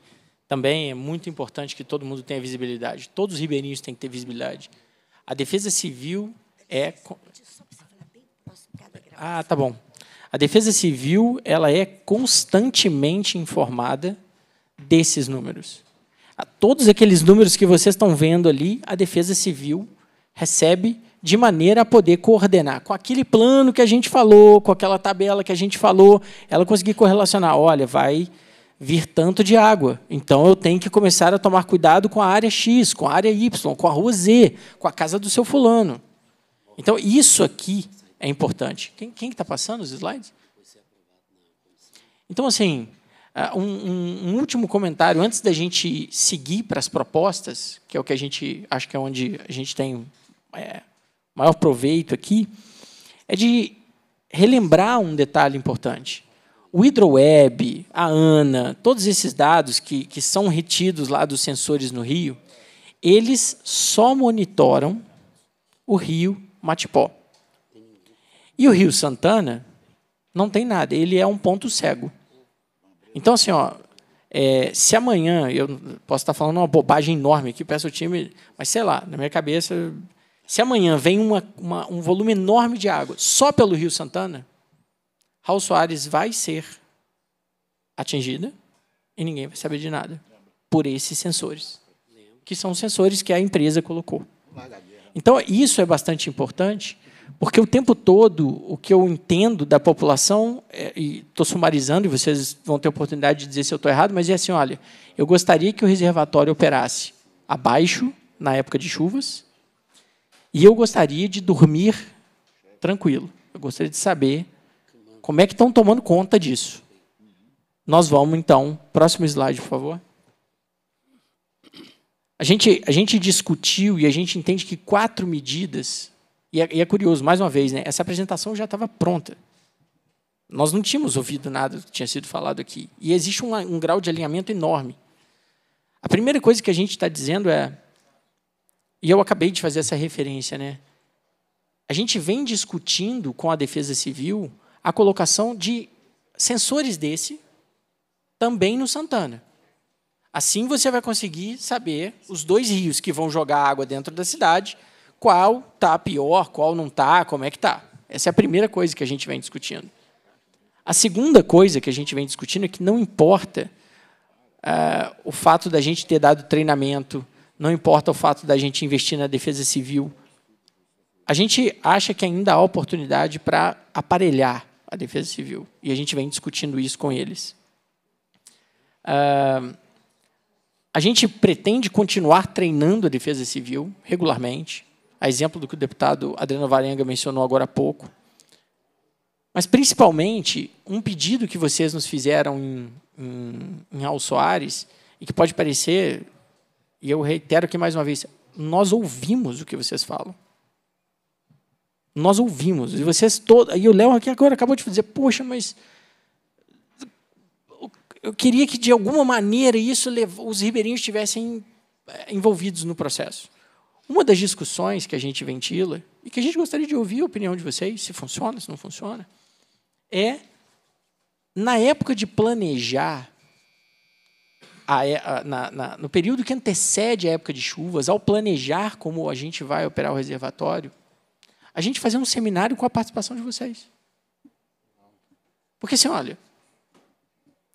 também é muito importante que todo mundo tenha visibilidade. Todos os ribeirinhos têm que ter visibilidade. A defesa civil é Ah, tá bom. A defesa civil, ela é constantemente informada desses números todos aqueles números que vocês estão vendo ali, a Defesa Civil recebe de maneira a poder coordenar com aquele plano que a gente falou, com aquela tabela que a gente falou, ela conseguir correlacionar. Olha, vai vir tanto de água, então eu tenho que começar a tomar cuidado com a área X, com a área Y, com a rua Z, com a casa do seu fulano. Então, isso aqui é importante. Quem está passando os slides? Então, assim, ah, um, um, um, último comentário antes da gente seguir para as propostas, que é o que a gente acho que é onde a gente tem é, maior proveito aqui, é de relembrar um detalhe importante. O hidroweb, a ANA, todos esses dados que, que são retidos lá dos sensores no rio, eles só monitoram o rio Matipó. E o rio Santana não tem nada, ele é um ponto cego. Então, assim, ó, é, se amanhã, eu posso estar falando uma bobagem enorme aqui, peço o time, mas sei lá, na minha cabeça, se amanhã vem uma, uma, um volume enorme de água só pelo Rio Santana, Raul Soares vai ser atingida e ninguém vai saber de nada por esses sensores, que são sensores que a empresa colocou. Então, isso é bastante importante porque o tempo todo, o que eu entendo da população, é, e estou sumarizando, e vocês vão ter oportunidade de dizer se eu estou errado, mas é assim: olha, eu gostaria que o reservatório operasse abaixo, na época de chuvas, e eu gostaria de dormir tranquilo. Eu gostaria de saber como é que estão tomando conta disso. Nós vamos, então, próximo slide, por favor. A gente, a gente discutiu e a gente entende que quatro medidas e é, e é curioso, mais uma vez, né, essa apresentação já estava pronta. Nós não tínhamos ouvido nada do que tinha sido falado aqui. E existe um, um grau de alinhamento enorme. A primeira coisa que a gente está dizendo é, e eu acabei de fazer essa referência, né? A gente vem discutindo com a Defesa Civil a colocação de sensores desse também no Santana. Assim você vai conseguir saber os dois rios que vão jogar água dentro da cidade qual está pior, qual não está, como é que está. Essa é a primeira coisa que a gente vem discutindo. A segunda coisa que a gente vem discutindo é que não importa uh, o fato da gente ter dado treinamento, não importa o fato da gente investir na defesa civil. A gente acha que ainda há oportunidade para aparelhar a defesa civil. E a gente vem discutindo isso com eles. Uh, a gente pretende continuar treinando a defesa civil regularmente a exemplo do que o deputado Adriano Varenga mencionou agora há pouco. Mas, principalmente, um pedido que vocês nos fizeram em, em, em Soares, e que pode parecer, e eu reitero aqui mais uma vez, nós ouvimos o que vocês falam. Nós ouvimos. E vocês todos. E o Léo aqui agora acabou de dizer, poxa, mas eu queria que de alguma maneira isso os ribeirinhos estivessem eh, envolvidos no processo. Uma das discussões que a gente ventila, e que a gente gostaria de ouvir a opinião de vocês, se funciona, se não funciona, é na época de planejar, a, é, a, na, na, no período que antecede a época de chuvas, ao planejar como a gente vai operar o reservatório, a gente fazer um seminário com a participação de vocês. Porque, assim, olha,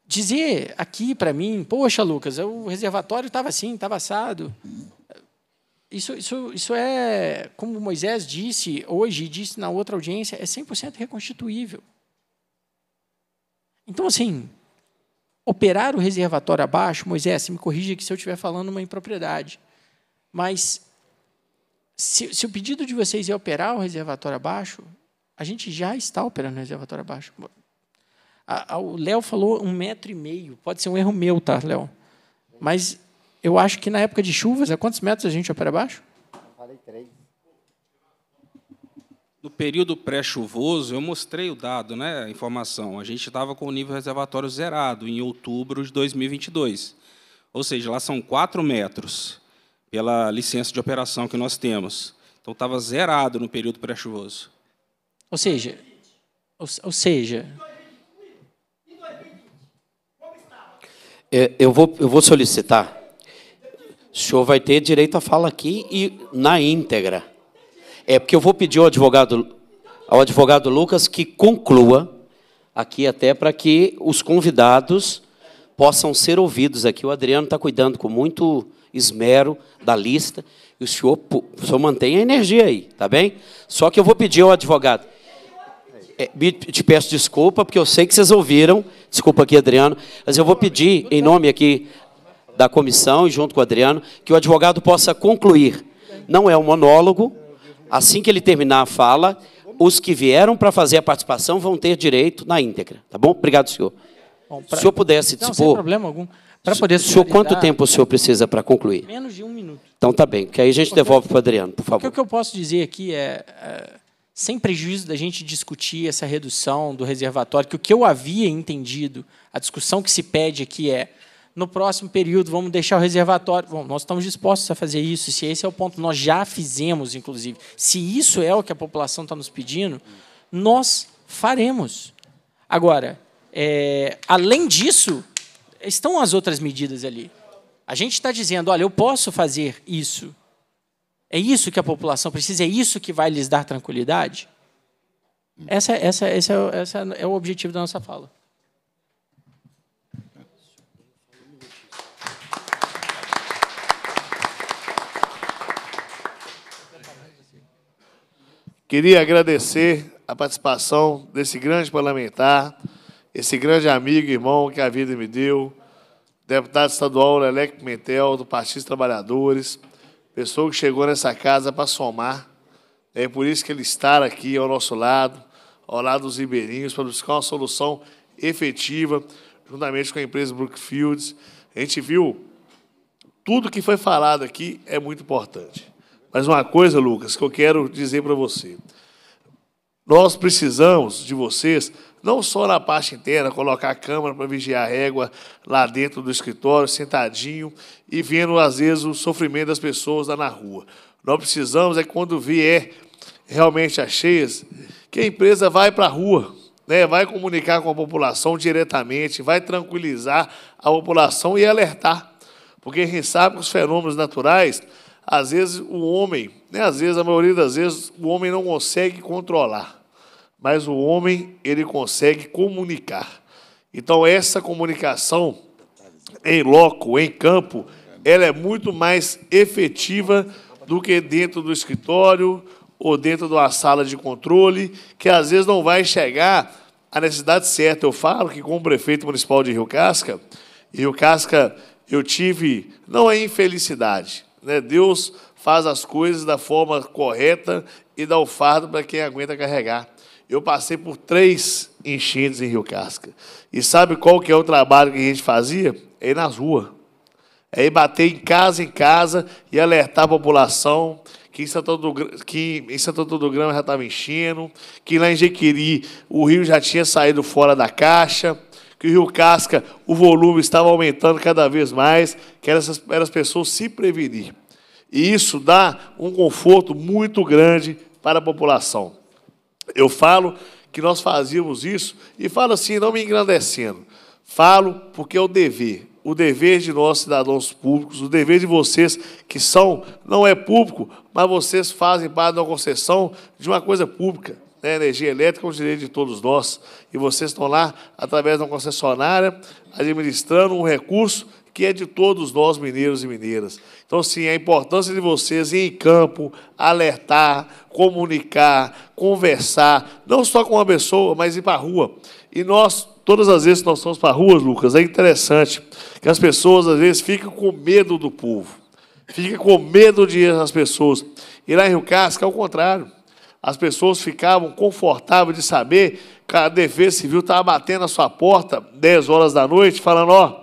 dizer aqui para mim, poxa, Lucas, o reservatório estava assim, estava assado isso, isso, isso é, como Moisés disse hoje e disse na outra audiência, é 100% reconstituível. Então, assim, operar o reservatório abaixo, Moisés, me corrija que se eu estiver falando uma impropriedade, mas se, se o pedido de vocês é operar o reservatório abaixo, a gente já está operando o reservatório abaixo. A, a, o Léo falou um metro e meio, pode ser um erro meu, tá, Léo? Mas eu acho que na época de chuvas, né, quantos metros a gente ia para baixo? Eu falei três. No período pré-chuvoso, eu mostrei o dado, né, a informação. A gente estava com o nível reservatório zerado em outubro de 2022. Ou seja, lá são 4 metros pela licença de operação que nós temos. Então estava zerado no período pré-chuvoso. Ou seja, ou, ou seja. É, eu, vou, eu vou solicitar o senhor vai ter direito a fala aqui e na íntegra. É porque eu vou pedir ao advogado, ao advogado Lucas que conclua aqui até para que os convidados possam ser ouvidos aqui. O Adriano está cuidando com muito esmero da lista. E o senhor, o senhor mantém a energia aí, tá bem? Só que eu vou pedir ao advogado. É, te peço desculpa, porque eu sei que vocês ouviram. Desculpa aqui, Adriano. Mas eu vou pedir, em nome aqui da comissão, junto com o Adriano, que o advogado possa concluir. Não é um monólogo. Assim que ele terminar a fala, os que vieram para fazer a participação vão ter direito na íntegra. Tá bom? Obrigado, senhor. Bom, pra... Se pudesse dispor. Não, sem problema algum. Para poder se, senhor, quanto tempo o senhor precisa para concluir? Menos de um minuto. Então tá bem, que aí a gente porque devolve para o Adriano, por favor. O que eu posso dizer aqui é, é, sem prejuízo da gente discutir essa redução do reservatório, que o que eu havia entendido, a discussão que se pede aqui é no próximo período, vamos deixar o reservatório. Bom, nós estamos dispostos a fazer isso, se esse é o ponto, nós já fizemos, inclusive. Se isso é o que a população está nos pedindo, nós faremos. Agora, é, além disso, estão as outras medidas ali. A gente está dizendo, olha, eu posso fazer isso. É isso que a população precisa, é isso que vai lhes dar tranquilidade? Essa, essa, esse, é, esse é o objetivo da nossa fala. Queria agradecer a participação desse grande parlamentar, esse grande amigo, e irmão que a vida me deu, deputado estadual Lelec Pimentel, do Partido dos Trabalhadores, pessoa que chegou nessa casa para somar. É por isso que ele está aqui ao nosso lado, ao lado dos ribeirinhos, para buscar uma solução efetiva, juntamente com a empresa Brookfields. A gente viu tudo que foi falado aqui é muito importante. Mas uma coisa, Lucas, que eu quero dizer para você. Nós precisamos de vocês, não só na parte interna, colocar a câmera para vigiar a régua lá dentro do escritório, sentadinho e vendo, às vezes, o sofrimento das pessoas lá na rua. Nós precisamos é que quando vier realmente as cheias, que a empresa vai para a rua, né, vai comunicar com a população diretamente, vai tranquilizar a população e alertar. Porque a gente sabe que os fenômenos naturais às vezes o homem, né, às vezes, a maioria das vezes, o homem não consegue controlar, mas o homem, ele consegue comunicar. Então, essa comunicação em loco, em campo, ela é muito mais efetiva do que dentro do escritório ou dentro de uma sala de controle, que às vezes não vai chegar à necessidade certa. Eu falo que, como prefeito municipal de Rio Casca, Rio Casca, eu tive, não é infelicidade, né? Deus faz as coisas da forma correta e dá o fardo para quem aguenta carregar. Eu passei por três enchentes em Rio Casca. E sabe qual que é o trabalho que a gente fazia? É ir nas ruas. É ir bater em casa em casa e alertar a população que em Santo do, que em Santo do Grama já estava enchendo, que lá em Jequiri o rio já tinha saído fora da caixa que o Rio Casca, o volume estava aumentando cada vez mais, que era, essas, eram as pessoas se prevenir. E isso dá um conforto muito grande para a população. Eu falo que nós fazíamos isso e falo assim, não me engrandecendo. Falo porque é o dever, o dever de nós cidadãos públicos, o dever de vocês que são, não é público, mas vocês fazem parte da concessão de uma coisa pública né, energia elétrica é um direito de todos nós. E vocês estão lá, através de uma concessionária, administrando um recurso que é de todos nós, mineiros e mineiras. Então, sim, a importância de vocês ir em campo, alertar, comunicar, conversar, não só com uma pessoa, mas ir para a rua. E nós, todas as vezes que nós estamos para a rua, Lucas, é interessante que as pessoas, às vezes, ficam com medo do povo, ficam com medo de ir às pessoas. E lá em Rio Casca, é o contrário. As pessoas ficavam confortáveis de saber que a Defesa Civil estava batendo a sua porta 10 horas da noite, falando: ó,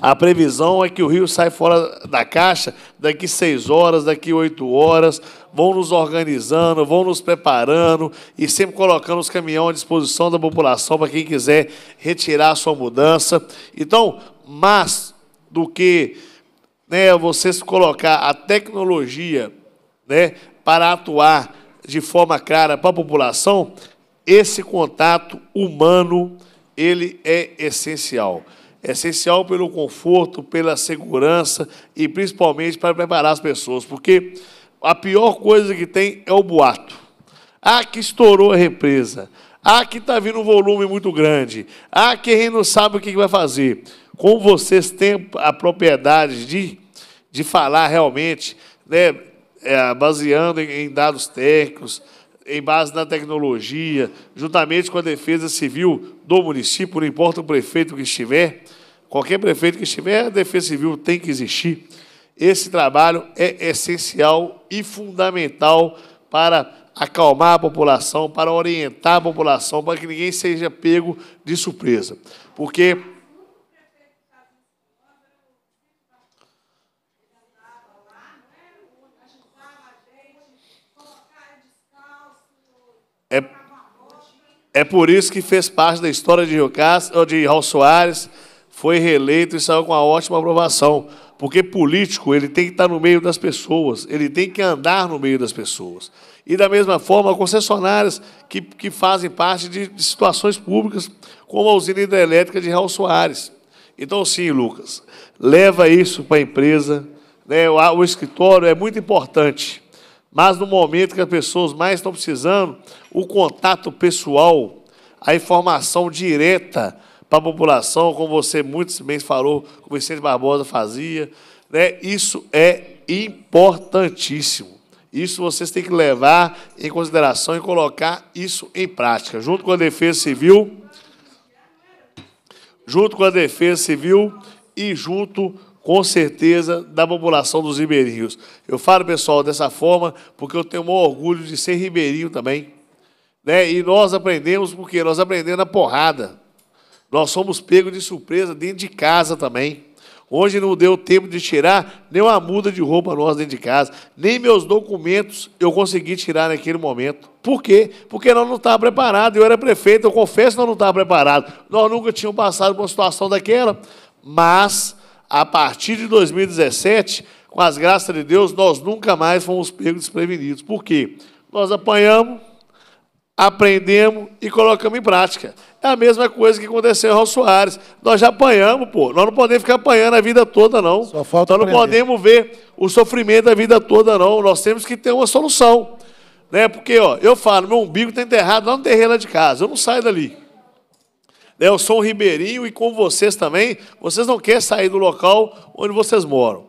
a previsão é que o Rio sai fora da caixa daqui seis horas, daqui oito horas. Vão nos organizando, vão nos preparando e sempre colocando os caminhões à disposição da população para quem quiser retirar a sua mudança. Então, mais do que né, você colocar a tecnologia né, para atuar de forma clara para a população, esse contato humano ele é essencial. É essencial pelo conforto, pela segurança e principalmente para preparar as pessoas, porque a pior coisa que tem é o boato. Ah, que estourou a represa. Ah, que está vindo um volume muito grande. Ah, que gente não sabe o que vai fazer. Como vocês têm a propriedade de, de falar realmente, né, é, baseando em, em dados técnicos, em base na tecnologia, juntamente com a Defesa Civil do município, não importa o prefeito que estiver, qualquer prefeito que estiver, a Defesa Civil tem que existir. Esse trabalho é essencial e fundamental para acalmar a população, para orientar a população, para que ninguém seja pego de surpresa. Porque É, é por isso que fez parte da história de Rio de Raul Soares, foi reeleito e saiu com uma ótima aprovação. Porque político, ele tem que estar no meio das pessoas, ele tem que andar no meio das pessoas. E da mesma forma, concessionárias que, que fazem parte de, de situações públicas, como a usina hidrelétrica de Raul Soares. Então, sim, Lucas, leva isso para a empresa. Né? O, o escritório é muito importante. Mas no momento que as pessoas mais estão precisando, o contato pessoal, a informação direta para a população, como você muito bem falou, como o Vicente Barbosa fazia, né? isso é importantíssimo. Isso vocês têm que levar em consideração e colocar isso em prática. Junto com a Defesa Civil, junto com a Defesa Civil e junto com certeza, da população dos ribeirinhos. Eu falo, pessoal, dessa forma, porque eu tenho o maior orgulho de ser ribeirinho também. Né? E nós aprendemos porque nós aprendemos na porrada. Nós somos pegos de surpresa dentro de casa também. Hoje não deu tempo de tirar nem uma muda de roupa nós dentro de casa, nem meus documentos eu consegui tirar naquele momento. Por quê? Porque nós não estávamos preparados. Eu era prefeito, eu confesso que nós não estávamos preparados. Nós nunca tínhamos passado por uma situação daquela. Mas a partir de 2017, com as graças de Deus, nós nunca mais fomos pegos desprevenidos. Por quê? Nós apanhamos, aprendemos e colocamos em prática. É a mesma coisa que aconteceu em o Soares. Nós já apanhamos, pô. Nós não podemos ficar apanhando a vida toda, não. Só falta Nós não aprender. podemos ver o sofrimento da vida toda, não. Nós temos que ter uma solução. Né? Porque, ó, eu falo, meu umbigo está enterrado lá no terreno de casa. Eu não saio dali. É, eu sou um ribeirinho e com vocês também. Vocês não querem sair do local onde vocês moram.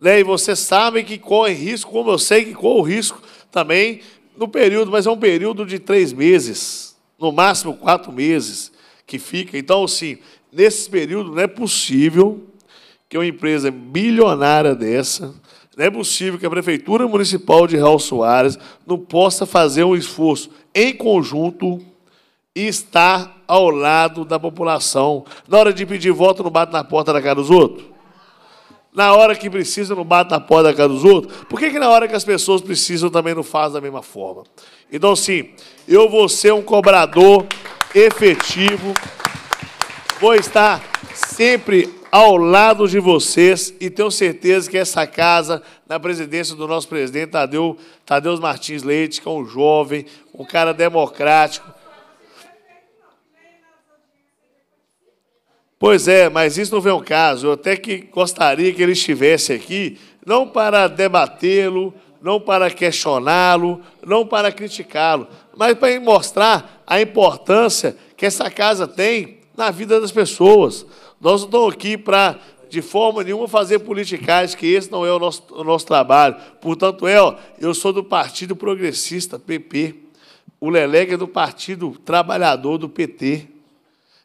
Né? E vocês sabem que corre risco, como eu sei que corre risco também no período, mas é um período de três meses, no máximo quatro meses que fica. Então, assim, nesse período não é possível que uma empresa bilionária dessa, não é possível que a Prefeitura Municipal de Raul Soares não possa fazer um esforço em conjunto e estar ao lado da população. Na hora de pedir voto, não bate na porta da cara dos outros. Na hora que precisa, não bate na porta da cara dos outros. Por que, que na hora que as pessoas precisam também não faz da mesma forma? Então, sim, eu vou ser um cobrador efetivo, vou estar sempre ao lado de vocês e tenho certeza que essa casa, na presidência do nosso presidente Tadeu, Tadeu Martins Leite, que é um jovem, um cara democrático, Pois é, mas isso não vem ao caso. Eu até que gostaria que ele estivesse aqui, não para debatê-lo, não para questioná-lo, não para criticá-lo, mas para mostrar a importância que essa casa tem na vida das pessoas. Nós não estamos aqui para, de forma nenhuma, fazer politicais, que esse não é o nosso, o nosso trabalho. Portanto, é, eu sou do Partido Progressista, PP. O Leleg é do Partido Trabalhador, do PT.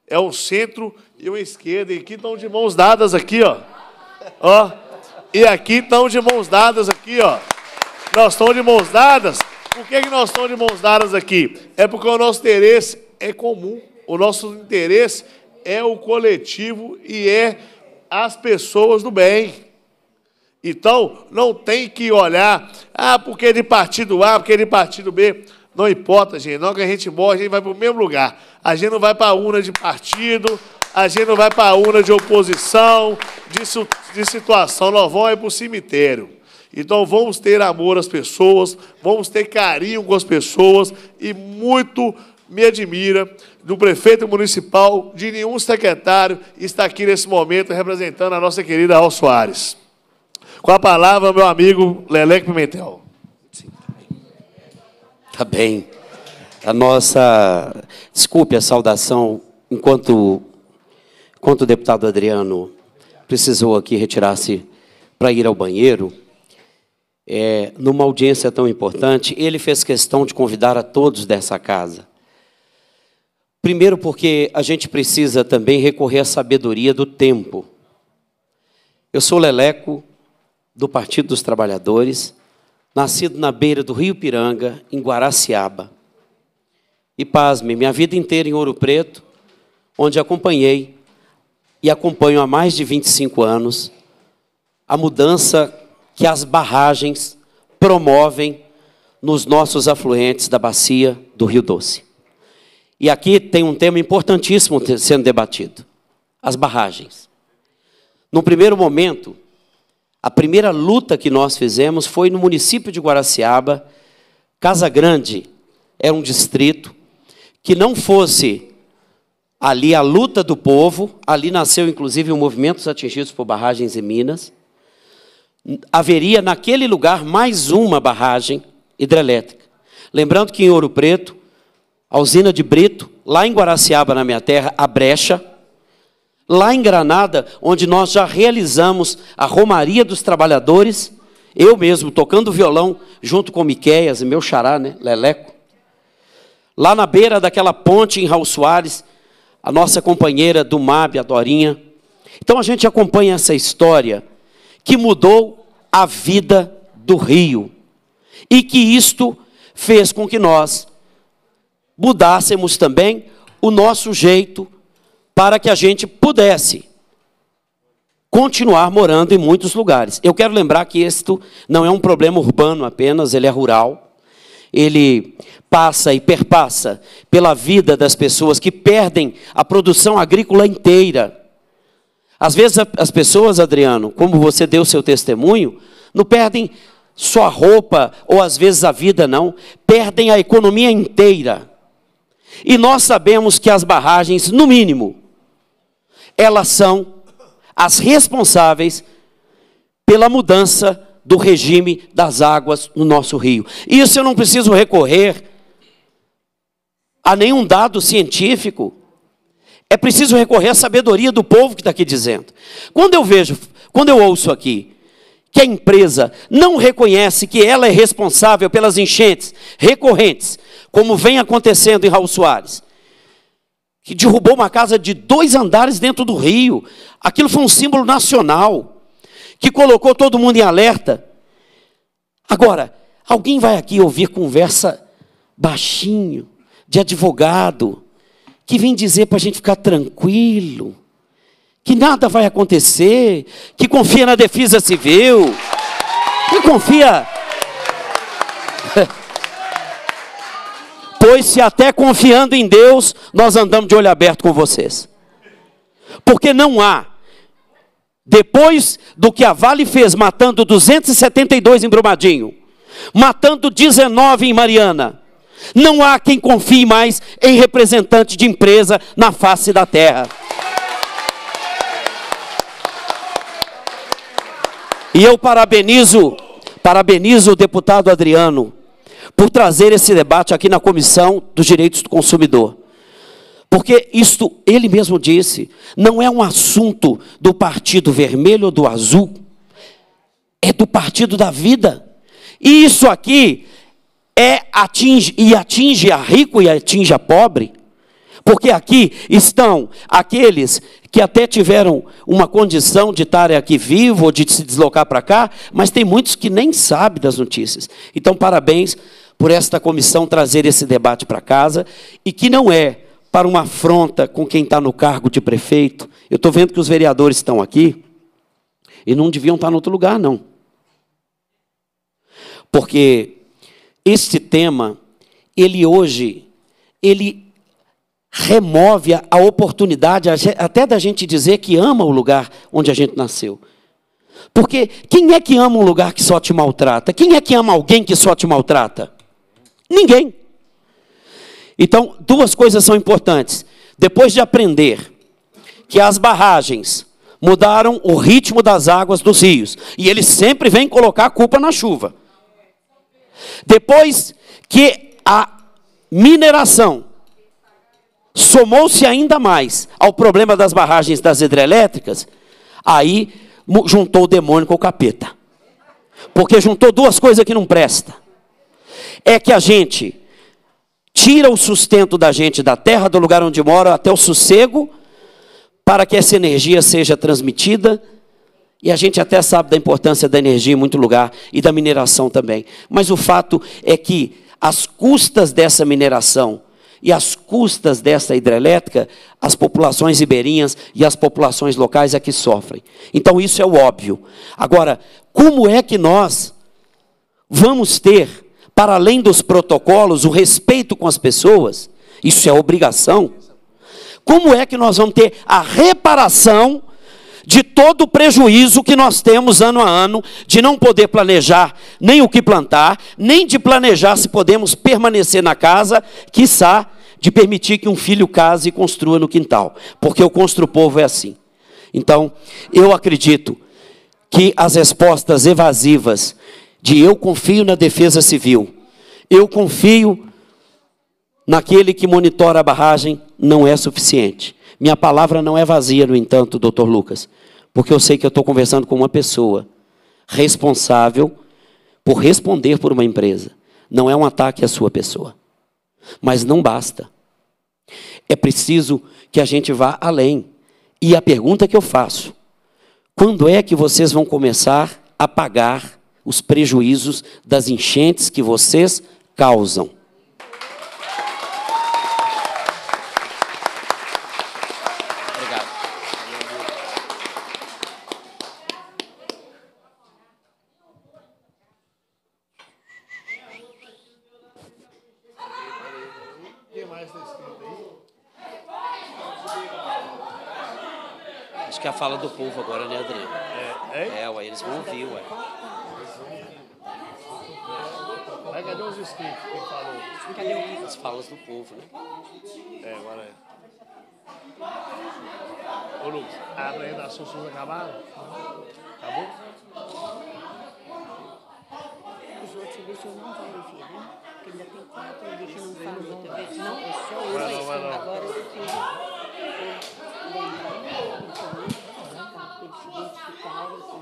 É um centro e uma esquerda. E aqui estão de mãos dadas aqui, ó. Ó. E aqui estão de mãos dadas aqui, ó. Nós estamos de mãos dadas. Por que, que nós estamos de mãos dadas aqui? É porque o nosso interesse é comum. O nosso interesse é o coletivo e é as pessoas do bem. Então, não tem que olhar, ah, porque é de partido A, porque é de partido B. Não importa, gente. Não que a gente morre, a gente vai para o mesmo lugar. A gente não vai para a urna de partido, a gente não vai para a urna de oposição, de, de situação. Nós vamos é para o cemitério. Então vamos ter amor às pessoas, vamos ter carinho com as pessoas e muito me admira do prefeito municipal, de nenhum secretário está aqui nesse momento representando a nossa querida Raul Soares. Com a palavra, meu amigo Leleco Pimentel. Está Tá bem. A nossa. Desculpe a saudação enquanto Enquanto o deputado Adriano precisou aqui retirar-se para ir ao banheiro, é, numa audiência tão importante, ele fez questão de convidar a todos dessa casa. Primeiro, porque a gente precisa também recorrer à sabedoria do tempo. Eu sou Leleco, do Partido dos Trabalhadores, nascido na beira do Rio Piranga, em Guaraciaba. E pasme, minha vida inteira em Ouro Preto, onde acompanhei e acompanho há mais de 25 anos a mudança que as barragens promovem nos nossos afluentes da bacia do Rio Doce. E aqui tem um tema importantíssimo sendo debatido: as barragens. No primeiro momento, a primeira luta que nós fizemos foi no município de Guaraciaba. Casa Grande era um distrito que não fosse ali a luta do povo, ali nasceu inclusive o movimento dos atingidos por barragens em Minas. Haveria naquele lugar mais uma barragem hidrelétrica. Lembrando que em Ouro Preto, a usina de Brito, lá em Guaraciaba, na minha terra, a Brecha, lá em Granada, onde nós já realizamos a Romaria dos Trabalhadores, eu mesmo tocando violão junto com Miquéias e meu xará, né, Leleco. Lá na beira daquela ponte em Raul Soares, a nossa companheira do MAB, a Dorinha. Então a gente acompanha essa história que mudou a vida do rio e que isto fez com que nós mudássemos também o nosso jeito para que a gente pudesse continuar morando em muitos lugares. Eu quero lembrar que isto não é um problema urbano apenas, ele é rural. Ele passa e perpassa pela vida das pessoas que perdem a produção agrícola inteira. Às vezes as pessoas, Adriano, como você deu seu testemunho, não perdem sua roupa ou às vezes a vida não, perdem a economia inteira. E nós sabemos que as barragens, no mínimo, elas são as responsáveis pela mudança do regime das águas no nosso rio. Isso eu não preciso recorrer a nenhum dado científico. É preciso recorrer à sabedoria do povo que está aqui dizendo. Quando eu vejo, quando eu ouço aqui, que a empresa não reconhece que ela é responsável pelas enchentes recorrentes, como vem acontecendo em Raul Soares, que derrubou uma casa de dois andares dentro do rio, aquilo foi um símbolo nacional, que colocou todo mundo em alerta. Agora, alguém vai aqui ouvir conversa baixinho, de advogado, que vem dizer para a gente ficar tranquilo, que nada vai acontecer, que confia na defesa civil, que confia. (laughs) pois se até confiando em Deus, nós andamos de olho aberto com vocês. Porque não há, depois do que a Vale fez, matando 272 em Brumadinho, matando 19 em Mariana, não há quem confie mais em representante de empresa na face da terra. E eu parabenizo, parabenizo o deputado Adriano por trazer esse debate aqui na Comissão dos Direitos do Consumidor. Porque isto, ele mesmo disse, não é um assunto do partido vermelho ou do azul, é do partido da vida. E isso aqui é atinge e atinge a rico e atinge a pobre, porque aqui estão aqueles que até tiveram uma condição de estar aqui vivo ou de se deslocar para cá, mas tem muitos que nem sabem das notícias. Então, parabéns por esta comissão trazer esse debate para casa e que não é para uma afronta com quem está no cargo de prefeito. Eu estou vendo que os vereadores estão aqui e não deviam estar em outro lugar, não. Porque este tema, ele hoje, ele remove a oportunidade até da gente dizer que ama o lugar onde a gente nasceu. Porque quem é que ama um lugar que só te maltrata? Quem é que ama alguém que só te maltrata? Ninguém. Então, duas coisas são importantes. Depois de aprender que as barragens mudaram o ritmo das águas dos rios, e eles sempre vêm colocar a culpa na chuva. Depois que a mineração somou-se ainda mais ao problema das barragens das hidrelétricas, aí juntou o demônio com o capeta. Porque juntou duas coisas que não presta. É que a gente tira o sustento da gente da terra, do lugar onde mora, até o sossego, para que essa energia seja transmitida e a gente até sabe da importância da energia em muito lugar e da mineração também. Mas o fato é que as custas dessa mineração e as custas dessa hidrelétrica, as populações ribeirinhas e as populações locais é que sofrem. Então isso é o óbvio. Agora, como é que nós vamos ter, para além dos protocolos, o respeito com as pessoas? Isso é obrigação. Como é que nós vamos ter a reparação de todo o prejuízo que nós temos ano a ano, de não poder planejar nem o que plantar, nem de planejar se podemos permanecer na casa, quiçá de permitir que um filho case e construa no quintal, porque o constru povo é assim. Então, eu acredito que as respostas evasivas de eu confio na defesa civil, eu confio naquele que monitora a barragem, não é suficiente. Minha palavra não é vazia, no entanto, doutor Lucas, porque eu sei que eu estou conversando com uma pessoa responsável por responder por uma empresa. Não é um ataque à sua pessoa. Mas não basta. É preciso que a gente vá além. E a pergunta que eu faço: quando é que vocês vão começar a pagar os prejuízos das enchentes que vocês causam? que é a fala do povo agora, né, Adriano? É, é? é ué, eles vão ouvir, ué. Mas cadê os inscritos que falou? Cadê as falas do povo, né? É, agora é. Ô Lucas, a apresentação sua acabaram? Acabou? Os outros bichos eu não vou ouvir, né? Porque ainda tem quatro bichos não falam outra vez. Não, é só hoje. Agora eu tenho.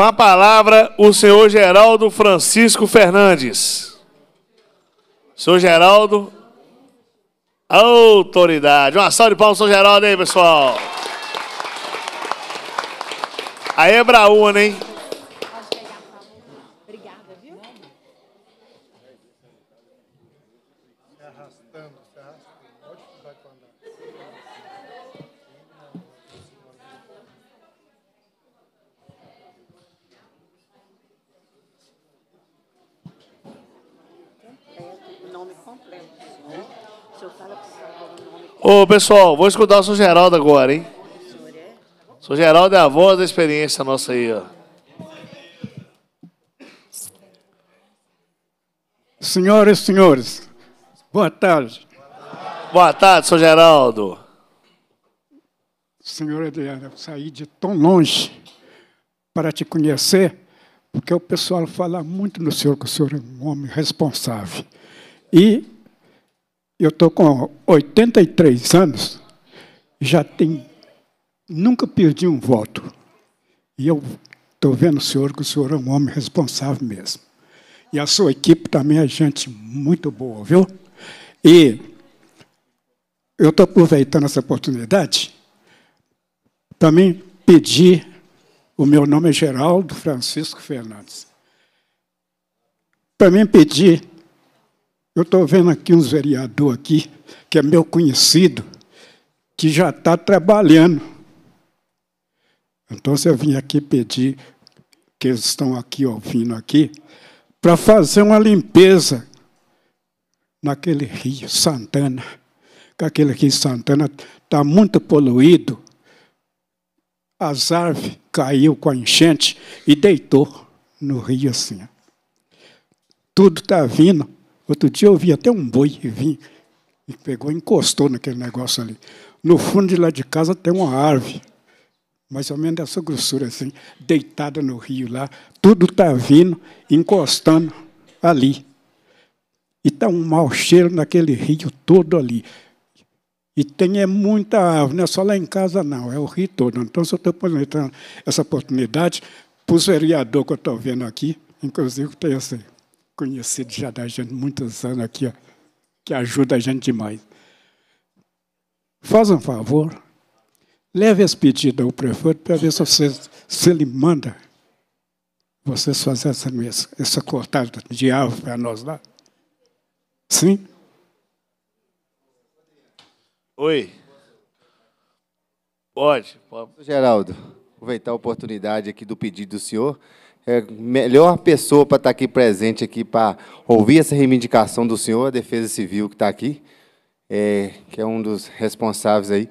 Com a palavra, o senhor Geraldo Francisco Fernandes. Senhor Geraldo, autoridade. Uma salva de palmas, senhor Geraldo aí, pessoal. É a Ebraúna, hein? Ô, pessoal, vou escutar o Sr. Geraldo agora, hein? Sr. Geraldo é a voz da experiência nossa aí, ó. Senhoras e senhores, boa tarde. Boa tarde, Sr. Geraldo. Senhora Adriana, eu saí de tão longe para te conhecer, porque o pessoal fala muito no senhor, que o senhor é um homem responsável. E eu estou com 83 anos, já tem, nunca perdi um voto. E eu estou vendo o senhor que o senhor é um homem responsável mesmo. E a sua equipe também é gente muito boa, viu? E eu estou aproveitando essa oportunidade também pedir, o meu nome é Geraldo Francisco Fernandes, para mim pedir eu estou vendo aqui um vereador aqui, que é meu conhecido, que já está trabalhando. Então eu vim aqui pedir, que eles estão aqui ouvindo aqui, para fazer uma limpeza naquele rio Santana. Que aquele rio Santana está muito poluído. As árvores caiu com a enchente e deitou no rio assim. Tudo está vindo Outro dia eu vi até um boi que vinha e pegou e encostou naquele negócio ali. No fundo de lá de casa tem uma árvore, mais ou menos dessa grossura assim, deitada no rio lá. Tudo está vindo, encostando ali. E está um mau cheiro naquele rio todo ali. E tem é muita árvore, não é só lá em casa, não, é o rio todo. Então, se eu estou aproveitando essa oportunidade, para os vereadores que eu estou vendo aqui, inclusive tem esse conhecido já da gente, muitos anos aqui, que ajuda a gente demais. Faz um favor, leve esse pedido ao prefeito para ver se, você, se ele manda vocês fazerem essa, mesa, essa cortada de árvore para nós lá. Sim? Oi. Pode, pode. Geraldo, aproveitar a oportunidade aqui do pedido do senhor é, melhor pessoa para estar tá aqui presente aqui para ouvir essa reivindicação do senhor, a Defesa Civil que está aqui, é, que é um dos responsáveis aí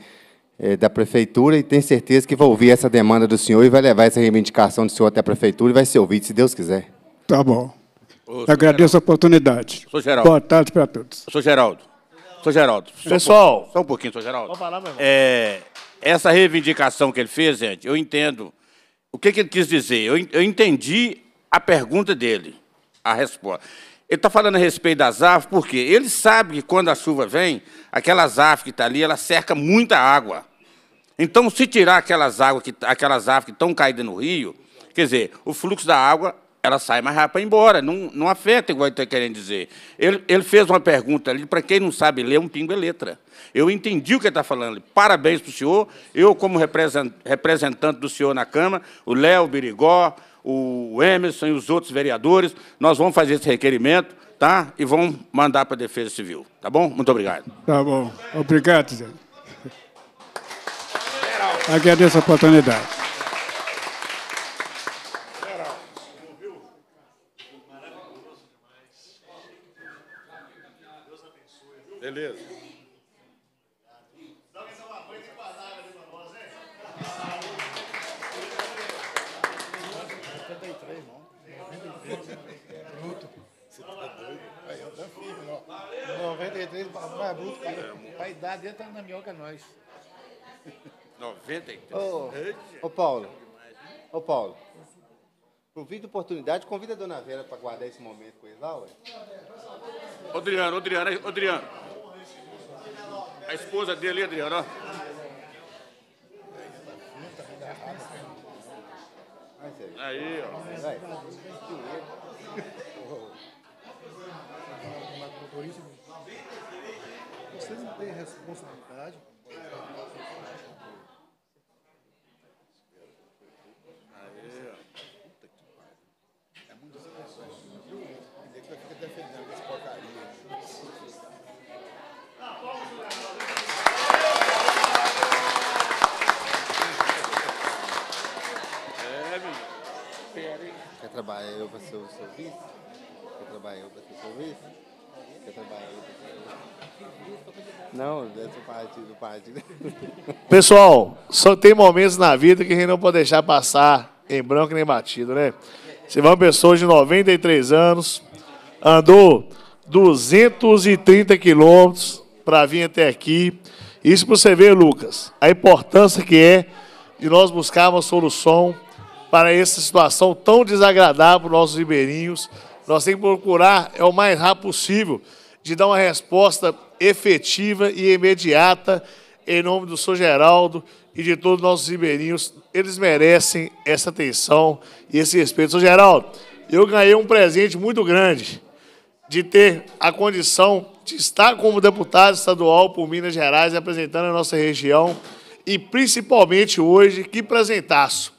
é, da prefeitura e tenho certeza que vai ouvir essa demanda do senhor e vai levar essa reivindicação do senhor até a prefeitura e vai ser ouvido se Deus quiser. Tá bom. Ô, Agradeço Geraldo. a oportunidade. Sou Geraldo. Boa tarde para todos. Sou Geraldo. Sou Geraldo. Pessoal, só um pouquinho, sou Geraldo. Falar, é, essa reivindicação que ele fez, gente, eu entendo o que, que ele quis dizer? Eu, eu entendi a pergunta dele, a resposta. Ele está falando a respeito das árvores, porque ele sabe que quando a chuva vem, aquelas árvores que estão tá ali, ela cerca muita água. Então, se tirar aquelas águas que, aquelas árvores que estão caídas no rio, quer dizer, o fluxo da água ela sai mais rápido para ir embora. Não, não afeta, igual ele está querendo dizer. Ele, ele fez uma pergunta ali, para quem não sabe ler, é um pingo é letra. Eu entendi o que ele está falando. Parabéns para o senhor. Eu, como representante do senhor na Câmara, o Léo, Birigó, o Emerson e os outros vereadores, nós vamos fazer esse requerimento tá? e vamos mandar para a Defesa Civil. Tá bom? Muito obrigado. Tá bom. Obrigado, Zé. Agradeço a oportunidade. beleza? Você tá doido? Aí eu 93, bruto 93, A idade dele tá na minhoca nós. 93? Ô, ô Paulo. Ô, Paulo. Convido a oportunidade, convida a dona Vera para guardar esse momento com ele lá, ué. Adriano, Adriano, Adriano. A esposa dele, Adriano, ó. Aí, ó. Vocês não têm responsabilidade. trabalhei eu para ser o seu vice, trabalhei eu para ser o seu vice, trabalhei eu para ser o Não, dessa parte do parte. (laughs) Pessoal, só tem momentos na vida que a gente não pode deixar passar em branco nem batido, né? Você vai uma pessoa de 93 anos, andou 230 quilômetros para vir até aqui. Isso para você ver, Lucas, a importância que é de nós buscarmos solução para essa situação tão desagradável para os nossos ribeirinhos. Nós temos que procurar, é o mais rápido possível, de dar uma resposta efetiva e imediata em nome do Sr. Geraldo e de todos os nossos ribeirinhos. Eles merecem essa atenção e esse respeito. Sr. Geraldo, eu ganhei um presente muito grande de ter a condição de estar como deputado estadual por Minas Gerais, representando a nossa região e principalmente hoje, que presentaço!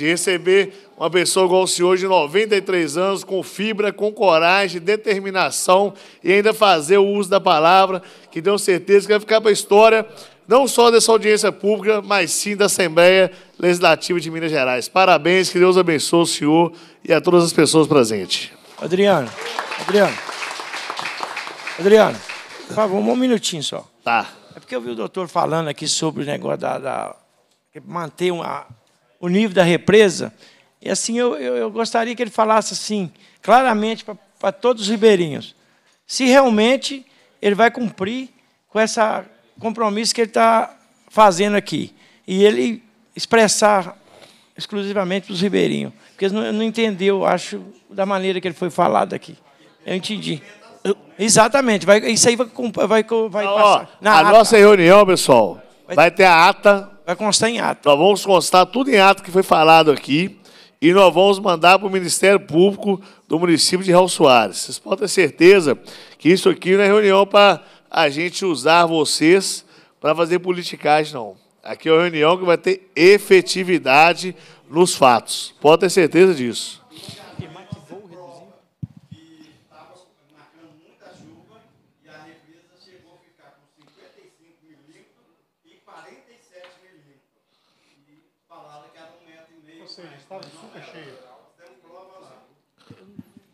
de receber uma pessoa igual o senhor de 93 anos, com fibra, com coragem, determinação e ainda fazer o uso da palavra, que tenho certeza que vai ficar para a história, não só dessa audiência pública, mas sim da Assembleia Legislativa de Minas Gerais. Parabéns, que Deus abençoe o senhor e a todas as pessoas presentes. Adriano, Adriano, Adriano, por favor, um minutinho só. Tá. É porque eu vi o doutor falando aqui sobre o negócio da, da manter uma, o nível da represa. E assim, eu, eu, eu gostaria que ele falasse assim, claramente para todos os ribeirinhos, se realmente ele vai cumprir com esse compromisso que ele está fazendo aqui. E ele expressar exclusivamente para os ribeirinhos, porque eles não, não entendeu, acho, da maneira que ele foi falado aqui. Eu entendi. Exatamente, vai, isso aí vai, vai, vai ah, passar. Ó, a ata. nossa reunião, pessoal, vai ter a ata Vai constar em ato. Nós vamos constar tudo em ato que foi falado aqui e nós vamos mandar para o Ministério Público do município de Raul Soares. Vocês podem ter certeza que isso aqui não é reunião para a gente usar vocês para fazer politicagem, não. Aqui é uma reunião que vai ter efetividade nos fatos. Pode ter certeza disso.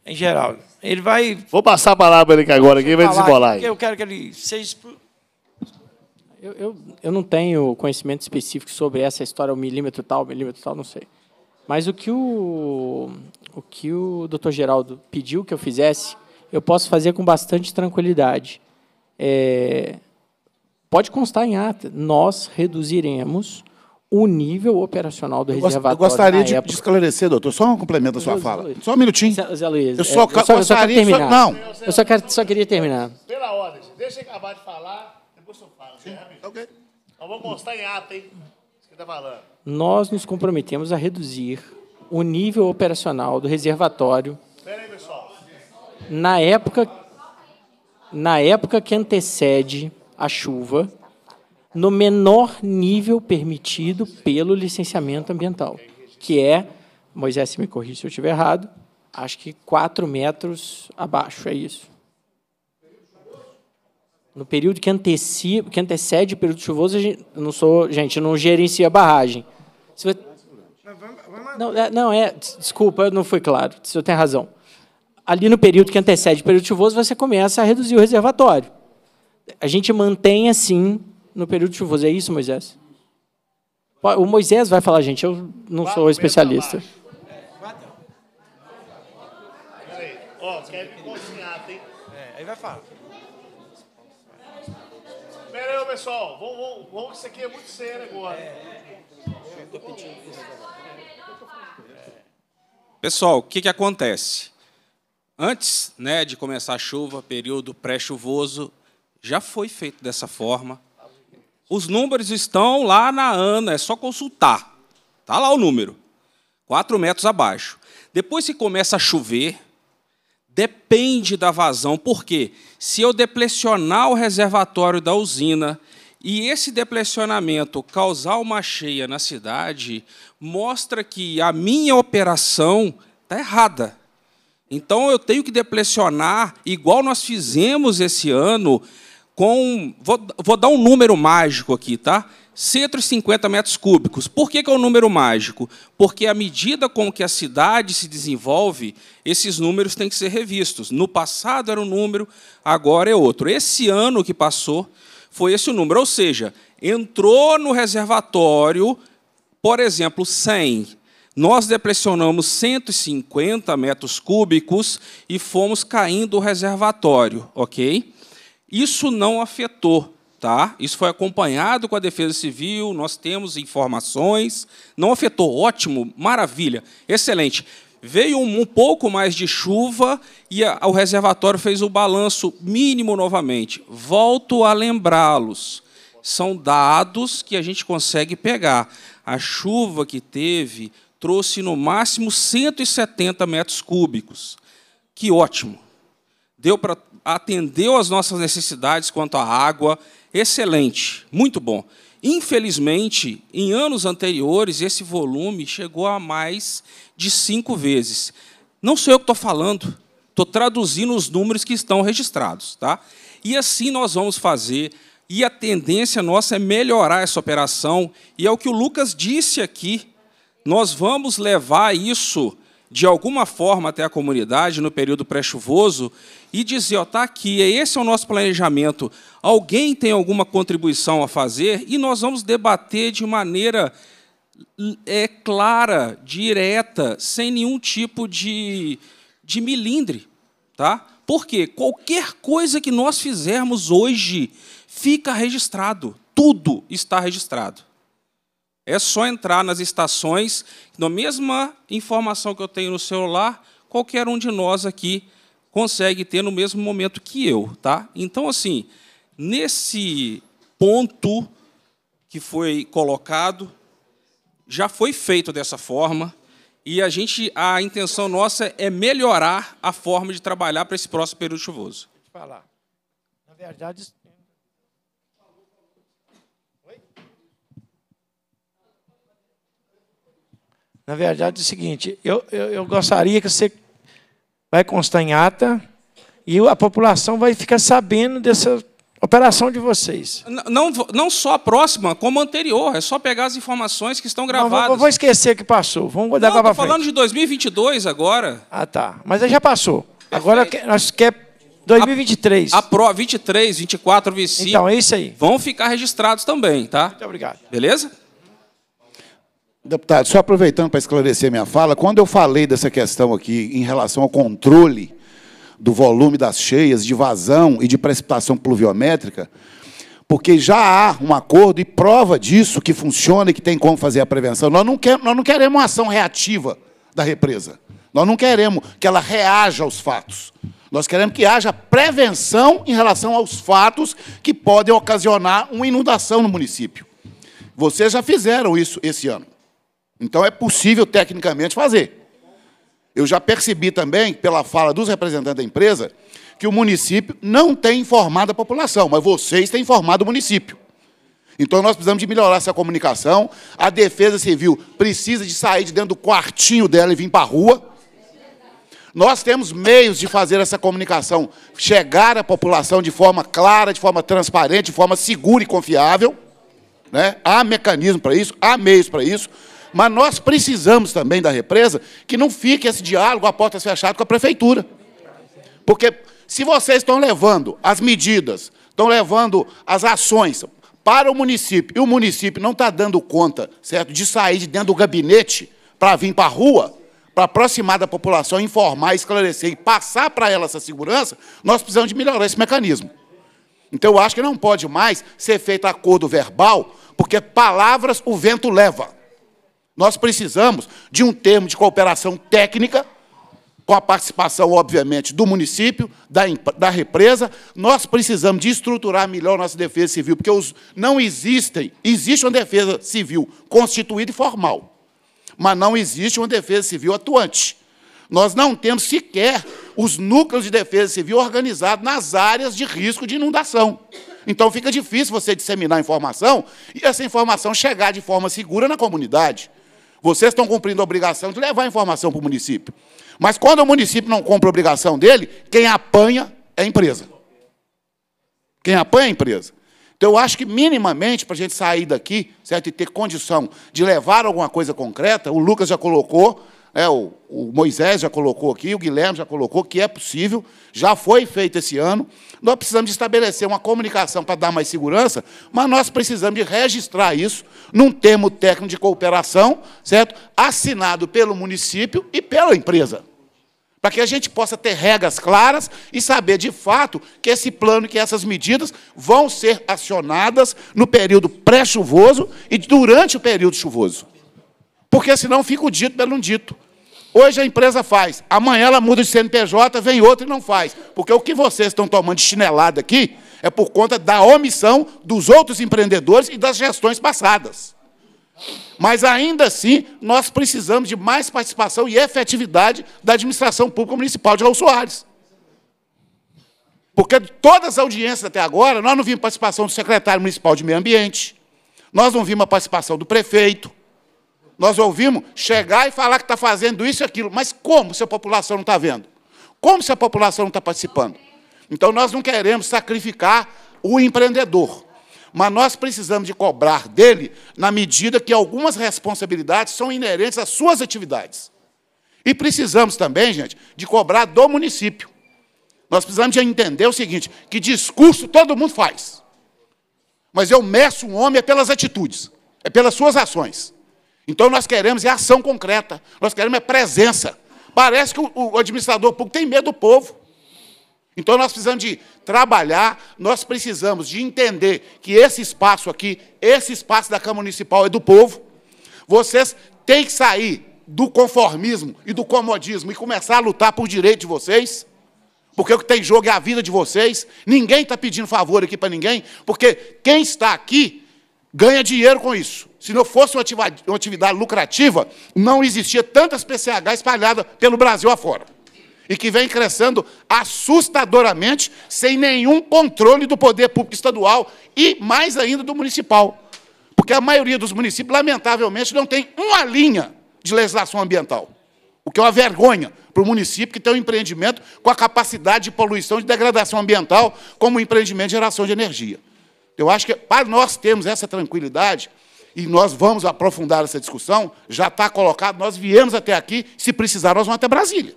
em geral. Ele vai. Vou passar a palavra ele agora, aqui vai desembolar. eu quero que ele seja. Eu, eu, eu, não tenho conhecimento específico sobre essa história, o milímetro tal, o milímetro tal, não sei. Mas o que o, o que o doutor Geraldo pediu que eu fizesse, eu posso fazer com bastante tranquilidade. É, pode constar em ata, nós reduziremos o nível operacional do reservatório. Eu gostaria de, época... de, esclarecer, doutor, só um complemento da sua Zé fala. Só um minutinho. Zé, Luiz, eu é, só, eu só, gostaria, eu só terminar. Só, não. Eu só, quero, só queria terminar. Pela ordem, deixa eu acabar de falar, depois eu falo. Sim. Né, tá ok. Nós então, vou mostrar em ata, hein? Você que está falando. Nós nos comprometemos a reduzir o nível operacional do reservatório. Espera aí, pessoal. Na época, na época que antecede a chuva no menor nível permitido pelo licenciamento ambiental, que é, Moisés, se me corrija se eu estiver errado, acho que 4 metros abaixo, é isso. No período que, antecipa, que antecede o período chuvoso, a gente não, sou, gente, não gerencia a barragem. você... não, é, não, é, desculpa, eu não fui claro, o senhor tem razão. Ali no período que antecede o período chuvoso, você começa a reduzir o reservatório. A gente mantém, assim, no período chuvoso. É isso, Moisés? O Moisés vai falar, gente, eu não sou especialista. Ó, quer me cozinhar, hein? É, aí vai falar. Pera aí, pessoal. Vamos, vamos, vamos, que isso aqui é muito sério agora. É, pedindo isso. Pessoal, o que, que acontece? Antes né, de começar a chuva, período pré-chuvoso, já foi feito dessa forma. Os números estão lá na ANA, é só consultar. Está lá o número. Quatro metros abaixo. Depois que começa a chover, depende da vazão. Por quê? Se eu deplecionar o reservatório da usina e esse deplecionamento causar uma cheia na cidade, mostra que a minha operação está errada. Então eu tenho que deplecionar, igual nós fizemos esse ano, com. Vou, vou dar um número mágico aqui, tá? 150 metros cúbicos. Por que, que, é um número mágico? Porque à medida com que a cidade se desenvolve, esses números têm que ser revistos. No passado era um número, agora é outro. Esse ano que passou foi esse o número, ou seja, entrou no reservatório, por exemplo, 100. Nós depressionamos 150 metros cúbicos e fomos caindo o reservatório, ok? Isso não afetou, tá? Isso foi acompanhado com a Defesa Civil, nós temos informações. Não afetou, ótimo, maravilha, excelente. Veio um, um pouco mais de chuva e a, o reservatório fez o balanço mínimo novamente. Volto a lembrá-los. São dados que a gente consegue pegar. A chuva que teve trouxe no máximo 170 metros cúbicos. Que ótimo! Deu para atendeu às nossas necessidades quanto à água, excelente, muito bom. Infelizmente, em anos anteriores, esse volume chegou a mais de cinco vezes. Não sou eu que estou falando, estou traduzindo os números que estão registrados. Tá? E assim nós vamos fazer, e a tendência nossa é melhorar essa operação, e é o que o Lucas disse aqui. Nós vamos levar isso de alguma forma até a comunidade no período pré-chuvoso e dizer, ó, tá aqui, é esse é o nosso planejamento. Alguém tem alguma contribuição a fazer e nós vamos debater de maneira hum, é clara, direta, sem nenhum tipo de, de milindre, tá? Porque qualquer coisa que nós fizermos hoje fica registrado, tudo está registrado. É só entrar nas estações, na mesma informação que eu tenho no celular, qualquer um de nós aqui consegue ter no mesmo momento que eu, tá? Então assim, nesse ponto que foi colocado, já foi feito dessa forma e a gente a intenção nossa é melhorar a forma de trabalhar para esse próximo período chuvoso. Falar. Na verdade, Na verdade, é o seguinte: eu, eu, eu gostaria que você vai constar em ata e a população vai ficar sabendo dessa operação de vocês. Não, não, não só a próxima, como a anterior. É só pegar as informações que estão gravadas. Não, vou, vou esquecer que passou. Vamos guardar para frente. falando de 2022 agora. Ah, tá. Mas já passou. Perfeito. Agora nós quer 2023. A, a Pro 23, 24, 25. Então, é isso aí. Vão ficar registrados também, tá? Muito obrigado. Beleza? Deputado, só aproveitando para esclarecer minha fala, quando eu falei dessa questão aqui em relação ao controle do volume das cheias, de vazão e de precipitação pluviométrica, porque já há um acordo e prova disso que funciona e que tem como fazer a prevenção. Nós não, quer, nós não queremos uma ação reativa da represa. Nós não queremos que ela reaja aos fatos. Nós queremos que haja prevenção em relação aos fatos que podem ocasionar uma inundação no município. Vocês já fizeram isso esse ano. Então é possível tecnicamente fazer. Eu já percebi também, pela fala dos representantes da empresa, que o município não tem informado a população, mas vocês têm informado o município. Então nós precisamos de melhorar essa comunicação. A defesa civil precisa de sair de dentro do quartinho dela e vir para a rua. Nós temos meios de fazer essa comunicação chegar à população de forma clara, de forma transparente, de forma segura e confiável. Né? Há mecanismo para isso, há meios para isso. Mas nós precisamos também da represa que não fique esse diálogo a portas fechadas com a prefeitura. Porque se vocês estão levando as medidas, estão levando as ações para o município, e o município não está dando conta certo, de sair de dentro do gabinete para vir para a rua, para aproximar da população, informar, esclarecer e passar para ela essa segurança, nós precisamos de melhorar esse mecanismo. Então, eu acho que não pode mais ser feito acordo verbal, porque palavras o vento leva. Nós precisamos de um termo de cooperação técnica, com a participação, obviamente, do município, da, da represa. Nós precisamos de estruturar melhor nossa defesa civil, porque os, não existem, existe uma defesa civil constituída e formal, mas não existe uma defesa civil atuante. Nós não temos sequer os núcleos de defesa civil organizados nas áreas de risco de inundação. Então fica difícil você disseminar informação e essa informação chegar de forma segura na comunidade. Vocês estão cumprindo a obrigação de levar a informação para o município. Mas quando o município não cumpre a obrigação dele, quem apanha é a empresa. Quem apanha é a empresa. Então, eu acho que, minimamente, para a gente sair daqui certo, e ter condição de levar alguma coisa concreta, o Lucas já colocou, é, o, o Moisés já colocou aqui, o Guilherme já colocou, que é possível, já foi feito esse ano. Nós precisamos estabelecer uma comunicação para dar mais segurança, mas nós precisamos de registrar isso num termo técnico de cooperação, certo? Assinado pelo município e pela empresa. Para que a gente possa ter regras claras e saber de fato que esse plano, que essas medidas vão ser acionadas no período pré-chuvoso e durante o período chuvoso. Porque senão fica o dito pelo não dito. Hoje a empresa faz, amanhã ela muda de CNPJ, vem outra e não faz. Porque o que vocês estão tomando de chinelada aqui é por conta da omissão dos outros empreendedores e das gestões passadas. Mas ainda assim, nós precisamos de mais participação e efetividade da administração pública municipal de Raul Soares. Porque de todas as audiências até agora, nós não vimos participação do secretário municipal de meio ambiente, nós não vimos a participação do prefeito, nós ouvimos chegar e falar que está fazendo isso e aquilo, mas como se a população não está vendo? Como se a população não está participando? Então, nós não queremos sacrificar o empreendedor, mas nós precisamos de cobrar dele na medida que algumas responsabilidades são inerentes às suas atividades. E precisamos também, gente, de cobrar do município. Nós precisamos de entender o seguinte, que discurso todo mundo faz. Mas eu meço um homem é pelas atitudes, é pelas suas ações. Então nós queremos é ação concreta, nós queremos é presença. Parece que o administrador público tem medo do povo. Então nós precisamos de trabalhar, nós precisamos de entender que esse espaço aqui, esse espaço da Câmara Municipal é do povo. Vocês têm que sair do conformismo e do comodismo e começar a lutar por direito de vocês. Porque o que tem jogo é a vida de vocês. Ninguém está pedindo favor aqui para ninguém, porque quem está aqui ganha dinheiro com isso. Se não fosse uma atividade lucrativa, não existia tantas PCH espalhadas pelo Brasil afora. E que vem crescendo assustadoramente, sem nenhum controle do poder público estadual e mais ainda do municipal. Porque a maioria dos municípios, lamentavelmente, não tem uma linha de legislação ambiental. O que é uma vergonha para o município que tem um empreendimento com a capacidade de poluição e de degradação ambiental como um empreendimento de geração de energia. Eu acho que para nós termos essa tranquilidade, e nós vamos aprofundar essa discussão, já está colocado, nós viemos até aqui, se precisar, nós vamos até Brasília.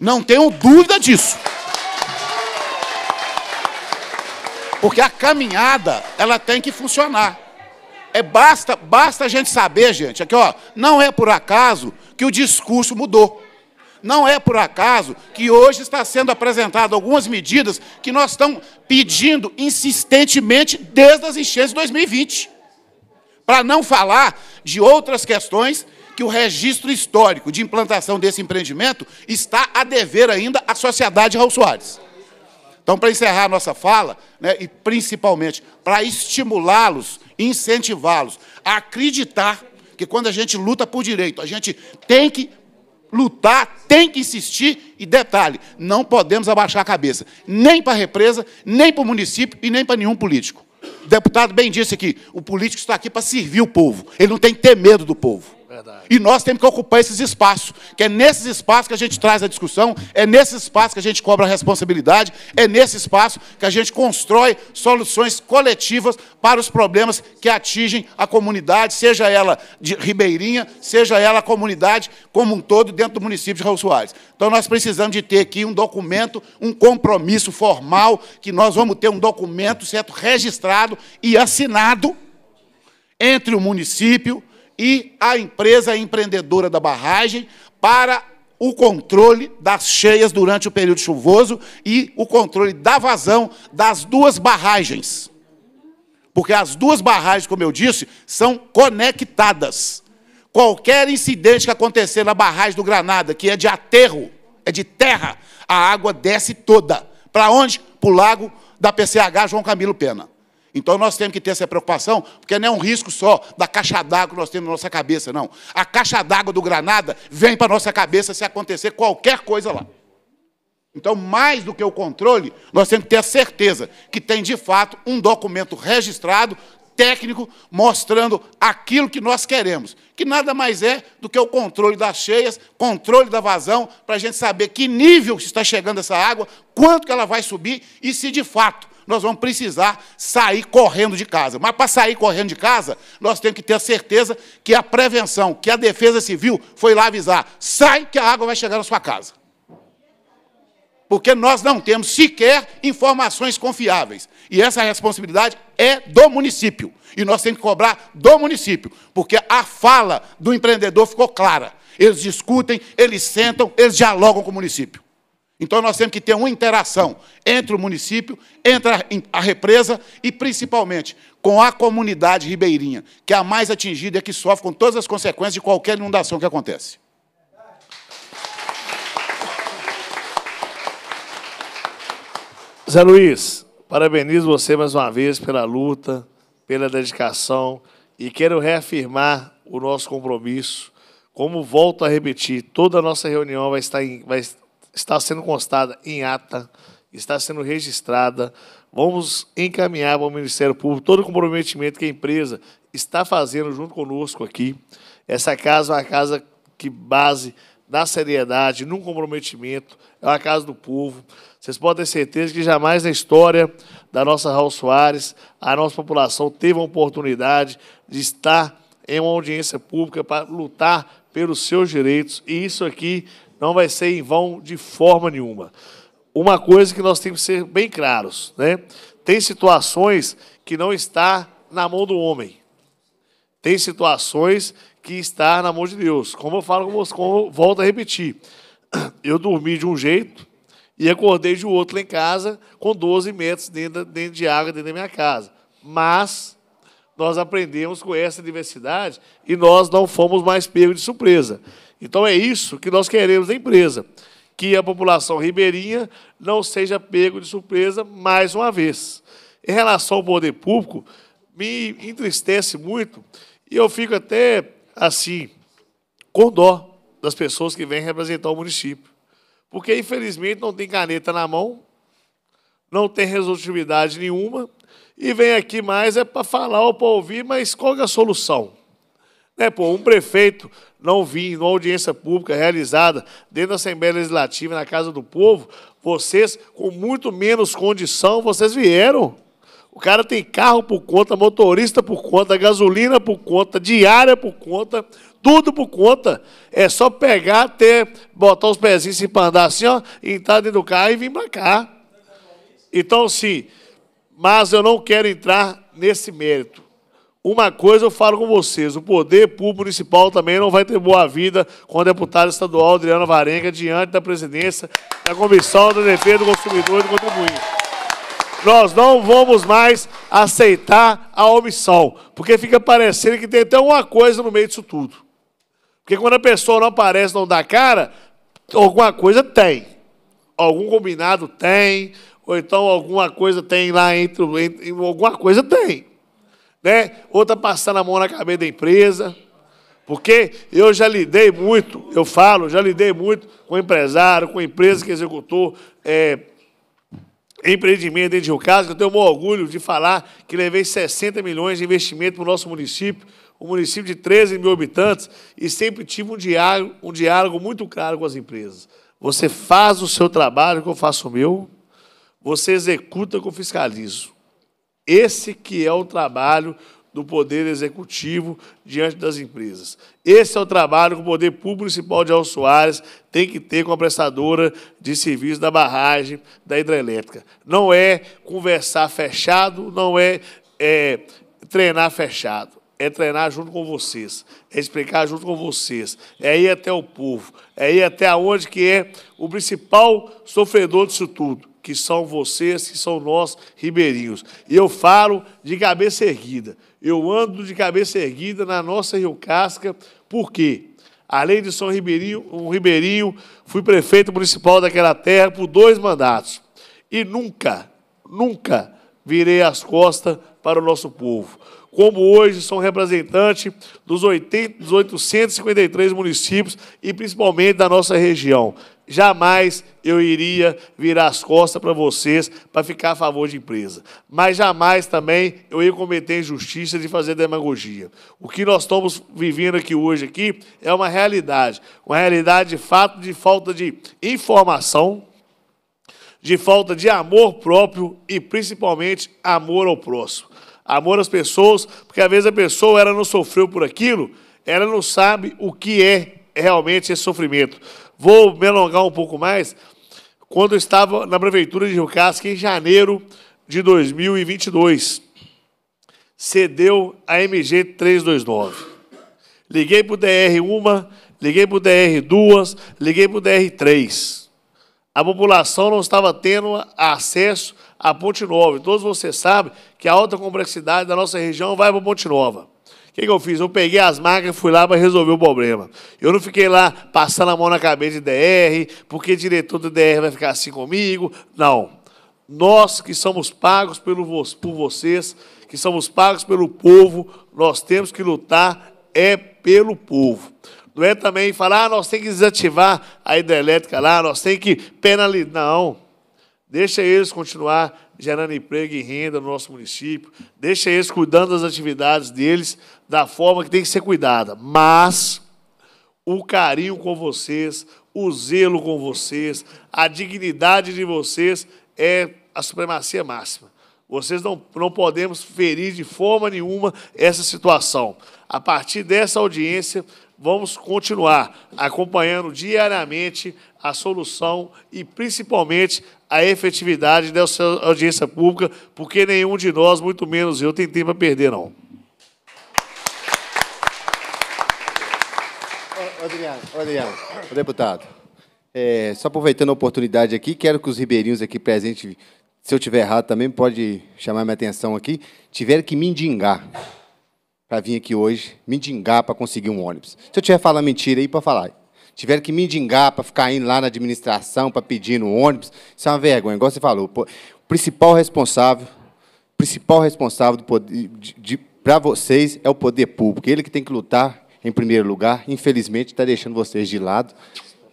Não tenho dúvida disso. Porque a caminhada, ela tem que funcionar. É basta, basta a gente saber, gente, aqui ó, não é por acaso que o discurso mudou. Não é por acaso que hoje está sendo apresentado algumas medidas que nós estamos pedindo insistentemente desde as enchentes de 2020. Para não falar de outras questões que o registro histórico de implantação desse empreendimento está a dever ainda à sociedade Raul Soares. Então, para encerrar a nossa fala, né, e principalmente para estimulá-los, incentivá-los a acreditar que quando a gente luta por direito, a gente tem que lutar, tem que insistir e detalhe, não podemos abaixar a cabeça, nem para a represa, nem para o município e nem para nenhum político. O deputado bem disse aqui, o político está aqui para servir o povo, ele não tem que ter medo do povo. Verdade. E nós temos que ocupar esses espaços, que é nesses espaços que a gente traz a discussão, é nesses espaços que a gente cobra a responsabilidade, é nesse espaço que a gente constrói soluções coletivas para os problemas que atingem a comunidade, seja ela de ribeirinha, seja ela a comunidade como um todo dentro do município de Raul Soares. Então nós precisamos de ter aqui um documento, um compromisso formal, que nós vamos ter um documento certo registrado e assinado entre o município, e a empresa é empreendedora da barragem para o controle das cheias durante o período chuvoso e o controle da vazão das duas barragens. Porque as duas barragens, como eu disse, são conectadas. Qualquer incidente que acontecer na barragem do Granada, que é de aterro, é de terra, a água desce toda. Para onde? Para o lago da PCH João Camilo Pena. Então nós temos que ter essa preocupação, porque não é um risco só da caixa d'água que nós temos na nossa cabeça, não. A caixa d'água do Granada vem para a nossa cabeça se acontecer qualquer coisa lá. Então, mais do que o controle, nós temos que ter a certeza que tem de fato um documento registrado, técnico, mostrando aquilo que nós queremos, que nada mais é do que o controle das cheias, controle da vazão, para a gente saber que nível está chegando essa água, quanto que ela vai subir e se de fato nós vamos precisar sair correndo de casa. Mas para sair correndo de casa, nós temos que ter a certeza que a prevenção, que a defesa civil foi lá avisar: sai que a água vai chegar na sua casa. Porque nós não temos sequer informações confiáveis. E essa responsabilidade é do município. E nós temos que cobrar do município. Porque a fala do empreendedor ficou clara. Eles discutem, eles sentam, eles dialogam com o município. Então nós temos que ter uma interação entre o município, entre a represa e principalmente com a comunidade ribeirinha, que é a mais atingida e que sofre com todas as consequências de qualquer inundação que acontece. Zé Luiz, parabenizo você mais uma vez pela luta, pela dedicação e quero reafirmar o nosso compromisso. Como volto a repetir, toda a nossa reunião vai estar em, vai, está sendo constada em ata, está sendo registrada. Vamos encaminhar para o Ministério Público todo o comprometimento que a empresa está fazendo junto conosco aqui. Essa casa é uma casa que base na seriedade, num comprometimento, é uma casa do povo. Vocês podem ter certeza que jamais na história da nossa Raul Soares a nossa população teve a oportunidade de estar em uma audiência pública para lutar pelos seus direitos. E isso aqui não vai ser em vão de forma nenhuma. Uma coisa que nós temos que ser bem claros, né? Tem situações que não está na mão do homem. Tem situações que está na mão de Deus. Como eu falo com como eu volto a repetir. (clears throat) Eu dormi de um jeito e acordei de outro lá em casa com 12 metros dentro, dentro de água dentro da minha casa. Mas nós aprendemos com essa diversidade e nós não fomos mais pegos de surpresa. Então é isso que nós queremos da empresa, que a população ribeirinha não seja pego de surpresa mais uma vez. Em relação ao poder público, me entristece muito e eu fico até assim com dó das pessoas que vêm representar o município, porque infelizmente não tem caneta na mão, não tem resolutividade nenhuma e vem aqui mais é para falar ou para ouvir, mas qual é a solução? Né, pô, um prefeito não vir numa audiência pública realizada dentro da Assembleia Legislativa, na Casa do Povo, vocês, com muito menos condição, vocês vieram. O cara tem carro por conta, motorista por conta, gasolina por conta, diária por conta, tudo por conta. É só pegar, ter, botar os pezinhos assim para andar assim, ó, entrar dentro do carro e vir para cá. Então, sim, mas eu não quero entrar nesse mérito. Uma coisa eu falo com vocês: o poder público municipal também não vai ter boa vida com a deputada estadual Adriana Varenga diante da presidência da Comissão da Defesa do Consumidor e do Contribuinte. Nós não vamos mais aceitar a omissão, porque fica parecendo que tem até uma coisa no meio disso tudo. Porque quando a pessoa não aparece, não dá cara, alguma coisa tem. Algum combinado tem, ou então alguma coisa tem lá entre. entre alguma coisa tem né? outra passando a mão na cabeça da empresa. Porque eu já lidei muito, eu falo, já lidei muito com empresário, com empresa que executou é, empreendimento dentro de Rio Caso, que eu tenho o orgulho de falar que levei 60 milhões de investimento para o nosso município, um município de 13 mil habitantes, e sempre tive um diálogo, um diálogo muito claro com as empresas. Você faz o seu trabalho, que eu faço o meu, você executa, que eu fiscalizo. Esse que é o trabalho do Poder Executivo diante das empresas. Esse é o trabalho que o Poder Público Municipal de Alves Soares tem que ter com a prestadora de serviço da barragem da hidrelétrica. Não é conversar fechado, não é, é treinar fechado é treinar junto com vocês, é explicar junto com vocês, é ir até o povo, é ir até onde que é o principal sofredor disso tudo, que são vocês, que são nós, ribeirinhos. Eu falo de cabeça erguida. Eu ando de cabeça erguida na nossa Rio Casca, porque Além de São Ribeirinho, um ribeirinho, fui prefeito municipal daquela terra por dois mandatos. E nunca, nunca virei as costas para o nosso povo. Como hoje sou representante dos, 80, dos 853 municípios e principalmente da nossa região jamais eu iria virar as costas para vocês para ficar a favor de empresa. Mas jamais também eu ia cometer injustiça de fazer demagogia. O que nós estamos vivendo aqui hoje aqui é uma realidade, uma realidade de fato de falta de informação, de falta de amor próprio e principalmente amor ao próximo. Amor às pessoas, porque às vezes a pessoa ela não sofreu por aquilo, ela não sabe o que é realmente esse sofrimento. Vou me alongar um pouco mais. Quando eu estava na prefeitura de Rio Casca, em janeiro de 2022, cedeu a MG 329. Liguei para o DR 1, liguei para o DR 2, liguei para o DR 3. A população não estava tendo acesso à Ponte Nova. E todos vocês sabem que a alta complexidade da nossa região vai para a Ponte Nova que, que eu fiz? Eu peguei as máquinas e fui lá para resolver o problema. Eu não fiquei lá passando a mão na cabeça de DR, porque diretor do DR vai ficar assim comigo. Não. Nós que somos pagos pelo, por vocês, que somos pagos pelo povo, nós temos que lutar é pelo povo. Não é também falar, ah, nós temos que desativar a hidrelétrica lá, nós temos que penalizar. Não. Deixa eles continuar gerando emprego e renda no nosso município. Deixa eles cuidando das atividades deles da forma que tem que ser cuidada. Mas o carinho com vocês, o zelo com vocês, a dignidade de vocês é a supremacia máxima. Vocês não, não podemos ferir de forma nenhuma essa situação. A partir dessa audiência, vamos continuar acompanhando diariamente a solução e, principalmente, a efetividade dessa né, audiência pública, porque nenhum de nós, muito menos eu, tem tempo a perder, não. Adriano, Adriano, deputado, é, só aproveitando a oportunidade aqui, quero que os ribeirinhos aqui presentes, se eu tiver errado também, pode chamar minha atenção aqui, tiveram que mendigar para vir aqui hoje, mendigar para conseguir um ônibus. Se eu tiver falando mentira aí, para falar tiveram que mendigar para ficar indo lá na administração, para pedir no ônibus. Isso é uma vergonha, igual você falou. O principal responsável, principal responsável para vocês é o poder público. Ele que tem que lutar em primeiro lugar. Infelizmente, está deixando vocês de lado.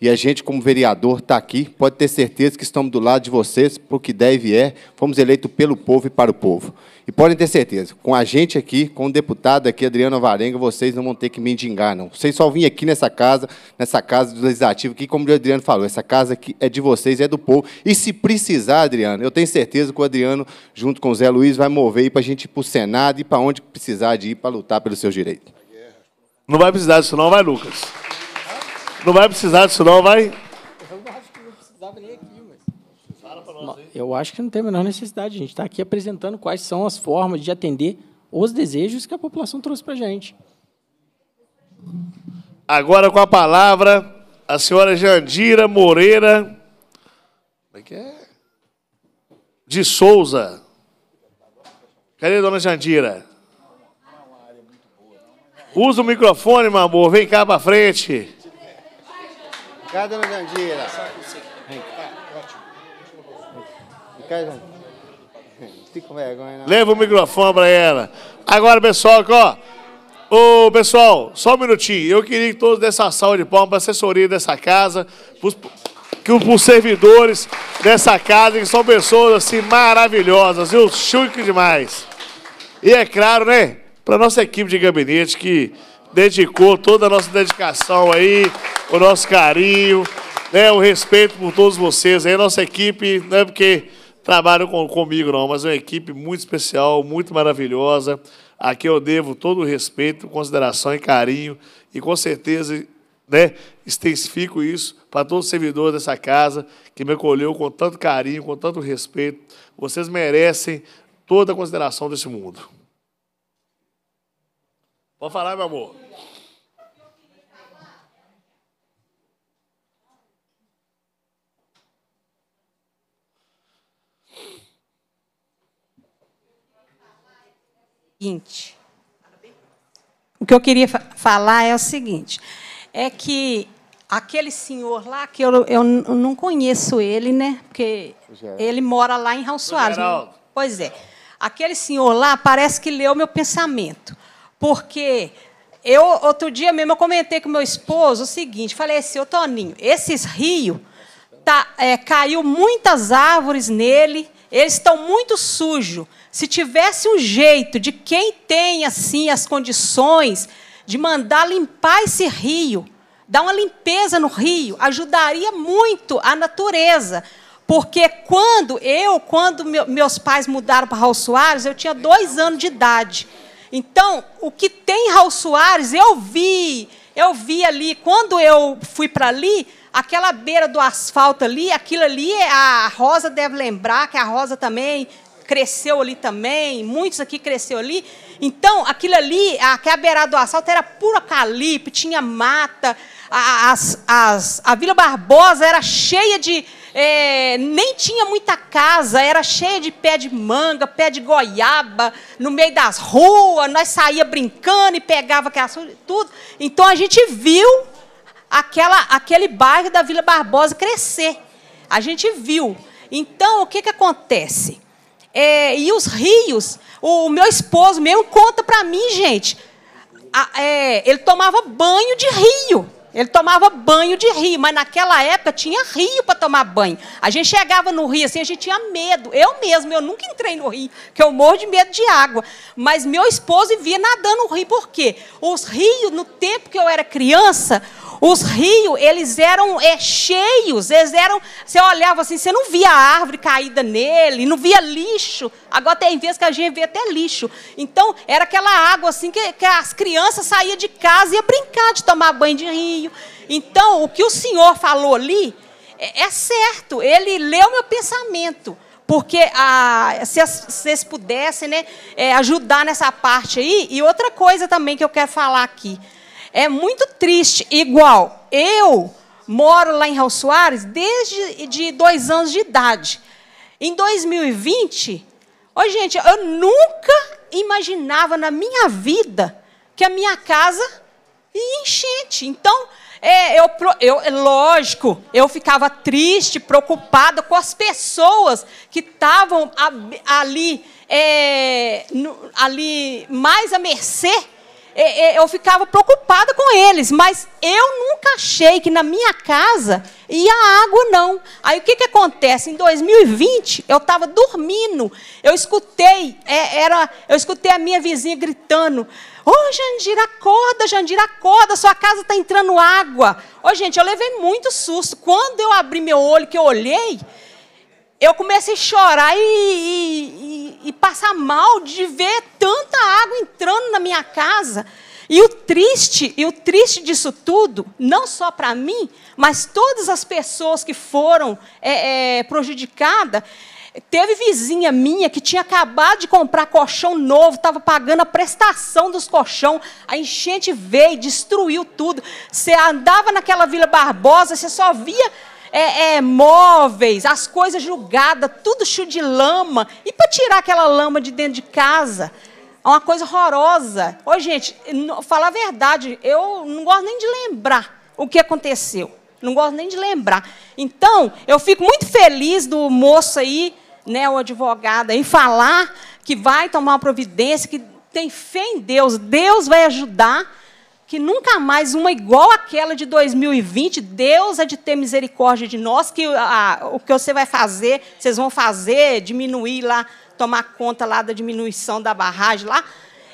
E a gente, como vereador, está aqui. Pode ter certeza que estamos do lado de vocês, porque o que der e vier. Fomos eleitos pelo povo e para o povo. E podem ter certeza, com a gente aqui, com o deputado aqui, Adriano Varenga, vocês não vão ter que mendigar, não. Vocês só vêm aqui nessa casa, nessa casa do Legislativo, que, como o Adriano falou, essa casa aqui é de vocês, é do povo. E se precisar, Adriano, eu tenho certeza que o Adriano, junto com o Zé Luiz, vai mover para a gente ir para o Senado e para onde precisar de ir para lutar pelos seus direitos. Não vai precisar disso, não, vai, Lucas. Não vai precisar disso, não, vai? Eu acho que não precisava nem aqui, mas. Fala pra nós aí. Eu acho que não tem a menor necessidade. A gente está aqui apresentando quais são as formas de atender os desejos que a população trouxe para a gente. Agora com a palavra, a senhora Jandira Moreira. Como é que é? De Souza. Cadê a dona Jandira? Usa o microfone, meu amor. Vem cá para frente dona Jandira. Leva o microfone para ela. Agora, pessoal, ó. Ô, pessoal, só um minutinho. Eu queria que todos dessa sala de palmas para a assessoria dessa casa, pros, que os servidores dessa casa, que são pessoas assim maravilhosas, viu? Chuque demais. E é claro, né? Para nossa equipe de gabinete que dedicou toda a nossa dedicação aí, o nosso carinho, né, o respeito por todos vocês aí, nossa equipe, não é porque trabalham com, comigo não, mas é uma equipe muito especial, muito maravilhosa, a quem eu devo todo o respeito, consideração e carinho, e com certeza né, extensifico isso para todos os servidores dessa casa que me acolheu com tanto carinho, com tanto respeito. Vocês merecem toda a consideração desse mundo. Pode falar, meu amor. seguinte. O que eu queria falar é o seguinte: é que aquele senhor lá, que eu, eu não conheço ele, né? Porque é. ele mora lá em Raul é, Soares. Né? Pois é. Aquele senhor lá parece que leu meu pensamento. Porque eu, outro dia mesmo, eu comentei com meu esposo o seguinte: falei, seu assim, Toninho, esses rios. Tá, é, caiu muitas árvores nele, eles estão muito sujos. Se tivesse um jeito de quem tem assim as condições de mandar limpar esse rio, dar uma limpeza no rio, ajudaria muito a natureza. Porque quando eu, quando meus pais mudaram para Raul Soares, eu tinha dois anos de idade. Então, o que tem Raul Soares, eu vi, eu vi ali. Quando eu fui para ali, aquela beira do asfalto ali, aquilo ali, é a Rosa deve lembrar que a Rosa também cresceu ali também, muitos aqui cresceu ali. Então, aquilo ali, aquela beirada do asfalto era puro calipe, tinha mata, as, as, a Vila Barbosa era cheia de. É, nem tinha muita casa, era cheia de pé de manga, pé de goiaba, no meio das ruas, nós saía brincando e pegava aquelas tudo. Então a gente viu aquela, aquele bairro da Vila Barbosa crescer. A gente viu. Então, o que, que acontece? É, e os rios, o, o meu esposo mesmo conta para mim, gente, a, é, ele tomava banho de rio. Ele tomava banho de rio, mas naquela época tinha rio para tomar banho. A gente chegava no rio assim, a gente tinha medo. Eu mesmo, eu nunca entrei no rio, que eu morro de medo de água. Mas meu esposo via nadando no rio, por quê? Os rios, no tempo que eu era criança, os rios, eles eram é, cheios, eles eram. Você olhava assim, você não via árvore caída nele, não via lixo. Agora tem vezes que a gente vê até lixo. Então, era aquela água assim que, que as crianças saíam de casa e iam brincar de tomar banho de rio. Então, o que o Senhor falou ali é, é certo. Ele leu meu pensamento porque ah, se vocês pudessem né, é, ajudar nessa parte aí. E outra coisa também que eu quero falar aqui. É muito triste. Igual, eu moro lá em Raul Soares desde de dois anos de idade. Em 2020, oh, gente, eu nunca imaginava na minha vida que a minha casa ia enchente. Então, é, eu, eu, é lógico, eu ficava triste, preocupada com as pessoas que estavam ali, é, no, ali mais à mercê é, é, eu ficava preocupada com eles, mas eu nunca achei que na minha casa ia água, não. Aí o que, que acontece? Em 2020, eu estava dormindo, eu escutei, é, era, eu escutei a minha vizinha gritando. Ô, oh, Jandira, acorda, Jandira, acorda, sua casa está entrando água. Ô, oh, gente, eu levei muito susto. Quando eu abri meu olho, que eu olhei, eu comecei a chorar e, e, e, e passar mal de ver tanta água entrando na minha casa. E o triste, e o triste disso tudo, não só para mim, mas todas as pessoas que foram é, é, prejudicadas, teve vizinha minha que tinha acabado de comprar colchão novo, estava pagando a prestação dos colchão, a enchente veio, destruiu tudo. Você andava naquela Vila Barbosa, você só via é, é, móveis, as coisas julgadas, tudo cheio de lama. E para tirar aquela lama de dentro de casa? É uma coisa horrorosa. Ô, gente, falar a verdade, eu não gosto nem de lembrar o que aconteceu. Não gosto nem de lembrar. Então, eu fico muito feliz do moço aí, né, o advogado, em falar que vai tomar uma providência, que tem fé em Deus, Deus vai ajudar que nunca mais uma igual àquela de 2020, Deus é de ter misericórdia de nós, que a, o que você vai fazer, vocês vão fazer, diminuir lá, tomar conta lá da diminuição da barragem lá,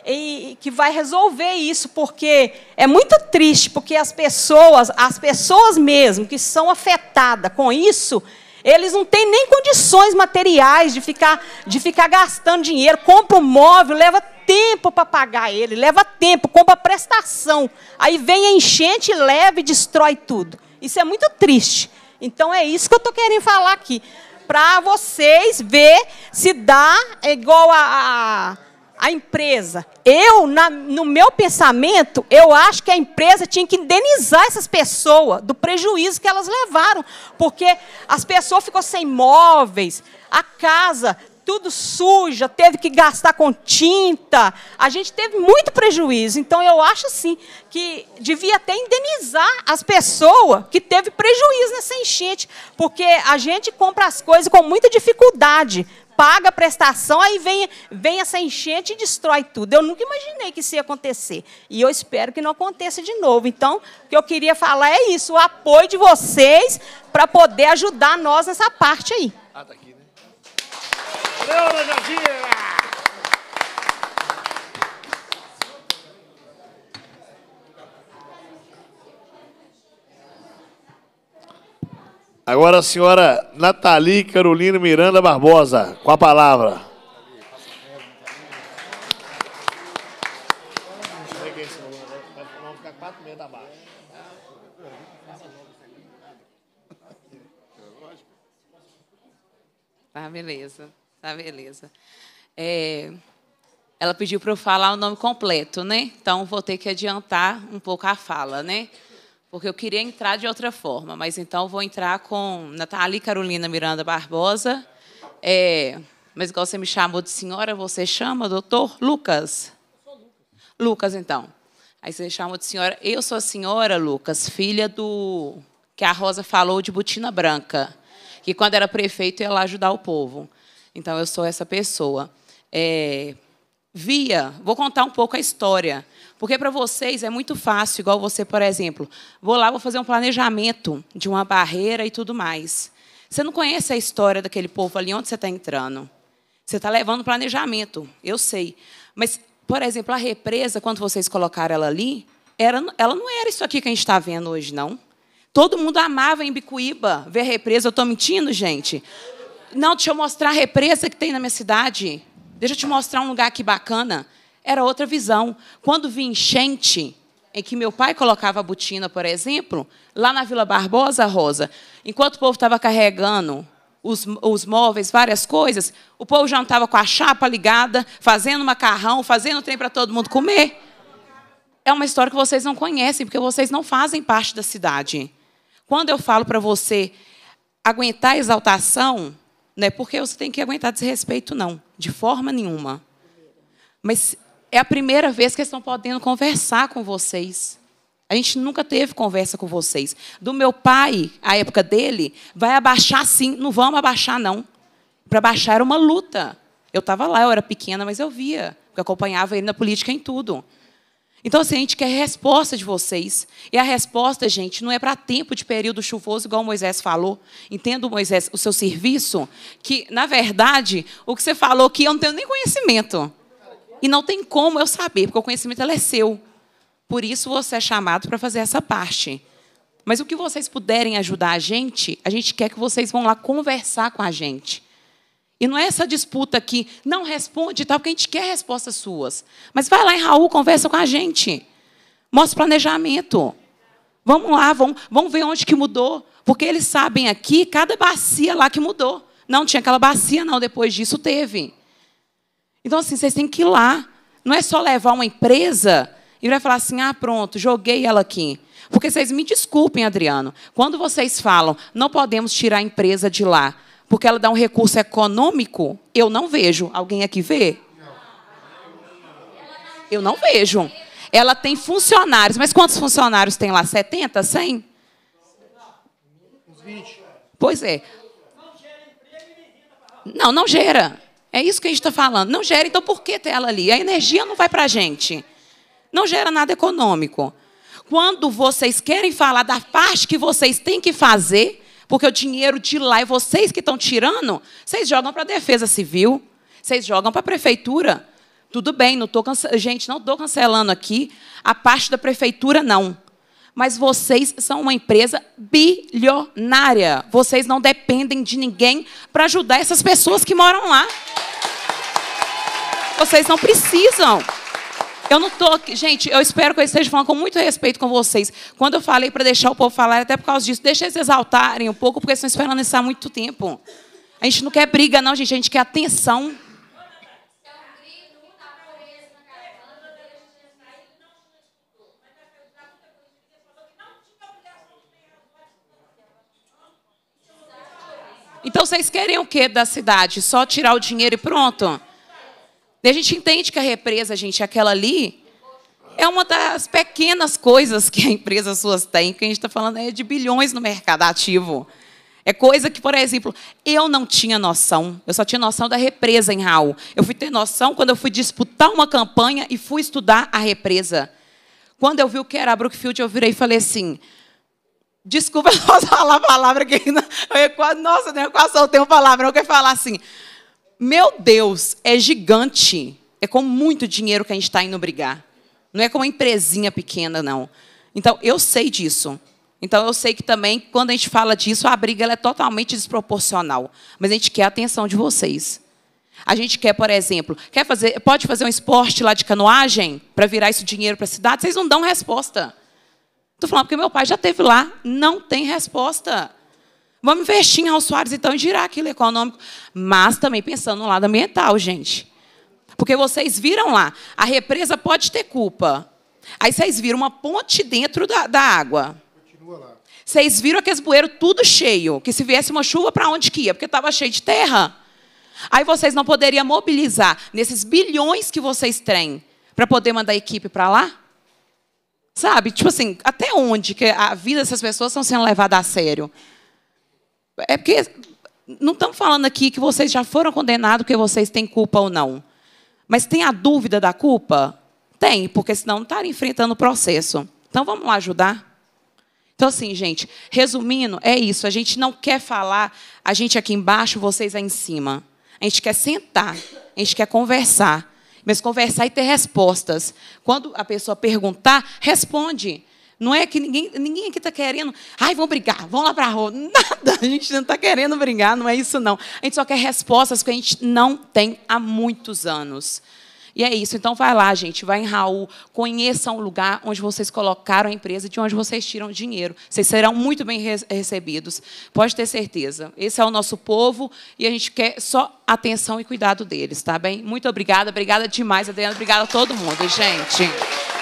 e, e que vai resolver isso, porque é muito triste, porque as pessoas, as pessoas mesmo que são afetadas com isso, eles não têm nem condições materiais de ficar, de ficar gastando dinheiro. Compra um móvel, leva tempo para pagar ele, leva tempo, compra prestação. Aí vem a enchente, leva e destrói tudo. Isso é muito triste. Então é isso que eu estou querendo falar aqui. Para vocês ver se dá, é igual a, a a empresa. Eu, na, no meu pensamento, eu acho que a empresa tinha que indenizar essas pessoas do prejuízo que elas levaram, porque as pessoas ficou sem móveis, a casa tudo suja, teve que gastar com tinta. A gente teve muito prejuízo. Então eu acho assim que devia até indenizar as pessoas que teve prejuízo nessa enchente, porque a gente compra as coisas com muita dificuldade, paga a prestação, aí vem, vem essa enchente e destrói tudo. Eu nunca imaginei que isso ia acontecer. E eu espero que não aconteça de novo. Então, o que eu queria falar é isso, o apoio de vocês para poder ajudar nós nessa parte aí. Ah, tá aqui. Leona Jardina! Agora a senhora Nathalie Carolina Miranda Barbosa, com a palavra. Ah, beleza. Tá, beleza. É, ela pediu para eu falar o nome completo, né? Então vou ter que adiantar um pouco a fala, né? Porque eu queria entrar de outra forma, mas então vou entrar com Nathalie Carolina Miranda Barbosa. É, mas igual você me chamou de senhora, você chama doutor Lucas? Eu sou Lucas. Lucas, então. Aí você chama de senhora. Eu sou a senhora, Lucas, filha do. que a Rosa falou de Butina Branca, que quando era prefeito ia lá ajudar o povo. Então, eu sou essa pessoa. É, via, vou contar um pouco a história, porque para vocês é muito fácil, igual você, por exemplo, vou lá, vou fazer um planejamento de uma barreira e tudo mais. Você não conhece a história daquele povo ali onde você está entrando. Você está levando planejamento, eu sei. Mas, por exemplo, a represa, quando vocês colocaram ela ali, era, ela não era isso aqui que a gente está vendo hoje, não. Todo mundo amava em Bicuíba ver a represa. Eu estou mentindo, gente? Não, deixa eu mostrar a represa que tem na minha cidade. Deixa eu te mostrar um lugar aqui bacana. Era outra visão. Quando vi enchente, em que meu pai colocava a botina, por exemplo, lá na Vila Barbosa, Rosa, enquanto o povo estava carregando os, os, móveis, várias coisas, o povo já estava com a chapa ligada, fazendo macarrão, fazendo trem para todo mundo comer. É uma história que vocês não conhecem, porque vocês não fazem parte da cidade. Quando eu falo para você aguentar a exaltação, não é porque você tem que aguentar desrespeito, não, de forma nenhuma. Mas é a primeira vez que eles estão podendo conversar com vocês. A gente nunca teve conversa com vocês. Do meu pai, a época dele, vai abaixar sim, não vamos abaixar, não. Para abaixar era uma luta. Eu estava lá, eu era pequena, mas eu via, porque acompanhava ele na política em tudo. Então, assim, a gente quer a resposta de vocês. E a resposta, gente, não é para tempo de período chuvoso, igual Moisés falou. Entendo, Moisés, o seu serviço, que, na verdade, o que você falou que eu não tenho nem conhecimento. E não tem como eu saber, porque o conhecimento é seu. Por isso você é chamado para fazer essa parte. Mas o que vocês puderem ajudar a gente, a gente quer que vocês vão lá conversar com a gente. E não é essa disputa que não responde tal, porque a gente quer respostas suas. Mas vai lá em Raul, conversa com a gente. Mostra o planejamento. Vamos lá, vamos, vamos ver onde que mudou. Porque eles sabem aqui cada bacia lá que mudou. Não tinha aquela bacia, não. Depois disso teve. Então, assim, vocês têm que ir lá. Não é só levar uma empresa e vai falar assim: ah, pronto, joguei ela aqui. Porque vocês me desculpem, Adriano, quando vocês falam não podemos tirar a empresa de lá, porque ela dá um recurso econômico, eu não vejo. Alguém aqui vê? Eu não vejo. Ela tem funcionários, mas quantos funcionários tem lá? 70, 100? Uns 20. Pois é. Não, não gera. É isso que a gente está falando. Não gera, então por que ter ela ali? A energia não vai para a gente. Não gera nada econômico. Quando vocês querem falar da parte que vocês têm que fazer, porque o dinheiro de lá e vocês que estão tirando, vocês jogam para a defesa civil, vocês jogam para a prefeitura. Tudo bem, não tô cance... gente, não estou cancelando aqui a parte da prefeitura, não. Mas vocês são uma empresa bilionária. Vocês não dependem de ninguém para ajudar essas pessoas que moram lá. Vocês não precisam. Eu não tô, gente, eu espero que eu esteja falando com muito respeito com vocês. Quando eu falei para deixar o povo falar, até por causa disso, deixa eles exaltarem um pouco, porque estão esperando isso há muito tempo. A gente não quer briga, não, gente, a gente quer atenção. Então vocês querem o quê da cidade? Só tirar o dinheiro e pronto? E a gente entende que a represa, gente, é aquela ali, é uma das pequenas coisas que a empresa suas tem, que a gente está falando é de bilhões no mercado ativo. É coisa que, por exemplo, eu não tinha noção. Eu só tinha noção da represa em Raul. Eu fui ter noção quando eu fui disputar uma campanha e fui estudar a represa. Quando eu vi o que era a Brookfield, eu virei e falei assim: desculpa (laughs) eu posso falar a palavra que ainda. Eu quase, nossa, eu quase soltei uma palavra. Eu quero falar assim: meu Deus, é gigante. É com muito dinheiro que a gente está indo brigar. Não é com uma empresinha pequena, não. Então, eu sei disso. Então, eu sei que também, quando a gente fala disso, a briga é totalmente desproporcional. Mas a gente quer a atenção de vocês. A gente quer, por exemplo, quer fazer, pode fazer um esporte lá de canoagem para virar isso dinheiro para a cidade? Vocês não dão resposta. Estou falando porque meu pai já teve lá, não tem resposta. Vamos investir em Raul Soares, então, e girar aquilo econômico. Mas também pensando no lado ambiental, gente. Porque vocês viram lá, a represa pode ter culpa. Aí vocês viram uma ponte dentro da, da água. Continua lá. Vocês viram aqueles bueiros tudo cheio, que se viesse uma chuva, para onde que ia? Porque estava cheio de terra. Aí vocês não poderiam mobilizar nesses bilhões que vocês têm para poder mandar a equipe para lá? Sabe? Tipo assim, até onde que a vida dessas pessoas estão sendo levada a sério? É porque não estamos falando aqui que vocês já foram condenados, que vocês têm culpa ou não. Mas tem a dúvida da culpa? Tem, porque senão não estaria enfrentando o processo. Então vamos lá ajudar. Então, assim, gente, resumindo, é isso. A gente não quer falar, a gente aqui embaixo, vocês aí em cima. A gente quer sentar, a gente quer conversar. Mas conversar e ter respostas. Quando a pessoa perguntar, responde. Não é que ninguém, ninguém aqui está querendo, ai, vão brigar, vão lá para a rua. (laughs) Nada, a gente não está querendo brigar, não é isso não. A gente só quer respostas que a gente não tem há muitos anos. E é isso, então vai lá, gente, vai em Raul, conheça um lugar onde vocês colocaram a empresa, de onde vocês tiram dinheiro. Vocês serão muito bem recebidos, pode ter certeza. Esse é o nosso povo e a gente quer só atenção e cuidado deles, tá bem? Muito obrigada, obrigada demais, Adriana, obrigada a todo mundo, gente.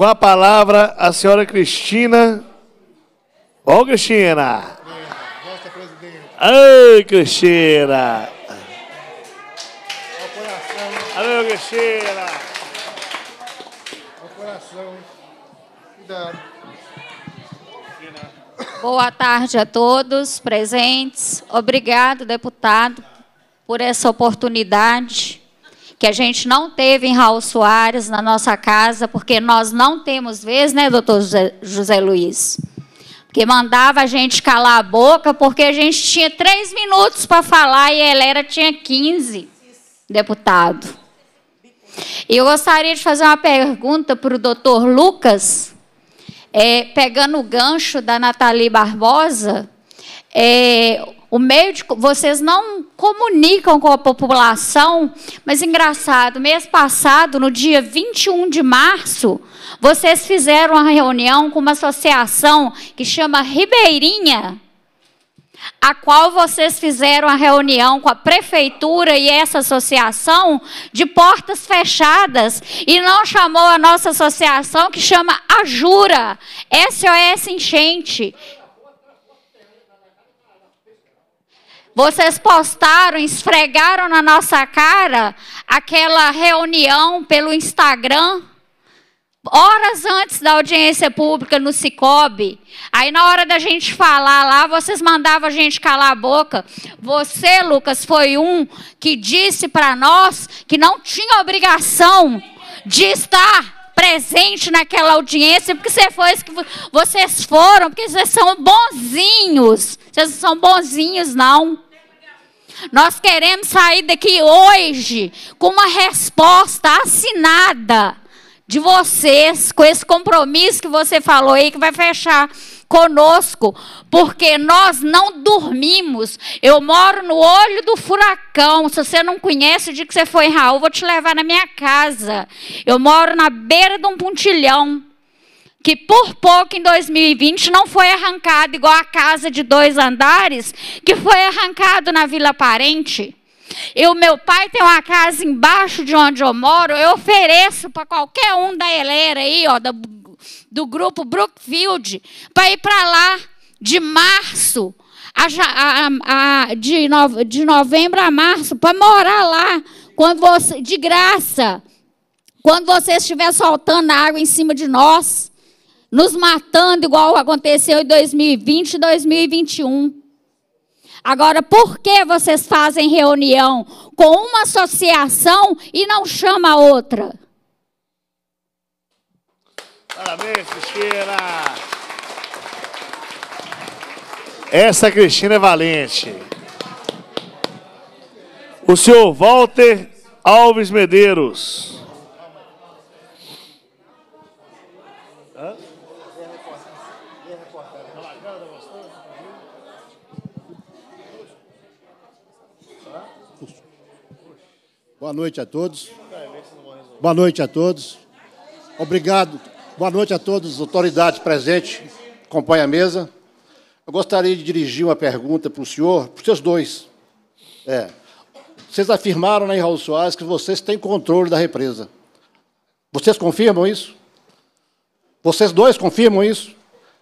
Com a palavra, a senhora Cristina. Ó, oh, Cristina! Vossa Cristina! Valeu, Cristina! Boa tarde a todos presentes. Obrigado, deputado, por essa oportunidade que a gente não teve em Raul Soares na nossa casa, porque nós não temos vez, né, doutor José, José Luiz? Porque mandava a gente calar a boca, porque a gente tinha três minutos para falar e ele era tinha 15, deputado. E eu gostaria de fazer uma pergunta para o doutor Lucas, é, pegando o gancho da Nathalie Barbosa. É, o meio de vocês não comunicam com a população, mas engraçado, mês passado, no dia 21 de março, vocês fizeram uma reunião com uma associação que chama Ribeirinha, a qual vocês fizeram a reunião com a prefeitura e essa associação de portas fechadas e não chamou a nossa associação que chama Ajura, SOS Enchente, Vocês postaram, esfregaram na nossa cara aquela reunião pelo Instagram, horas antes da audiência pública no Cicobi. Aí, na hora da gente falar lá, vocês mandavam a gente calar a boca. Você, Lucas, foi um que disse para nós que não tinha obrigação de estar presente naquela audiência, porque você foi, vocês foram, porque vocês são bonzinhos. Vocês não são bonzinhos, não. Nós queremos sair daqui hoje com uma resposta assinada de vocês, com esse compromisso que você falou aí, que vai fechar conosco, porque nós não dormimos. Eu moro no olho do furacão. Se você não conhece, o dia que você foi Raul, vou te levar na minha casa. Eu moro na beira de um pontilhão que por pouco em 2020 não foi arrancado igual a casa de dois andares que foi arrancado na Vila Parente. E o meu pai tem uma casa embaixo de onde eu moro, eu ofereço para qualquer um da Helera aí, ó, da do grupo Brookfield para ir para lá de março, a, a, a, de, no, de novembro a março, para morar lá quando você, de graça. Quando você estiver soltando água em cima de nós, nos matando, igual aconteceu em 2020 e 2021. Agora, por que vocês fazem reunião com uma associação e não chama a outra? Parabéns, Cristina. Essa Cristina é valente. O senhor Walter Alves Medeiros. Boa noite a todos. Boa noite a todos. Obrigado Boa noite a todos, autoridades presentes, acompanha a mesa. Eu gostaria de dirigir uma pergunta para o senhor, para os seus dois. É, vocês afirmaram, né, Raul Soares, que vocês têm controle da represa. Vocês confirmam isso? Vocês dois confirmam isso?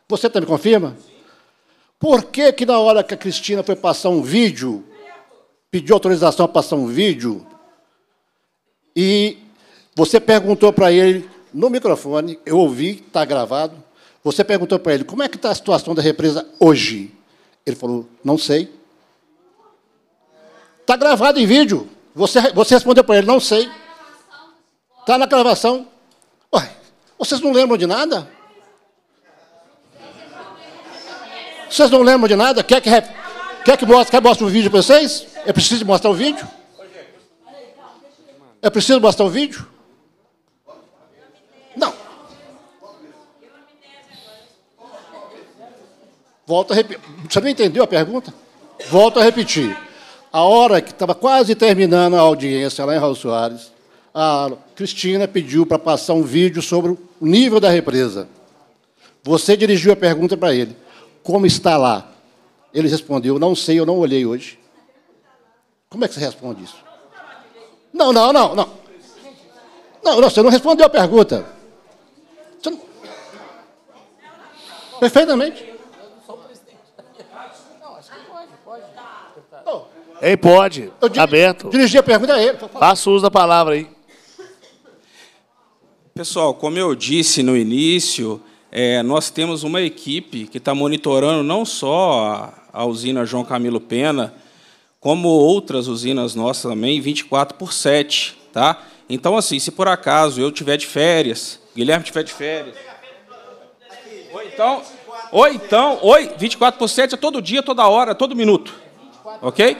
Você também confirma? Por que, que na hora que a Cristina foi passar um vídeo, pediu autorização para passar um vídeo, e você perguntou para ele no microfone, eu ouvi, está gravado. Você perguntou para ele como é que está a situação da represa hoje. Ele falou, não sei. Está gravado em vídeo. Você, você respondeu para ele, não sei. Está na gravação. Ué, vocês não lembram de nada? Vocês não lembram de nada? Quer que, quer que, mostre, quer mostre um vídeo para vocês? É preciso mostrar o um vídeo? É preciso mostrar o um vídeo? Volto a repetir. Você não entendeu a pergunta? Volto a repetir. A hora que estava quase terminando a audiência lá em Raul Soares, a Cristina pediu para passar um vídeo sobre o nível da represa. Você dirigiu a pergunta para ele: como está lá? Ele respondeu: não sei, eu não olhei hoje. Como é que você responde isso? Não, não, não, não. Não, não você não respondeu a pergunta. Não... Perfeitamente. Ei, pode. Eu dir... aberto. Dirigi a pergunta a ele. Faça uso da palavra aí. Pessoal, como eu disse no início, é, nós temos uma equipe que está monitorando não só a, a usina João Camilo Pena, como outras usinas nossas também, 24 por 7. Tá? Então, assim, se por acaso eu tiver de férias, Guilherme tiver de férias. Ou então, ou então, oi, 24 por 7 é todo dia, toda hora, todo minuto. Ok?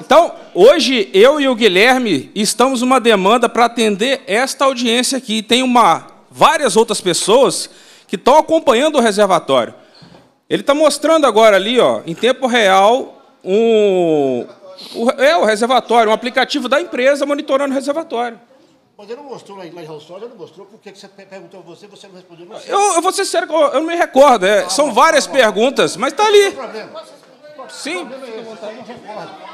então, hoje eu e o Guilherme estamos numa demanda para atender esta audiência aqui. Tem uma, várias outras pessoas que estão acompanhando o reservatório. Ele está mostrando agora ali, ó, em tempo real, um, o, é o reservatório, um aplicativo da empresa monitorando o reservatório. Mas ele não mostrou lá em Rossosa, ele não mostrou. Por que você perguntou a você você não respondeu? Não eu, eu vou ser sério, eu não me recordo. É, ah, são várias ah, perguntas, mas está ali. Sim. tem é problema. Sim. Sim.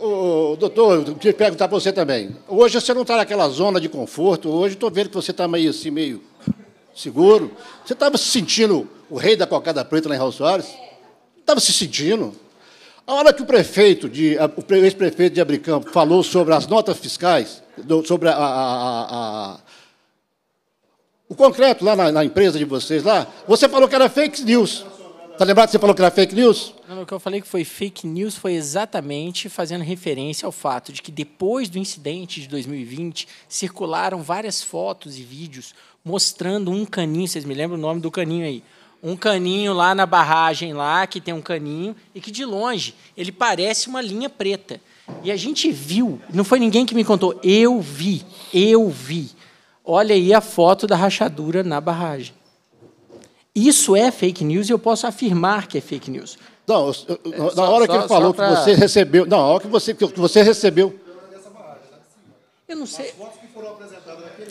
Ô, doutor, eu queria perguntar para você também. Hoje você não está naquela zona de conforto, hoje estou vendo que você está meio assim, meio seguro. Você estava se sentindo o rei da cocada preta lá em Raul Soares? Estava se sentindo. A hora que o prefeito, de, o ex-prefeito de Abricampo falou sobre as notas fiscais, sobre a, a, a, o concreto lá na, na empresa de vocês lá, você falou que era fake news. Tá lembrado que você falou que era fake news? Não, o que eu falei que foi fake news foi exatamente fazendo referência ao fato de que depois do incidente de 2020 circularam várias fotos e vídeos mostrando um caninho, vocês me lembram o nome do caninho aí? Um caninho lá na barragem lá, que tem um caninho e que de longe ele parece uma linha preta. E a gente viu, não foi ninguém que me contou, eu vi, eu vi. Olha aí a foto da rachadura na barragem. Isso é fake news e eu posso afirmar que é fake news. Não, é, na só, hora que só, ele falou pra... que você recebeu, não, na hora que você, que você recebeu. Eu não sei.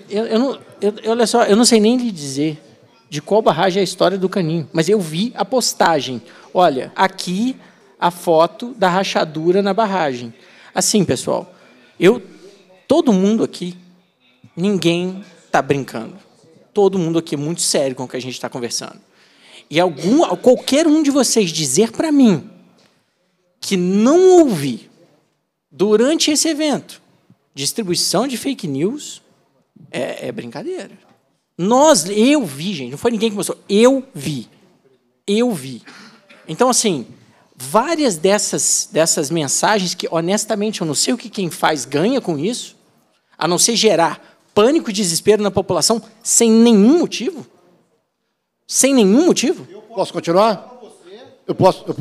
Eu, eu não, eu, olha só, eu não sei nem lhe dizer de qual barragem é a história do caninho, mas eu vi a postagem. Olha, aqui a foto da rachadura na barragem. Assim, pessoal, eu todo mundo aqui, ninguém está brincando todo mundo aqui é muito sério com o que a gente está conversando. E algum, qualquer um de vocês dizer para mim que não ouvi durante esse evento distribuição de fake news é, é brincadeira. Nós, eu vi, gente, não foi ninguém que mostrou, eu vi. Eu vi. Então, assim, várias dessas, dessas mensagens que, honestamente, eu não sei o que quem faz ganha com isso, a não ser gerar pânico e desespero na população sem nenhum motivo? Sem nenhum motivo? Posso continuar? Eu posso. Eu...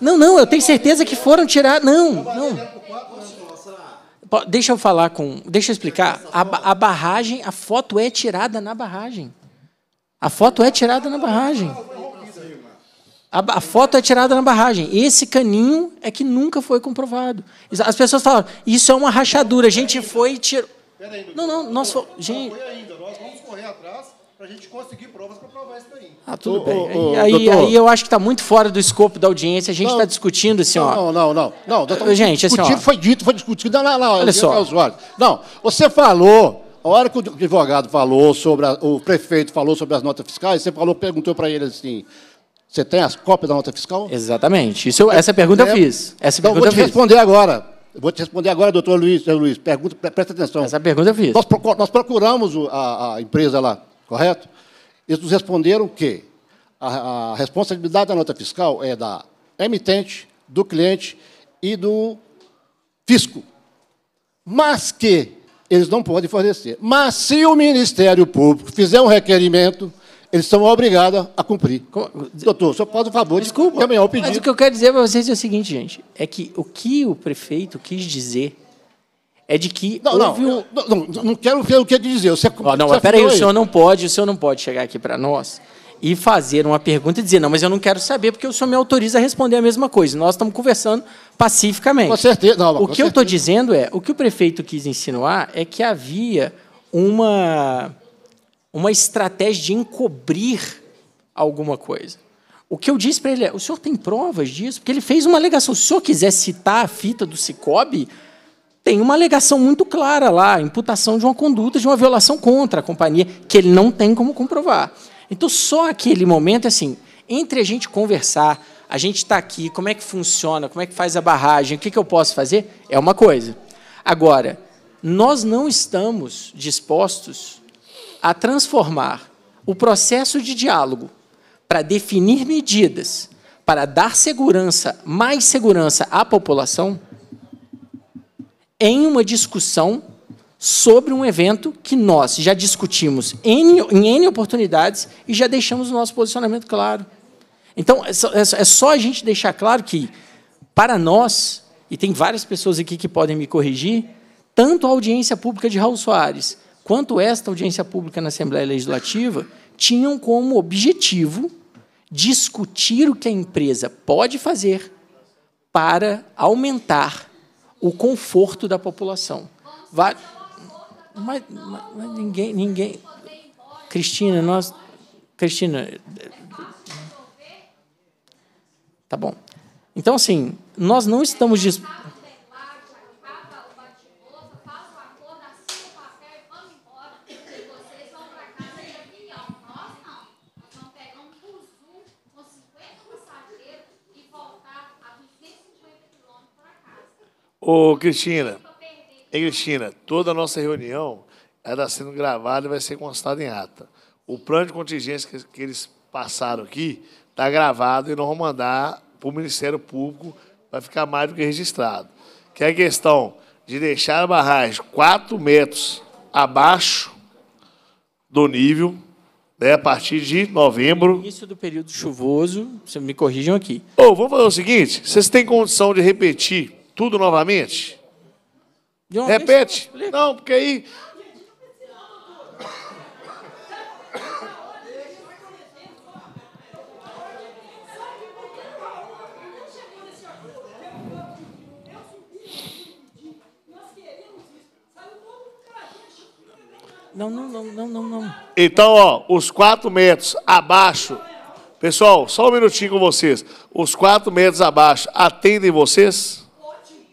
Não, não, eu tenho certeza que foram tirar. Não, não. Deixa eu falar com. Deixa eu explicar. A, a barragem, a foto é tirada na barragem. A foto é tirada na barragem. A, foto é tirada na barragem. Esse caninho é que nunca foi comprovado. As pessoas falam, isso é uma rachadura. A gente foi e tirou não, não, nós for... gente... ainda. Nós vamos correr atrás para a gente conseguir provas para provar isso daí. Ah, tudo ô, bem. Ô, ô, aí, aí, eu acho que está muito fora do escopo da audiência. A gente está discutindo assim, não, ó. Não, não, não. não doutor, gente, assim, ó. foi dito, foi discutido. Não, não, não. Olha só. Não, você falou. A hora que o advogado falou sobre, a, o prefeito falou sobre as notas fiscais, você falou, perguntou para ele assim, você tem as cópias da nota fiscal? Exatamente. Isso essa pergunta é, eu fiz. Essa então, pergunta vou te eu fiz. responder agora vou te responder agora, doutor Luiz, senhor Luiz, pergunta, presta atenção. Essa pergunta eu fiz. Nós, nós procuramos a, a, empresa lá, correto? Eles nos responderam que a, a responsabilidade da nota fiscal é da emitente, do cliente e do fisco. Mas que eles não podem fornecer. Mas se o Ministério Público fizer um requerimento eles são obrigados a cumprir. Doutor, só faz o favor Desculpa, de caminhar o pedido. Mas o que eu quero dizer para vocês é o seguinte, gente, é que o que o prefeito quis dizer é de que não, não, um... não, não, não, quero ver o que dizer. Você, oh, não, espera peraí, aí. o senhor não pode, o senhor não pode chegar aqui para nós e fazer uma pergunta e dizer, não, mas eu não quero saber, porque o senhor me autoriza a responder a mesma coisa. Nós estamos conversando pacificamente. Com certeza. Não, o que certeza. eu estou dizendo é, o que o prefeito quis insinuar é que havia uma uma estratégia de encobrir alguma coisa. O que eu disse para ele é: o senhor tem provas disso? Porque ele fez uma alegação. Se o senhor quiser citar a fita do Cicobi, tem uma alegação muito clara lá, imputação de uma conduta, de uma violação contra a companhia, que ele não tem como comprovar. Então, só aquele momento, assim, entre a gente conversar, a gente está aqui, como é que funciona, como é que faz a barragem, o que, que eu posso fazer, é uma coisa. Agora, nós não estamos dispostos a transformar o processo de diálogo para definir medidas para dar segurança, mais segurança à população, em uma discussão sobre um evento que nós já discutimos em, em N oportunidades e já deixamos o nosso posicionamento claro. Então, é só, é só é a gente deixar claro que, para nós, e tem várias pessoas aqui que podem me corrigir, tanto a audiência pública de Raul Soares quanto esta audiência pública na Assembleia Legislativa tinham como objetivo discutir o que a empresa pode fazer para aumentar o conforto da população. Mas, mas, mas, ninguém, ninguém. Cristina, nós. Cristina. Tá bom. Então, assim, nós não estamos. Disp... Ô, Cristina. Ei, Cristina, toda a nossa reunião está sendo gravada e vai ser constada em ata. O plano de contingência que, que eles passaram aqui está gravado e nós vamos mandar para o Ministério Público, vai ficar mais do que registrado. Que é a questão de deixar a barragem 4 metros abaixo do nível, né, a partir de novembro. Início do período chuvoso, vocês me corrijam aqui. Ô, vamos fazer o seguinte: vocês têm condição de repetir tudo novamente? Repete. Não, porque aí. Não, não, não, não, não, Então, ó, os quatro metros abaixo. Pessoal, só um minutinho com vocês. Os quatro metros abaixo atendem vocês?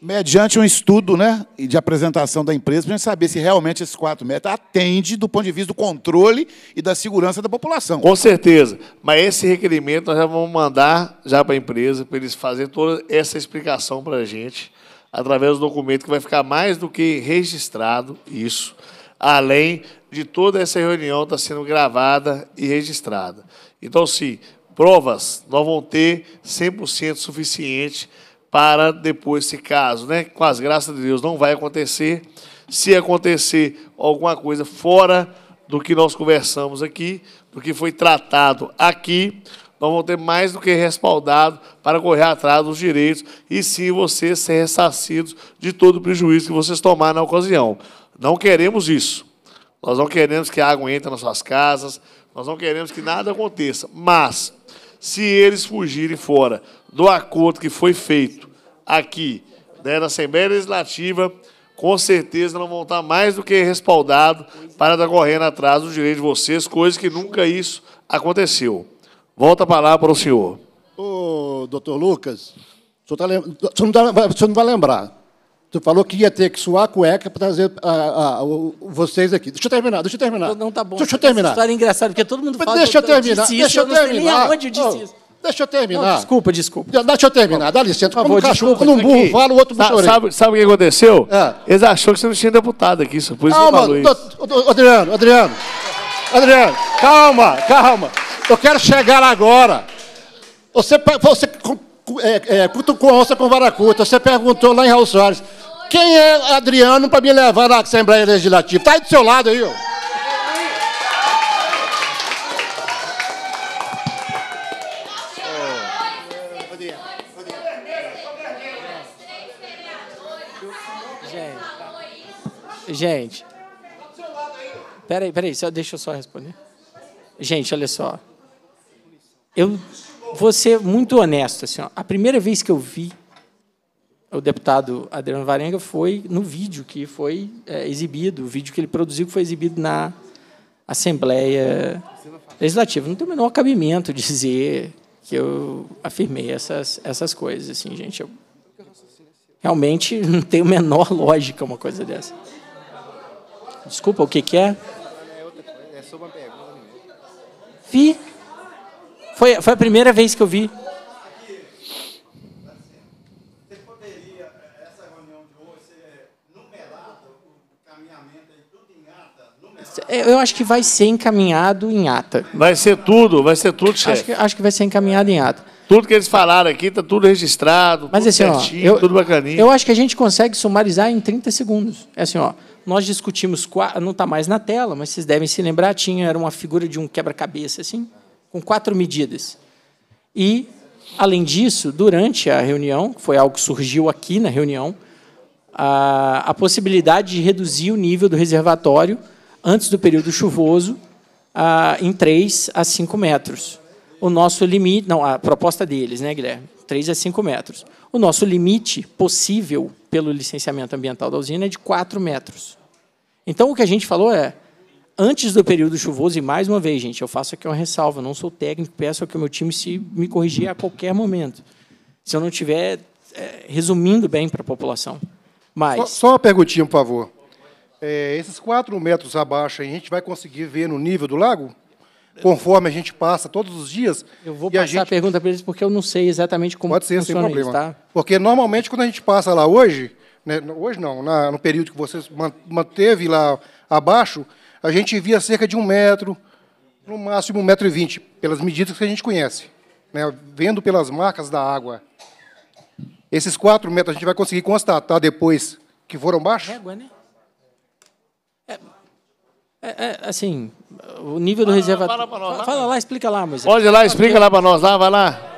mediante um estudo né, de apresentação da empresa, para a gente saber se realmente esses quatro metros atende do ponto de vista do controle e da segurança da população. Com certeza. Mas esse requerimento nós já vamos mandar já para a empresa, para eles fazerem toda essa explicação para a gente, através do documento que vai ficar mais do que registrado isso, além de toda essa reunião estar tá sendo gravada e registrada. Então, se provas, nós vamos ter 100% suficiente para depois, se caso, né? Com as graças de Deus não vai acontecer. Se acontecer alguma coisa fora do que nós conversamos aqui, do que foi tratado aqui, nós vamos ter mais do que respaldado para correr atrás dos direitos e sim vocês ser ressarcidos de todo o prejuízo que vocês tomaram na ocasião. Não queremos isso. Nós não queremos que a água entre nas suas casas, nós não queremos que nada aconteça. Mas, se eles fugirem fora do acordo que foi feito aqui né, na Assembleia Legislativa, com certeza não vão estar mais do que respaldado para estar correndo atrás dos direitos de vocês, coisa que nunca isso aconteceu. Volta a palavra para o senhor. Ô, doutor Lucas, o senhor, tá lem... o senhor, não, tá... o senhor não vai lembrar. Tu falou que ia ter que suar a cueca para trazer vocês aqui. Deixa eu terminar, deixa eu terminar. Não, não tá bom. Deixa eu terminar. história é engraçada, porque todo mundo Mas fala deixa eu, eu terminar, eu disse isso, deixa eu, eu terminar. não sei nem aonde eu disse oh, isso. Deixa eu terminar. Não, desculpa, desculpa. Deixa eu terminar, dá licença. Como um cachorro, como quando um burro fala, o outro buchoreia. Sabe, sabe o que aconteceu? É. Eles acharam que você não tinha deputado aqui, isso. Por isso calma, que falou Adriano, Adriano. Adriano, calma, calma. Eu quero chegar agora. Você, você é, é, cutucou onça com vara Você perguntou lá em Raul Soares. Quem é Adriano para me levar na Assembleia Legislativa? Está aí do seu lado aí, ó. Gente. Peraí, peraí, só, deixa eu só responder. Gente, olha só. Eu vou ser muito honesto. Assim, ó. A primeira vez que eu vi o deputado Adriano Varenga foi no vídeo que foi é, exibido, o vídeo que ele produziu que foi exibido na Assembleia Legislativa. Não tem o menor cabimento dizer que eu afirmei essas, essas coisas. Assim, gente, eu, realmente (laughs) não tem a menor lógica uma coisa dessa. Desculpa, o que que é? É só uma pergunta. Vi. Foi, foi a primeira vez que eu vi. Eh, eu acho que vai ser encaminhado em ata. Vai ser tudo, vai ser tudo, chefe. Acho que, acho que vai ser encaminhado em ata. Tudo que eles falaram aqui está tudo registrado, Mas, tudo assim, certinho, ó, eu, tudo bacaninho. Eu acho que a gente consegue sumarizar em 30 segundos. É assim, ó nós discutimos, não está mais na tela, mas vocês devem se lembrar, tinha era uma figura de um quebra-cabeça assim, com quatro medidas. E além disso, durante a reunião, foi algo que surgiu aqui na reunião, a, a possibilidade de reduzir o nível do reservatório antes do período chuvoso a, em 3 a 5 metros. O nosso limite, não, a proposta deles, né, Guilherme? 3 a 5 metros. O nosso limite possível pelo licenciamento ambiental da usina é de 4 metros. Então, o que a gente falou é, antes do período chuvoso, e mais uma vez, gente, eu faço aqui uma ressalva, não sou técnico, peço que o meu time se me corrigir a qualquer momento, se eu não estiver é, resumindo bem para a população. Mas... Só, só, uma perguntinha, por favor. É, esses 4 metros abaixo, a gente vai conseguir ver no nível do lago? conforme a gente passa todos os dias. Eu vou passar a, gente... a pergunta para eles porque eu não sei exatamente como Pode ser, funciona sem problema. Isso, tá? Porque normalmente quando a gente passa lá hoje, né, hoje não, na, no período que você manteve lá abaixo, a gente via cerca de um metro, no máximo um metro e vinte, pelas medidas que a gente conhece, né, vendo pelas marcas da água. Esses quatro metros a gente vai conseguir constatar tá? depois que foram baixos. Régua, né? É, é, assim, o nível do reservatório. Fala, fala, lá, explica lá, Moisés. Pode lá, explica lá para nós, lá, vai lá.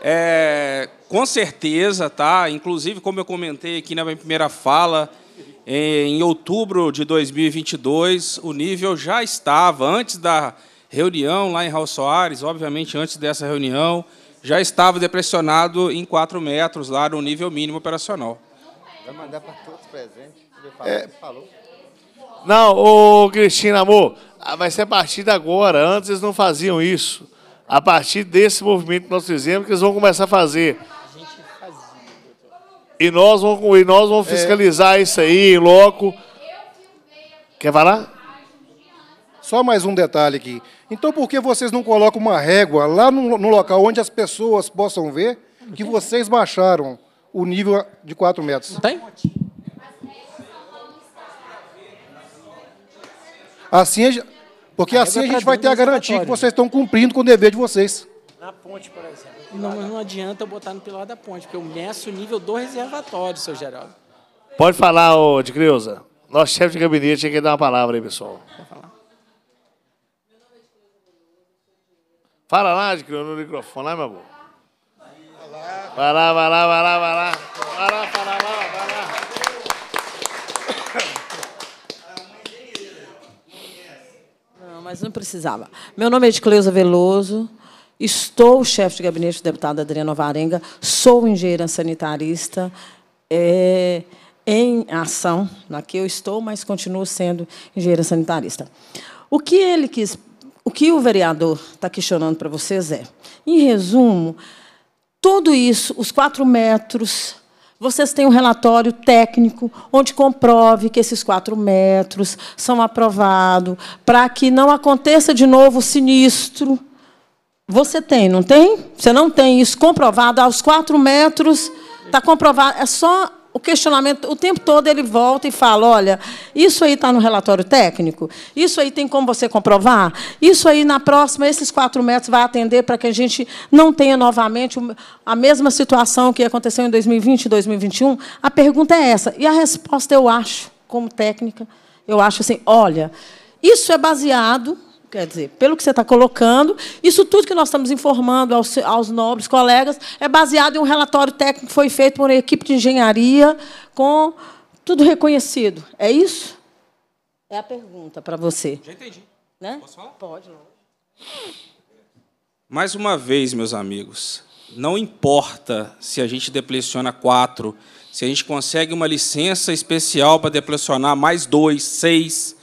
É, com certeza, tá? Inclusive, como eu comentei aqui na minha primeira fala, em outubro de 2022, o nível já estava, antes da reunião lá em Raul Soares, obviamente antes dessa reunião, já estava depressionado em 4 metros lá no nível mínimo operacional. Vai mandar para todos presentes. É. falou. Não, ô Cristina, amor, ah, vai ser a partir de agora. Antes eles não faziam isso. A partir desse movimento que nós fizemos, que eles vão começar a fazer. E nós vamos, e nós vamos é. fiscalizar é. isso aí em loco. Quer falar? Só mais um detalhe aqui. Então, por que vocês não colocam uma régua lá no, no local onde as pessoas possam ver que vocês baixaram o nível de 4 metros? Não tem? Assim, porque a assim a assim gente vai ter a garantia que vocês estão né? cumprindo com o dever de vocês. Na ponte, por exemplo. Não, não adianta eu botar no pilar da ponte, porque eu meço o nível do reservatório, seu Geraldo. Pode falar, ô, de Creuza. Nosso chefe de gabinete tinha que dar uma palavra aí, pessoal. Fala lá, de Creuza, no microfone, lá, meu amor. Vai lá, vai lá, vai lá, vai lá. mas não precisava. Meu nome é Cleusa Veloso, estou chefe de gabinete do deputado Adriano Varenga, sou engenheira sanitarista, é, em ação, na que eu estou, mas continuo sendo engenheira sanitarista. O que ele quis, o que o vereador está questionando para vocês é, em resumo, tudo isso, os quatro metros, vocês têm um relatório técnico onde comprove que esses quatro metros são aprovados para que não aconteça de novo o sinistro. Você tem, não tem? Você não tem isso comprovado aos quatro metros. Está comprovado. É só o questionamento, o tempo todo ele volta e fala: olha, isso aí está no relatório técnico, isso aí tem como você comprovar, isso aí na próxima, esses quatro metros vai atender para que a gente não tenha novamente a mesma situação que aconteceu em 2020 e 2021. A pergunta é essa. E a resposta, eu acho, como técnica, eu acho assim: olha, isso é baseado Quer dizer, pelo que você está colocando, isso tudo que nós estamos informando aos, aos, nobres colegas é baseado em um relatório técnico que foi feito por uma equipe de engenharia, com tudo reconhecido. É isso? É a pergunta para você. Já entendi. Né? Posso falar? Pode, não. Mais uma vez, meus amigos, não importa se a gente depleciona quatro, se a gente consegue uma licença especial para deplecionar mais dois, seis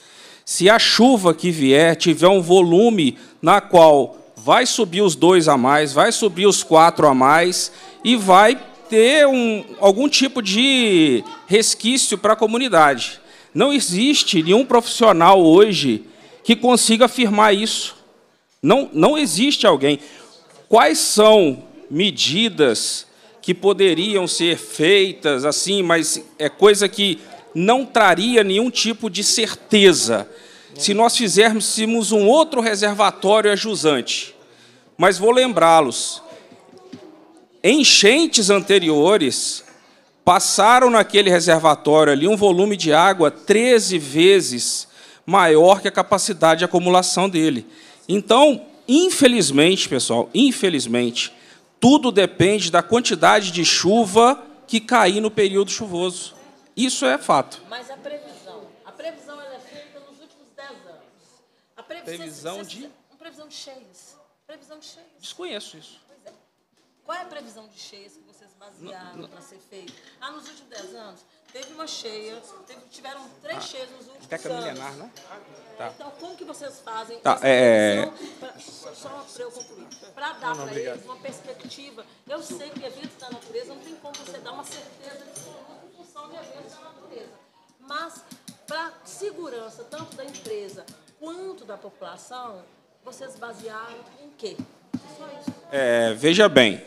se a chuva que vier tiver um volume na qual vai subir os dois a mais, vai subir os quatro a mais e vai ter um, algum tipo de resquício para a comunidade. Não existe nenhum profissional hoje que consiga afirmar isso. Não, não existe alguém. Quais são medidas que poderiam ser feitas assim, mas é coisa que não traria nenhum tipo de certeza se nós fizermos um outro reservatório a jusante. Mas vou lembrá-los. Enchentes anteriores passaram naquele reservatório ali um volume de água 13 vezes maior que a capacidade de acumulação dele. Então, infelizmente, pessoal, infelizmente, tudo depende da quantidade de chuva que cair no período chuvoso. Isso é fato. Mas a previsão, a previsão é feita nos últimos 10 anos. A previsão, previsão de? de... Uma previsão de cheias. Previsão de cheias. Desconheço isso. Pois é. Qual é a previsão de cheias que vocês basearam para ser feita? Ah, nos últimos 10 anos, teve uma cheia, teve, tiveram três ah, cheias nos últimos até é anos. milenar, né? Tá. Então, como que vocês fazem tá, é, é, é... Pra, só para eu concluir, para dar para eles uma perspectiva. Eu sei que a vida da natureza não tem como você dar uma certeza absoluta proteção de eventos da natureza. Mas, para segurança tanto da empresa quanto da população, vocês basearam em quê? É, veja bem,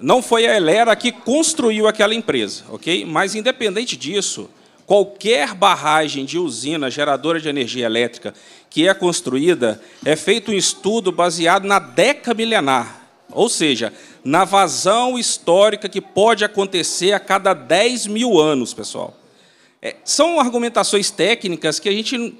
não foi a Elera que construiu aquela empresa, ok? Mas, independente disso, qualquer barragem de usina geradora de energia elétrica que é construída é feito um estudo baseado na década milenar, ou seja, na vazão histórica que pode acontecer a cada 10 mil anos, pessoal. É, são argumentações técnicas que a gente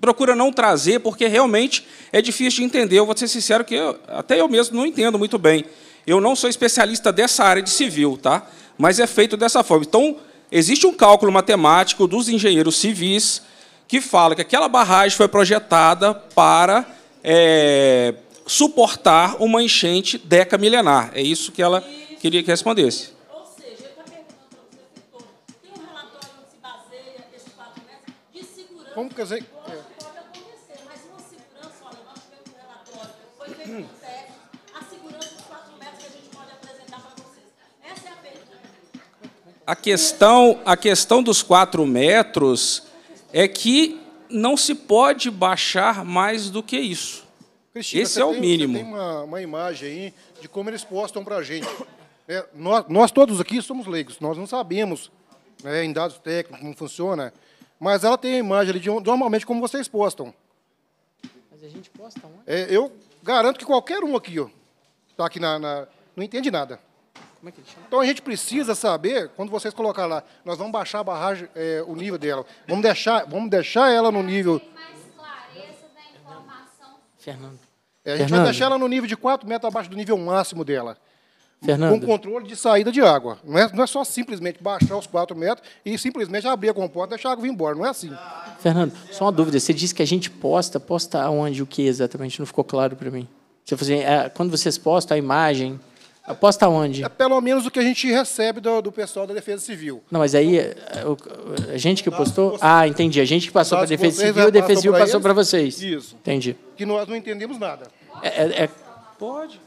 procura não trazer, porque realmente é difícil de entender. Eu vou ser sincero que eu, até eu mesmo não entendo muito bem. Eu não sou especialista dessa área de civil, tá? mas é feito dessa forma. Então, existe um cálculo matemático dos engenheiros civis que fala que aquela barragem foi projetada para. É, suportar uma enchente deca milenar. É isso que ela isso. queria que respondesse. Ou seja, eu estou perguntando, para tem um relatório que se baseia, esse 4 metros de segurança. Como que eu sei? Pode, pode acontecer, mas uma segurança, olha, nós tivemos um relatório, foi feito um hum. teste, a segurança dos 4 metros que a gente pode apresentar para vocês. Essa é a pergunta. A questão, a questão dos 4 metros é que não se pode baixar mais do que isso. Cristina, Esse é o tem, mínimo. Você tem uma, uma, imagem aí de como eles postam para a gente. É, nós, nós, todos aqui somos leigos, nós não sabemos né, em dados técnicos como funciona, mas ela tem a imagem ali de normalmente como vocês postam. Mas a gente posta onde? É, eu garanto que qualquer um aqui, ó, tá aqui na, na não entende nada. É então a gente precisa saber, quando vocês colocar lá, nós vamos baixar a barragem, é, o nível dela. Vamos deixar, vamos deixar ela no nível Fernando. É, a gente Fernando. vai deixar ela no nível de 4 metros abaixo do nível máximo dela. Fernando. Com controle de saída de água. Não é, não é só simplesmente baixar os 4 metros e simplesmente abrir a comporta e deixar a água vir embora. Não é assim. Fernando, só uma dúvida. Você disse que a gente posta. Posta onde? O que exatamente? Não ficou claro para mim. Você, assim, é, quando vocês postam a imagem, Aposta onde? É pelo menos o que a gente recebe do, do pessoal da Defesa Civil. Não, mas aí é, o, a gente que postou? Ah, entendi. A gente que passou para a Defesa Civil, a Defesa Civil passou para vocês. Isso. Entendi. Que nós não entendemos nada. É, é... é. Pode.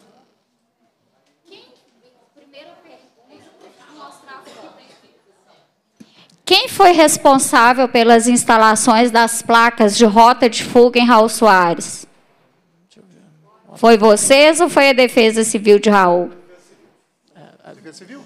Quem foi responsável pelas instalações das placas de rota de fuga em Raul Soares? Foi vocês ou foi a Defesa Civil de Raul?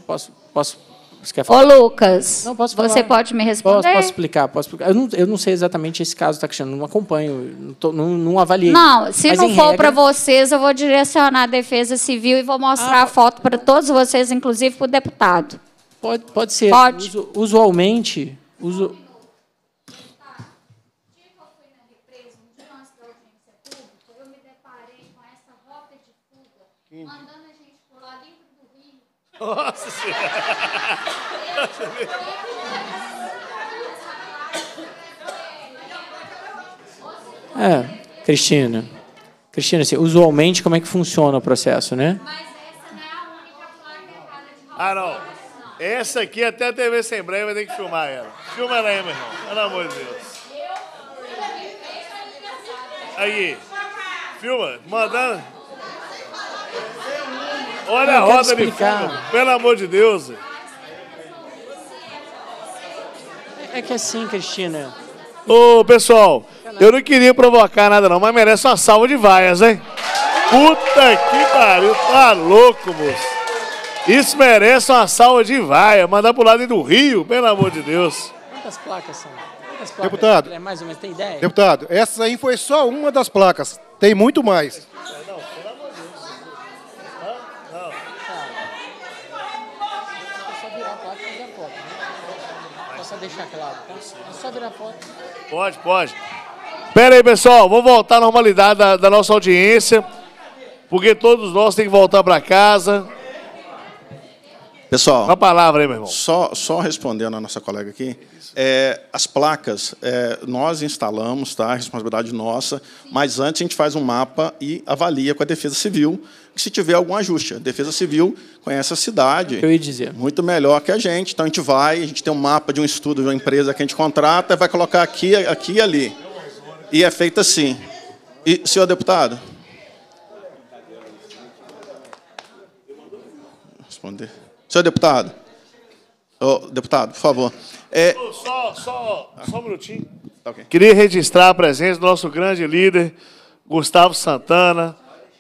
Posso, posso você quer falar? Ô, Lucas, não, posso falar. você pode me responder? Posso, posso explicar, posso explicar. Eu não, eu não sei exatamente esse caso, tá, Cristiano? Não acompanho, não, tô, não, não avaliei. Não, se Mas não for regra... para vocês, eu vou direcionar a Defesa Civil e vou mostrar ah, a foto para todos vocês, inclusive para o deputado. Pode, pode ser. Pode. Usualmente, uso, Nossa Senhora! É, Cristina. Cristina, assim, usualmente como é que funciona o processo, né? Ah, não. Essa aqui até a TV Sem Breve vai ter que filmar ela. Filma ela aí, meu irmão. Pelo amor de Deus. Aí. Filma. Mandando. Olha a roda de fundo, pelo amor de Deus. É que é assim, Cristina. Ô, pessoal, eu não queria provocar nada não, mas merece uma salva de vaias, hein? Puta que pariu, tá louco, moço. Isso merece uma salva de vaia, mandar pro lado do Rio, pelo amor de Deus. Quantas placas são? Quantas placas? Deputado. É mais ou menos, tem ideia? Deputado, essa aí foi só uma das placas, tem muito mais. deixar claro, tá? É só virar foto. Pode, pode. Pera aí, pessoal, vamos voltar à normalidade da, da nossa audiência, porque todos nós temos que voltar para casa. Pessoal, uma palavra aí, meu irmão. Só, só respondendo a nossa colega aqui, é, as placas é, nós instalamos, tá? responsabilidade nossa, mas antes a gente faz um mapa e avalia com a Defesa Civil se tiver algum ajuste. A Defesa Civil conhece a cidade. Eu ia dizer. Muito melhor que a gente. Então a gente vai, a gente tem um mapa de um estudo de uma empresa que a gente contrata, vai colocar aqui, aqui e ali. E é feito assim. E, senhor deputado? Responder. Senhor deputado? Oh, deputado, por favor. É... Só, só, só um minutinho. Tá okay. Queria registrar a presença do nosso grande líder, Gustavo Santana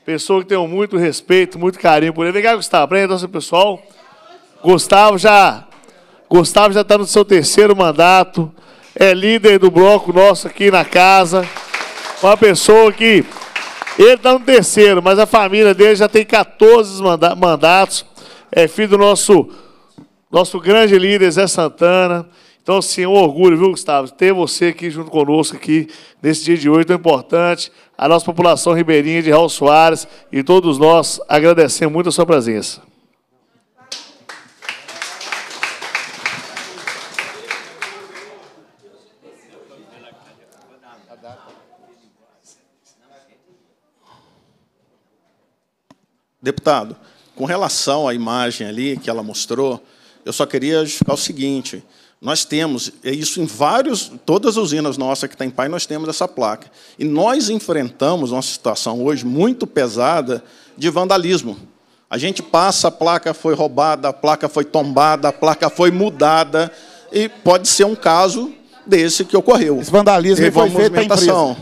Pessoa que tenho muito respeito, muito carinho por ele. Vem cá, Gustavo, apresenta o seu pessoal. Gustavo já Gustavo já está no seu terceiro mandato. É líder do bloco nosso aqui na casa. Uma pessoa que. Ele está no terceiro, mas a família dele já tem 14 manda mandatos. É filho do nosso, nosso grande líder, Zé Santana. Então, assim, é um orgulho, viu, Gustavo, ter você aqui junto conosco aqui nesse dia de hoje tão importante. A nossa população ribeirinha de Raul Soares e todos nós agradecemos muito a sua presença. Deputado, com relação à imagem ali que ela mostrou, eu só queria justificar o seguinte: nós temos é isso em vários, todas as usinas nossas que tem pai, nós temos essa placa. E nós enfrentamos uma situação hoje muito pesada de vandalismo. A gente passa, a placa foi roubada, a placa foi tombada, a placa foi mudada e pode ser um caso desse que ocorreu. Esse vandalismo foi feito empresa.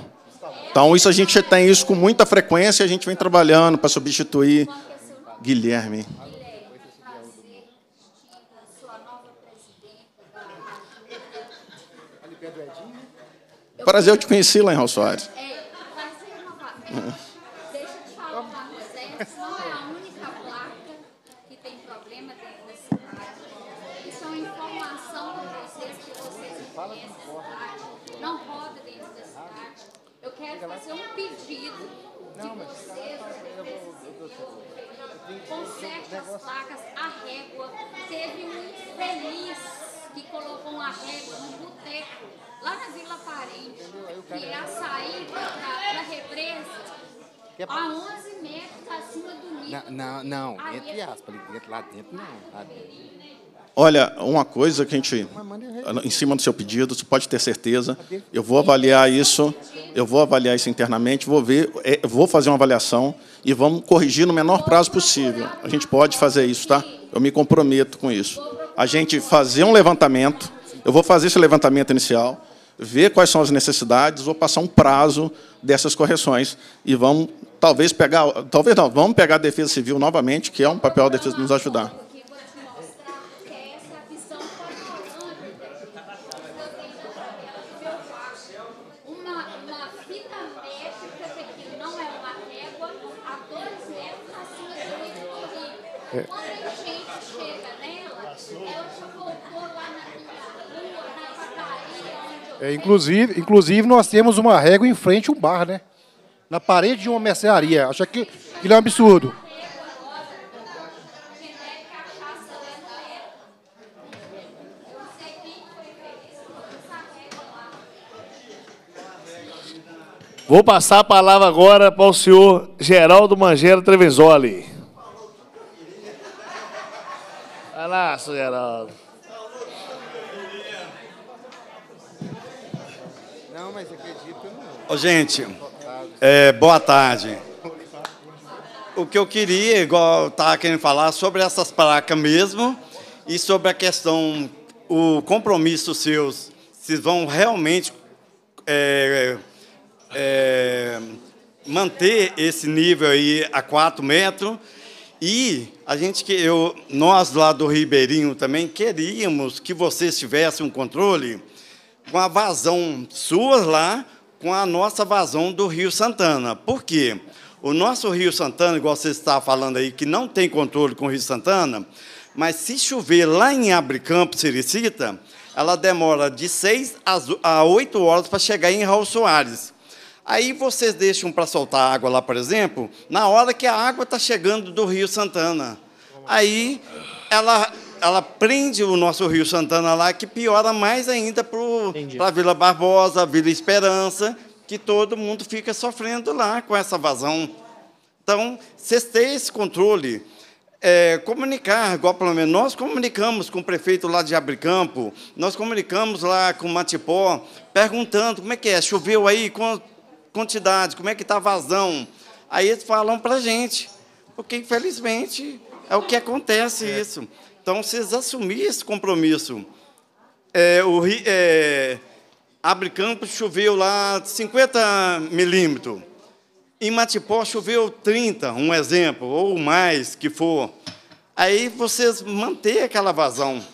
Então isso a gente tem isso com muita frequência, a gente vem trabalhando para substituir Guilherme. Prazer, eu te conheci lá em Raul Soares. É, prazer, é. Deixa eu te falar uma coisa. Essa não é a única placa que tem problema Isso é uma informação vocês que vocês não Não Eu quero fazer um pedido de vocês, tá, tá, conserte as placas, a régua. Teve um infeliz que colocou uma régua no boteco lá na Vila Parente, que é a saída da, da represa, é a 11 metros acima do nível. Não, não, não entre aspas, lá dentro não. Lá dentro. Olha, uma coisa que a gente, em cima do seu pedido, você pode ter certeza. Tá eu vou avaliar isso, eu vou avaliar isso internamente, vou ver, é, vou fazer uma avaliação e vamos corrigir no menor prazo possível. A gente pode fazer isso, tá? Eu me comprometo com isso. A gente fazer um levantamento, eu vou fazer esse levantamento inicial, ver quais são as necessidades, vou passar um prazo dessas correções e vamos talvez pegar, talvez não, vamos pegar a Defesa Civil novamente, que é um papel da Defesa nos ajudar. É. É, inclusive, inclusive, nós temos uma régua em frente a um bar, né? Na parede de uma mercearia. Acho que ele é um absurdo. Vou passar a palavra agora para o senhor Geraldo Mangero Trevisoli. Vai lá, senhor Geraldo. Oh, gente, é, boa tarde. O que eu queria, igual estava querendo falar, sobre essas placas mesmo e sobre a questão, o compromisso seus, se vão realmente é, é, manter esse nível aí a 4 metros. E a gente que eu, nós lá do Ribeirinho também queríamos que vocês tivessem um controle com a vazão suas lá com a nossa vazão do Rio Santana. Por quê? O nosso Rio Santana, igual você está falando aí, que não tem controle com o Rio Santana, mas se chover lá em Abricampo, Siricita, ela demora de 6 a 8 horas para chegar em Raul Soares. Aí vocês deixam para soltar água lá, por exemplo, na hora que a água está chegando do Rio Santana. Aí ela ela prende o nosso Rio Santana lá, que piora mais ainda para a Vila Barbosa, Vila Esperança, que todo mundo fica sofrendo lá com essa vazão. Então, vocês têm esse controle. É, comunicar, igual pelo menos, nós comunicamos com o prefeito lá de Abricampo, nós comunicamos lá com o Matipó, perguntando como é que é, choveu aí, quantidade, como é que está a vazão. Aí eles falam para a gente, porque infelizmente é o que acontece é. isso. Então, vocês assumirem esse compromisso. É, o, é, Abre Campos choveu lá 50 milímetros. Em Matipó choveu 30, um exemplo, ou mais que for. Aí vocês manter aquela vazão,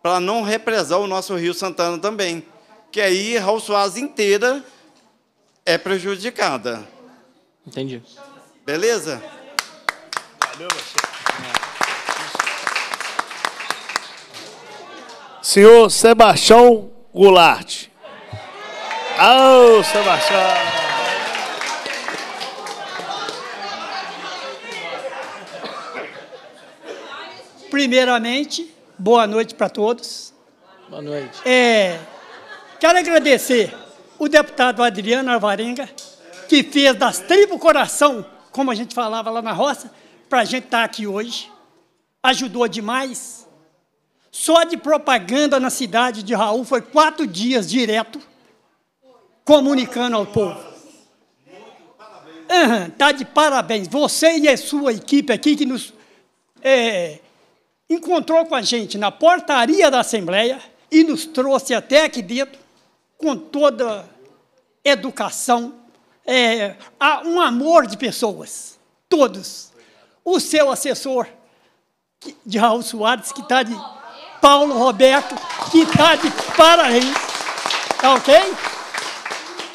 para não represar o nosso Rio Santana também. Que aí a Soares inteira é prejudicada. Entendi. Beleza? Valeu, você. senhor Sebastião Goulart. Ao oh, Sebastião. Primeiramente, boa noite para todos. Boa noite. É, quero agradecer o deputado Adriano Alvarenga, que fez das tribos coração, como a gente falava lá na roça, para a gente estar tá aqui hoje. Ajudou demais só de propaganda na cidade de Raul foi quatro dias direto comunicando ao povo. Uhum, tá de parabéns. Você e a sua equipe aqui que nos é, encontrou com a gente na portaria da Assembleia e nos trouxe até aqui dentro com toda educação, é, um amor de pessoas, todos. O seu assessor de Raul Soares, que está de Paulo Roberto, que está de parabéns. Tá ok?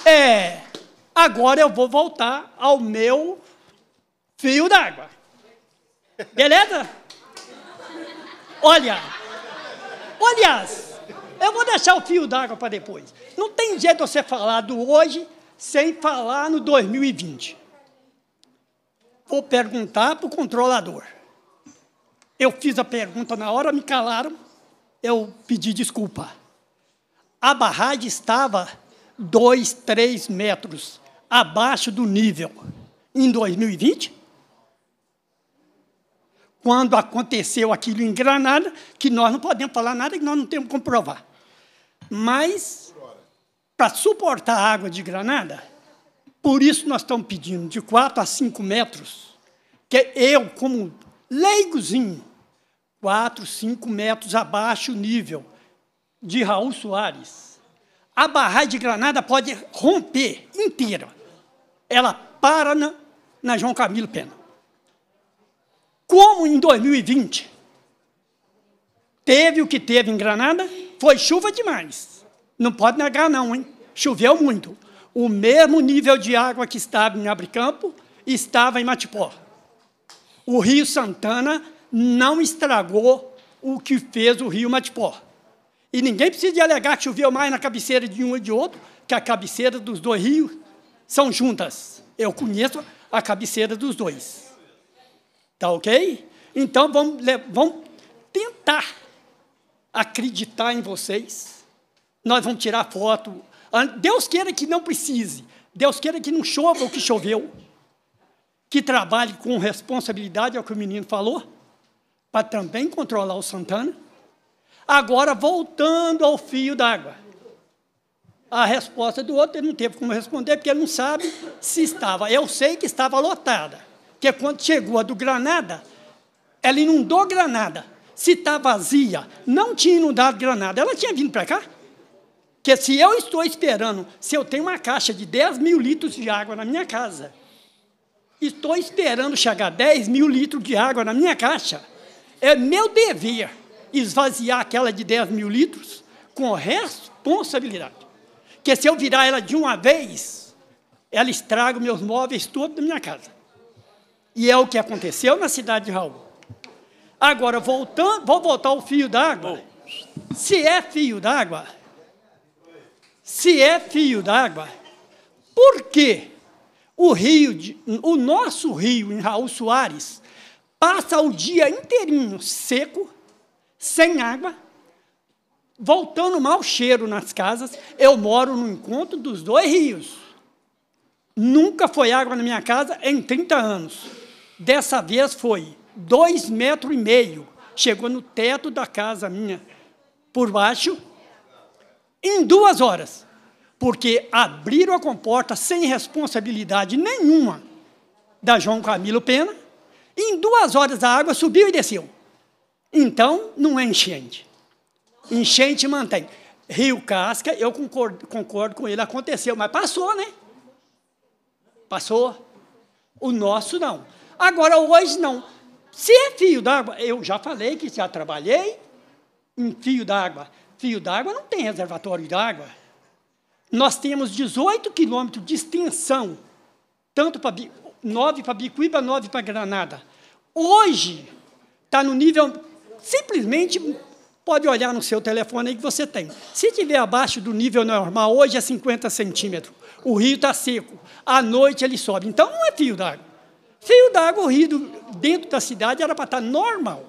É. Agora eu vou voltar ao meu fio d'água. Beleza? Olha. olha, eu vou deixar o fio d'água para depois. Não tem jeito você falar do hoje sem falar no 2020. Vou perguntar para o controlador. Eu fiz a pergunta na hora, me calaram eu pedi desculpa. A barragem estava dois, três metros abaixo do nível. Em 2020, quando aconteceu aquilo em Granada, que nós não podemos falar nada, que nós não temos como provar. Mas, para suportar a água de Granada, por isso nós estamos pedindo de 4 a 5 metros, que eu, como leigozinho, Quatro, cinco metros abaixo nível de Raul Soares. A barragem de Granada pode romper inteira. Ela para na, na João Camilo Pena. Como em 2020 teve o que teve em Granada, foi chuva demais. Não pode negar, não, hein? Choveu muito. O mesmo nível de água que estava em Abre Campo estava em Matipó. O Rio Santana não estragou o que fez o rio Matipó. E ninguém precisa alegar que choveu mais na cabeceira de um ou de outro, que a cabeceira dos dois rios são juntas. Eu conheço a cabeceira dos dois. Tá ok? Então vamos, vamos tentar acreditar em vocês. Nós vamos tirar foto. Deus queira que não precise. Deus queira que não chova o que choveu. Que trabalhe com responsabilidade, é o que o menino falou para também controlar o Santana. Agora, voltando ao fio d'água. A resposta do outro, ele não teve como responder, porque ele não sabe se estava. Eu sei que estava lotada, porque quando chegou a do Granada, ela inundou Granada. Se está vazia, não tinha inundado Granada, ela tinha vindo para cá. Porque se eu estou esperando, se eu tenho uma caixa de 10 mil litros de água na minha casa, estou esperando chegar 10 mil litros de água na minha caixa, é meu dever esvaziar aquela de 10 mil litros com responsabilidade. Porque se eu virar ela de uma vez, ela estraga meus móveis todos da minha casa. E é o que aconteceu na cidade de Raul. Agora, voltando, vou voltar ao fio d'água. Se é fio d'água, se é fio d'água, por que o rio, de, o nosso rio em Raul Soares, passa o dia inteirinho seco, sem água, voltando mau cheiro nas casas. Eu moro no encontro dos dois rios. Nunca foi água na minha casa em 30 anos. Dessa vez foi dois metros e meio. Chegou no teto da casa minha, por baixo, em duas horas. Porque abriram a comporta sem responsabilidade nenhuma da João Camilo Pena em duas horas a água subiu e desceu. Então, não é enchente. Enchente mantém. Rio Casca, eu concordo, concordo com ele, aconteceu, mas passou, né? Passou. O nosso não. Agora, hoje não. Se é fio d'água, eu já falei que já trabalhei em fio d'água. Fio d'água não tem reservatório d'água. Nós temos 18 quilômetros de extensão, tanto para 9 para Bicuíba, 9 para Granada hoje está no nível. Simplesmente pode olhar no seu telefone aí que você tem. Se tiver abaixo do nível normal, hoje é 50 centímetros. O rio está seco. À noite ele sobe. Então não é fio d'água. Fio d'água, o rio dentro da cidade era para estar tá normal.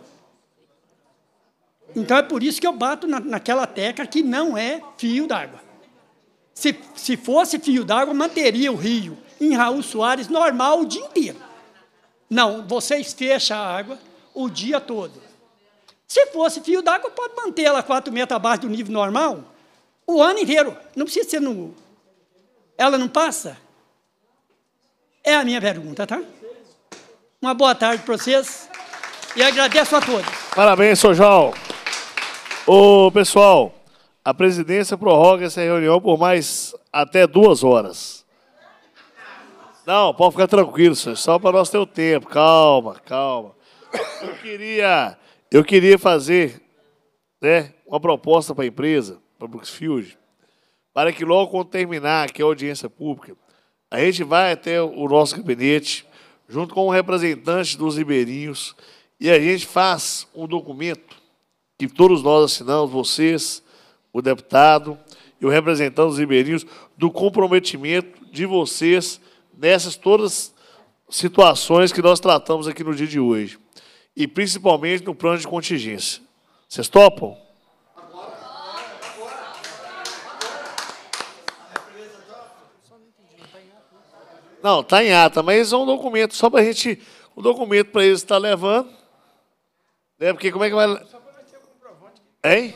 Então é por isso que eu bato na, naquela tecla que não é fio d'água. Se, se fosse fio d'água, manteria o rio em Raul Soares normal o dia inteiro. Não, vocês fecham a água o dia todo. Se fosse fio d'água, pode manter ela 4 metros abaixo do nível normal o ano inteiro. Não precisa ser no. Ela não passa? É a minha pergunta, tá? Uma boa tarde para vocês e agradeço a todos. Parabéns, seu João. Ô, pessoal, a presidência prorroga essa reunião por mais até duas horas. Não, pode ficar tranquilo, senhor. Só para nós ter o tempo. Calma, calma. Eu queria, eu queria fazer né, uma proposta para a empresa, para a Brookfield, para que logo quando terminar aqui é a audiência pública, a gente vai até o nosso gabinete, junto com o um representante dos ribeirinhos, e a gente faz um documento que todos nós assinamos, vocês, o deputado e o representante dos ribeirinhos, do comprometimento de vocês nessas todas situações que nós tratamos aqui no dia de hoje. E principalmente no plano de contingência. Vocês topam? Não, está em ata, mas é um documento, só para a gente. O um documento para eles estar tá levando. Né? Porque como é que vai. Só para comprovante. Hein?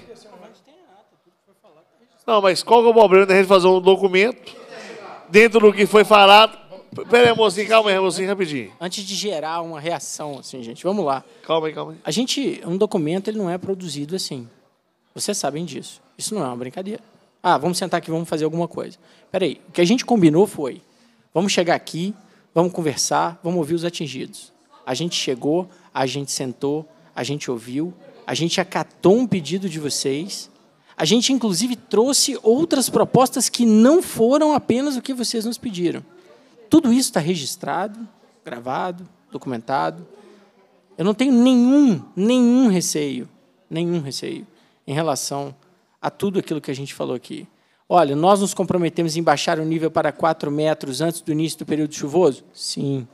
Não, mas qual é o problema da gente fazer um documento dentro do que foi falado Peraí, mozinho, calma aí, rapidinho. Antes de gerar uma reação, assim, gente, vamos lá. Calma aí, calma aí. A gente, um documento, ele não é produzido assim. Vocês sabem disso. Isso não é uma brincadeira. Ah, vamos sentar aqui, vamos fazer alguma coisa. Peraí, o que a gente combinou foi, vamos chegar aqui, vamos conversar, vamos ouvir os atingidos. A gente chegou, a gente sentou, a gente ouviu, a gente acatou um pedido de vocês. A gente, inclusive, trouxe outras propostas que não foram apenas o que vocês nos pediram. Tudo isso está registrado, gravado, documentado. Eu não tenho nenhum, nenhum receio, nenhum receio em relação a tudo aquilo que a gente falou aqui. Olha, nós nos comprometemos em baixar o nível para 4 metros antes do início do período chuvoso? Sim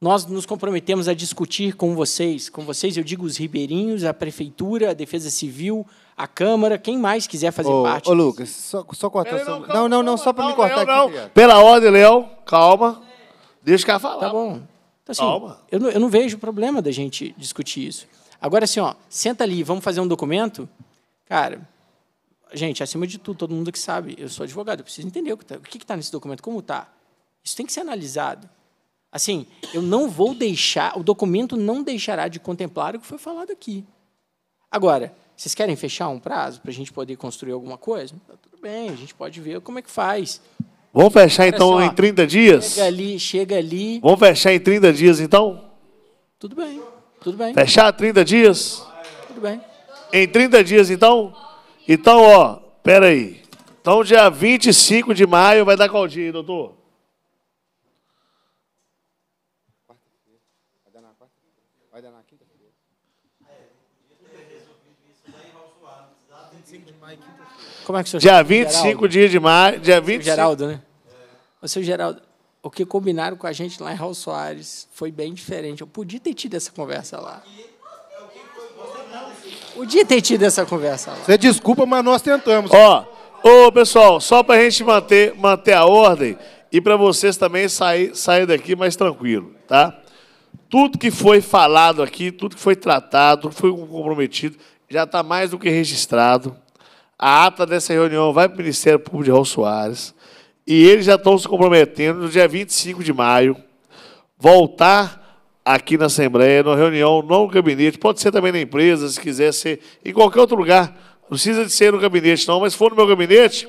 nós nos comprometemos a discutir com vocês, com vocês eu digo os ribeirinhos, a prefeitura, a Defesa Civil, a Câmara, quem mais quiser fazer ô, parte. Ô Lucas, só, só cortar. Pera, não, não, não, não, só para me cortar aqui. Não. Pela ordem, Léo, calma. Deixa o cara falar. Tá bom. Então, assim, calma. Eu não, eu não vejo problema da gente discutir isso. Agora, assim, ó, senta ali, vamos fazer um documento. Cara, gente, acima de tudo, todo mundo que sabe, eu sou advogado, eu preciso entender o que está tá nesse documento, como está. Isso tem que ser analisado. Assim, eu não vou deixar, o documento não deixará de contemplar o que foi falado aqui. Agora, vocês querem fechar um prazo para a gente poder construir alguma coisa? Tá tudo bem, a gente pode ver como é que faz. Vamos fechar então só, em 30 dias? Chega ali, chega ali. Vamos fechar em 30 dias então? Tudo bem, tudo bem. Fechar 30 dias? Tudo bem. Em 30 dias então? Então, ó, pera aí. Então, dia 25 de maio vai dar qual dia, doutor? como é que o senhor Dia 25 de de Dia 25. Geraldo, né? Ô, seu Geraldo, o que combinaram com a gente lá em Raul Soares foi bem diferente. Eu podia ter tido essa conversa lá. Podia ter tido essa conversa lá. Você é desculpa, mas nós tentamos. Ó, ô pessoal, só para a gente manter, manter a ordem e para vocês também sair, sair daqui mais tranquilo, tá? Tudo que foi falado aqui, tudo que foi tratado, tudo que foi comprometido, já está mais do que registrado. A ata dessa reunião vai para o Ministério Público de Raul Soares. E eles já estão se comprometendo, no dia 25 de maio, voltar aqui na Assembleia, numa reunião, não no gabinete, pode ser também na empresa, se quiser ser, em qualquer outro lugar. Não precisa de ser no gabinete, não, mas se for no meu gabinete,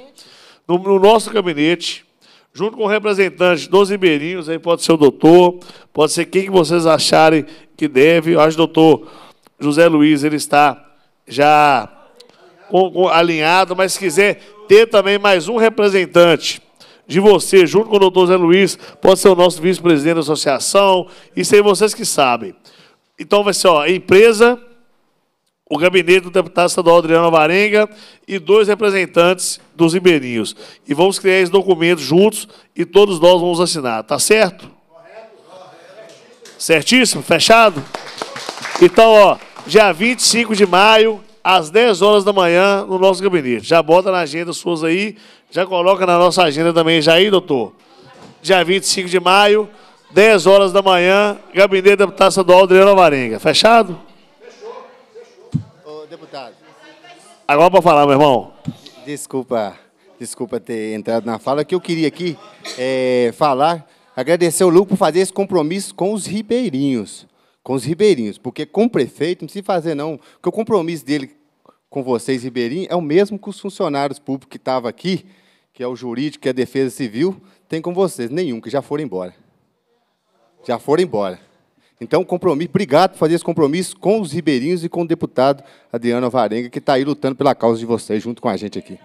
no, no nosso gabinete, junto com representantes dos ribeirinhos, aí pode ser o doutor, pode ser quem que vocês acharem que deve. Eu acho que o doutor José Luiz, ele está já com, com, alinhado, mas se quiser ter também mais um representante de você, junto com o doutor Zé Luiz, pode ser o nosso vice-presidente da associação, isso aí vocês que sabem. Então vai ser, ó, empresa, o gabinete do deputado estadual Adriano Varenga e dois representantes dos ribeirinhos. E vamos criar esse documento juntos e todos nós vamos assinar, tá certo? Certíssimo? Fechado? Então, ó, dia 25 de maio, às 10 horas da manhã, no nosso gabinete. Já bota na agenda suas aí, já coloca na nossa agenda também, já aí, doutor. Dia 25 de maio, 10 horas da manhã, gabinete do Deputado do Adriano Varenga. Fechado? Fechou, fechou. Ô, deputado. Agora para falar, meu irmão. Desculpa, desculpa ter entrado na fala, que eu queria aqui é, falar, agradecer o Lu por fazer esse compromisso com os ribeirinhos com os ribeirinhos, porque com o prefeito não precisa fazer, não, porque o compromisso dele com vocês, ribeirinhos, é o mesmo que os funcionários públicos que estavam aqui, que é o jurídico, que é a defesa civil, tem com vocês, nenhum, que já foram embora. Já foram embora. Então, compromisso, obrigado por fazer esse compromisso com os ribeirinhos e com o deputado Adriano Varenga, que está aí lutando pela causa de vocês, junto com a gente aqui.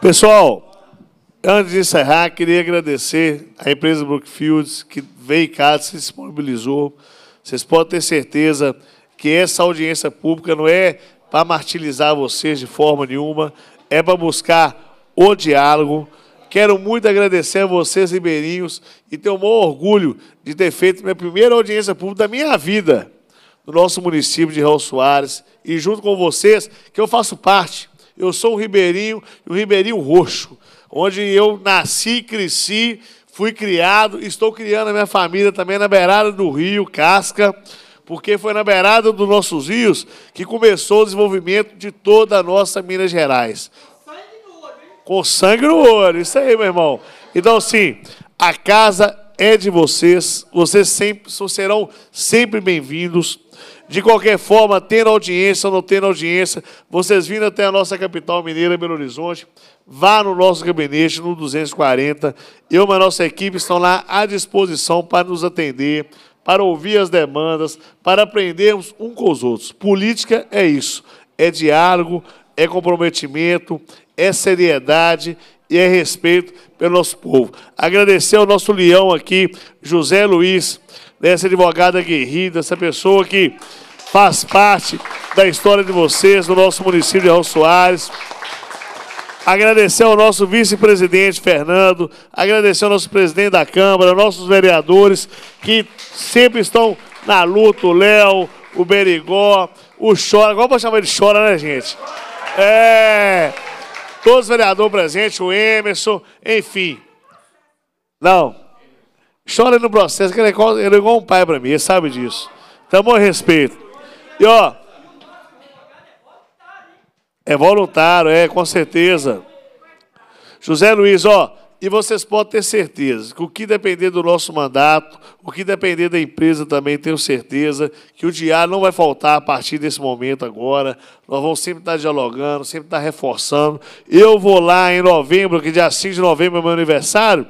Pessoal, antes de encerrar, queria agradecer à empresa Brookfields que veio cá, se disponibilizou. Vocês podem ter certeza que essa audiência pública não é para martirizar vocês de forma nenhuma, é para buscar o diálogo. Quero muito agradecer a vocês, ribeirinhos, e tenho o maior orgulho de ter feito minha primeira audiência pública da minha vida no nosso município de Raul Soares. E junto com vocês, que eu faço parte, eu sou o ribeirinho, o ribeirinho roxo, onde eu nasci, cresci, fui criado, estou criando a minha família também na beirada do rio Casca, porque foi na beirada dos nossos rios que começou o desenvolvimento de toda a nossa Minas Gerais. Com sangue no olho, isso aí, meu irmão. Então, assim, a casa é de vocês, vocês sempre, serão sempre bem-vindos. De qualquer forma, tendo audiência ou não tendo audiência, vocês vindo até a nossa capital mineira, Belo Horizonte, vá no nosso gabinete, no 240. Eu e a nossa equipe estão lá à disposição para nos atender, para ouvir as demandas, para aprendermos um com os outros. Política é isso, é diálogo, é comprometimento, é seriedade e é respeito pelo nosso povo. Agradecer ao nosso leão aqui, José Luiz, dessa advogada guerrida, essa pessoa que faz parte da história de vocês, do nosso município de Raul Soares. Agradecer ao nosso vice-presidente Fernando, agradecer ao nosso presidente da Câmara, nossos vereadores que sempre estão na luta, o Léo, o Berigó, o Chora, agora pode chamar ele de Chora, né, gente? É. Todos os vereadores presentes, o Emerson, enfim. Não, Chora no processo, que ele é igual, ele é igual um pai para mim, ele sabe disso. tamo então, amor respeito. E ó. É voluntário, é, com certeza. José Luiz, ó, e vocês podem ter certeza que o que depender do nosso mandato, o que depender da empresa também, tenho certeza que o diário não vai faltar a partir desse momento agora. Nós vamos sempre estar dialogando, sempre estar reforçando. Eu vou lá em novembro, que dia 5 de novembro é meu aniversário,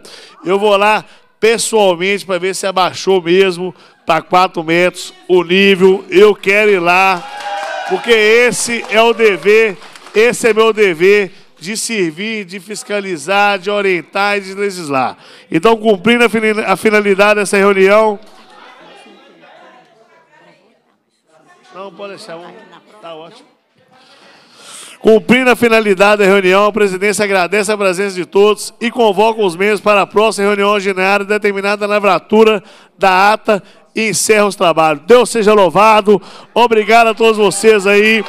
eu vou lá pessoalmente para ver se abaixou mesmo para 4 metros o nível. Eu quero ir lá, porque esse é o dever, esse é meu dever de servir, de fiscalizar, de orientar e de legislar. Então, cumprindo a finalidade dessa reunião. Não, pode deixar. Está ótimo. Cumprindo a finalidade da reunião, a presidência agradece a presença de todos e convoca os membros para a próxima reunião ordinária determinada na lavratura da ata e encerra os trabalhos. Deus seja louvado. Obrigado a todos vocês aí.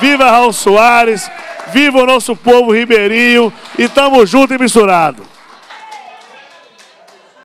Viva Raul Soares, viva o nosso povo ribeirinho e tamo junto e misturado.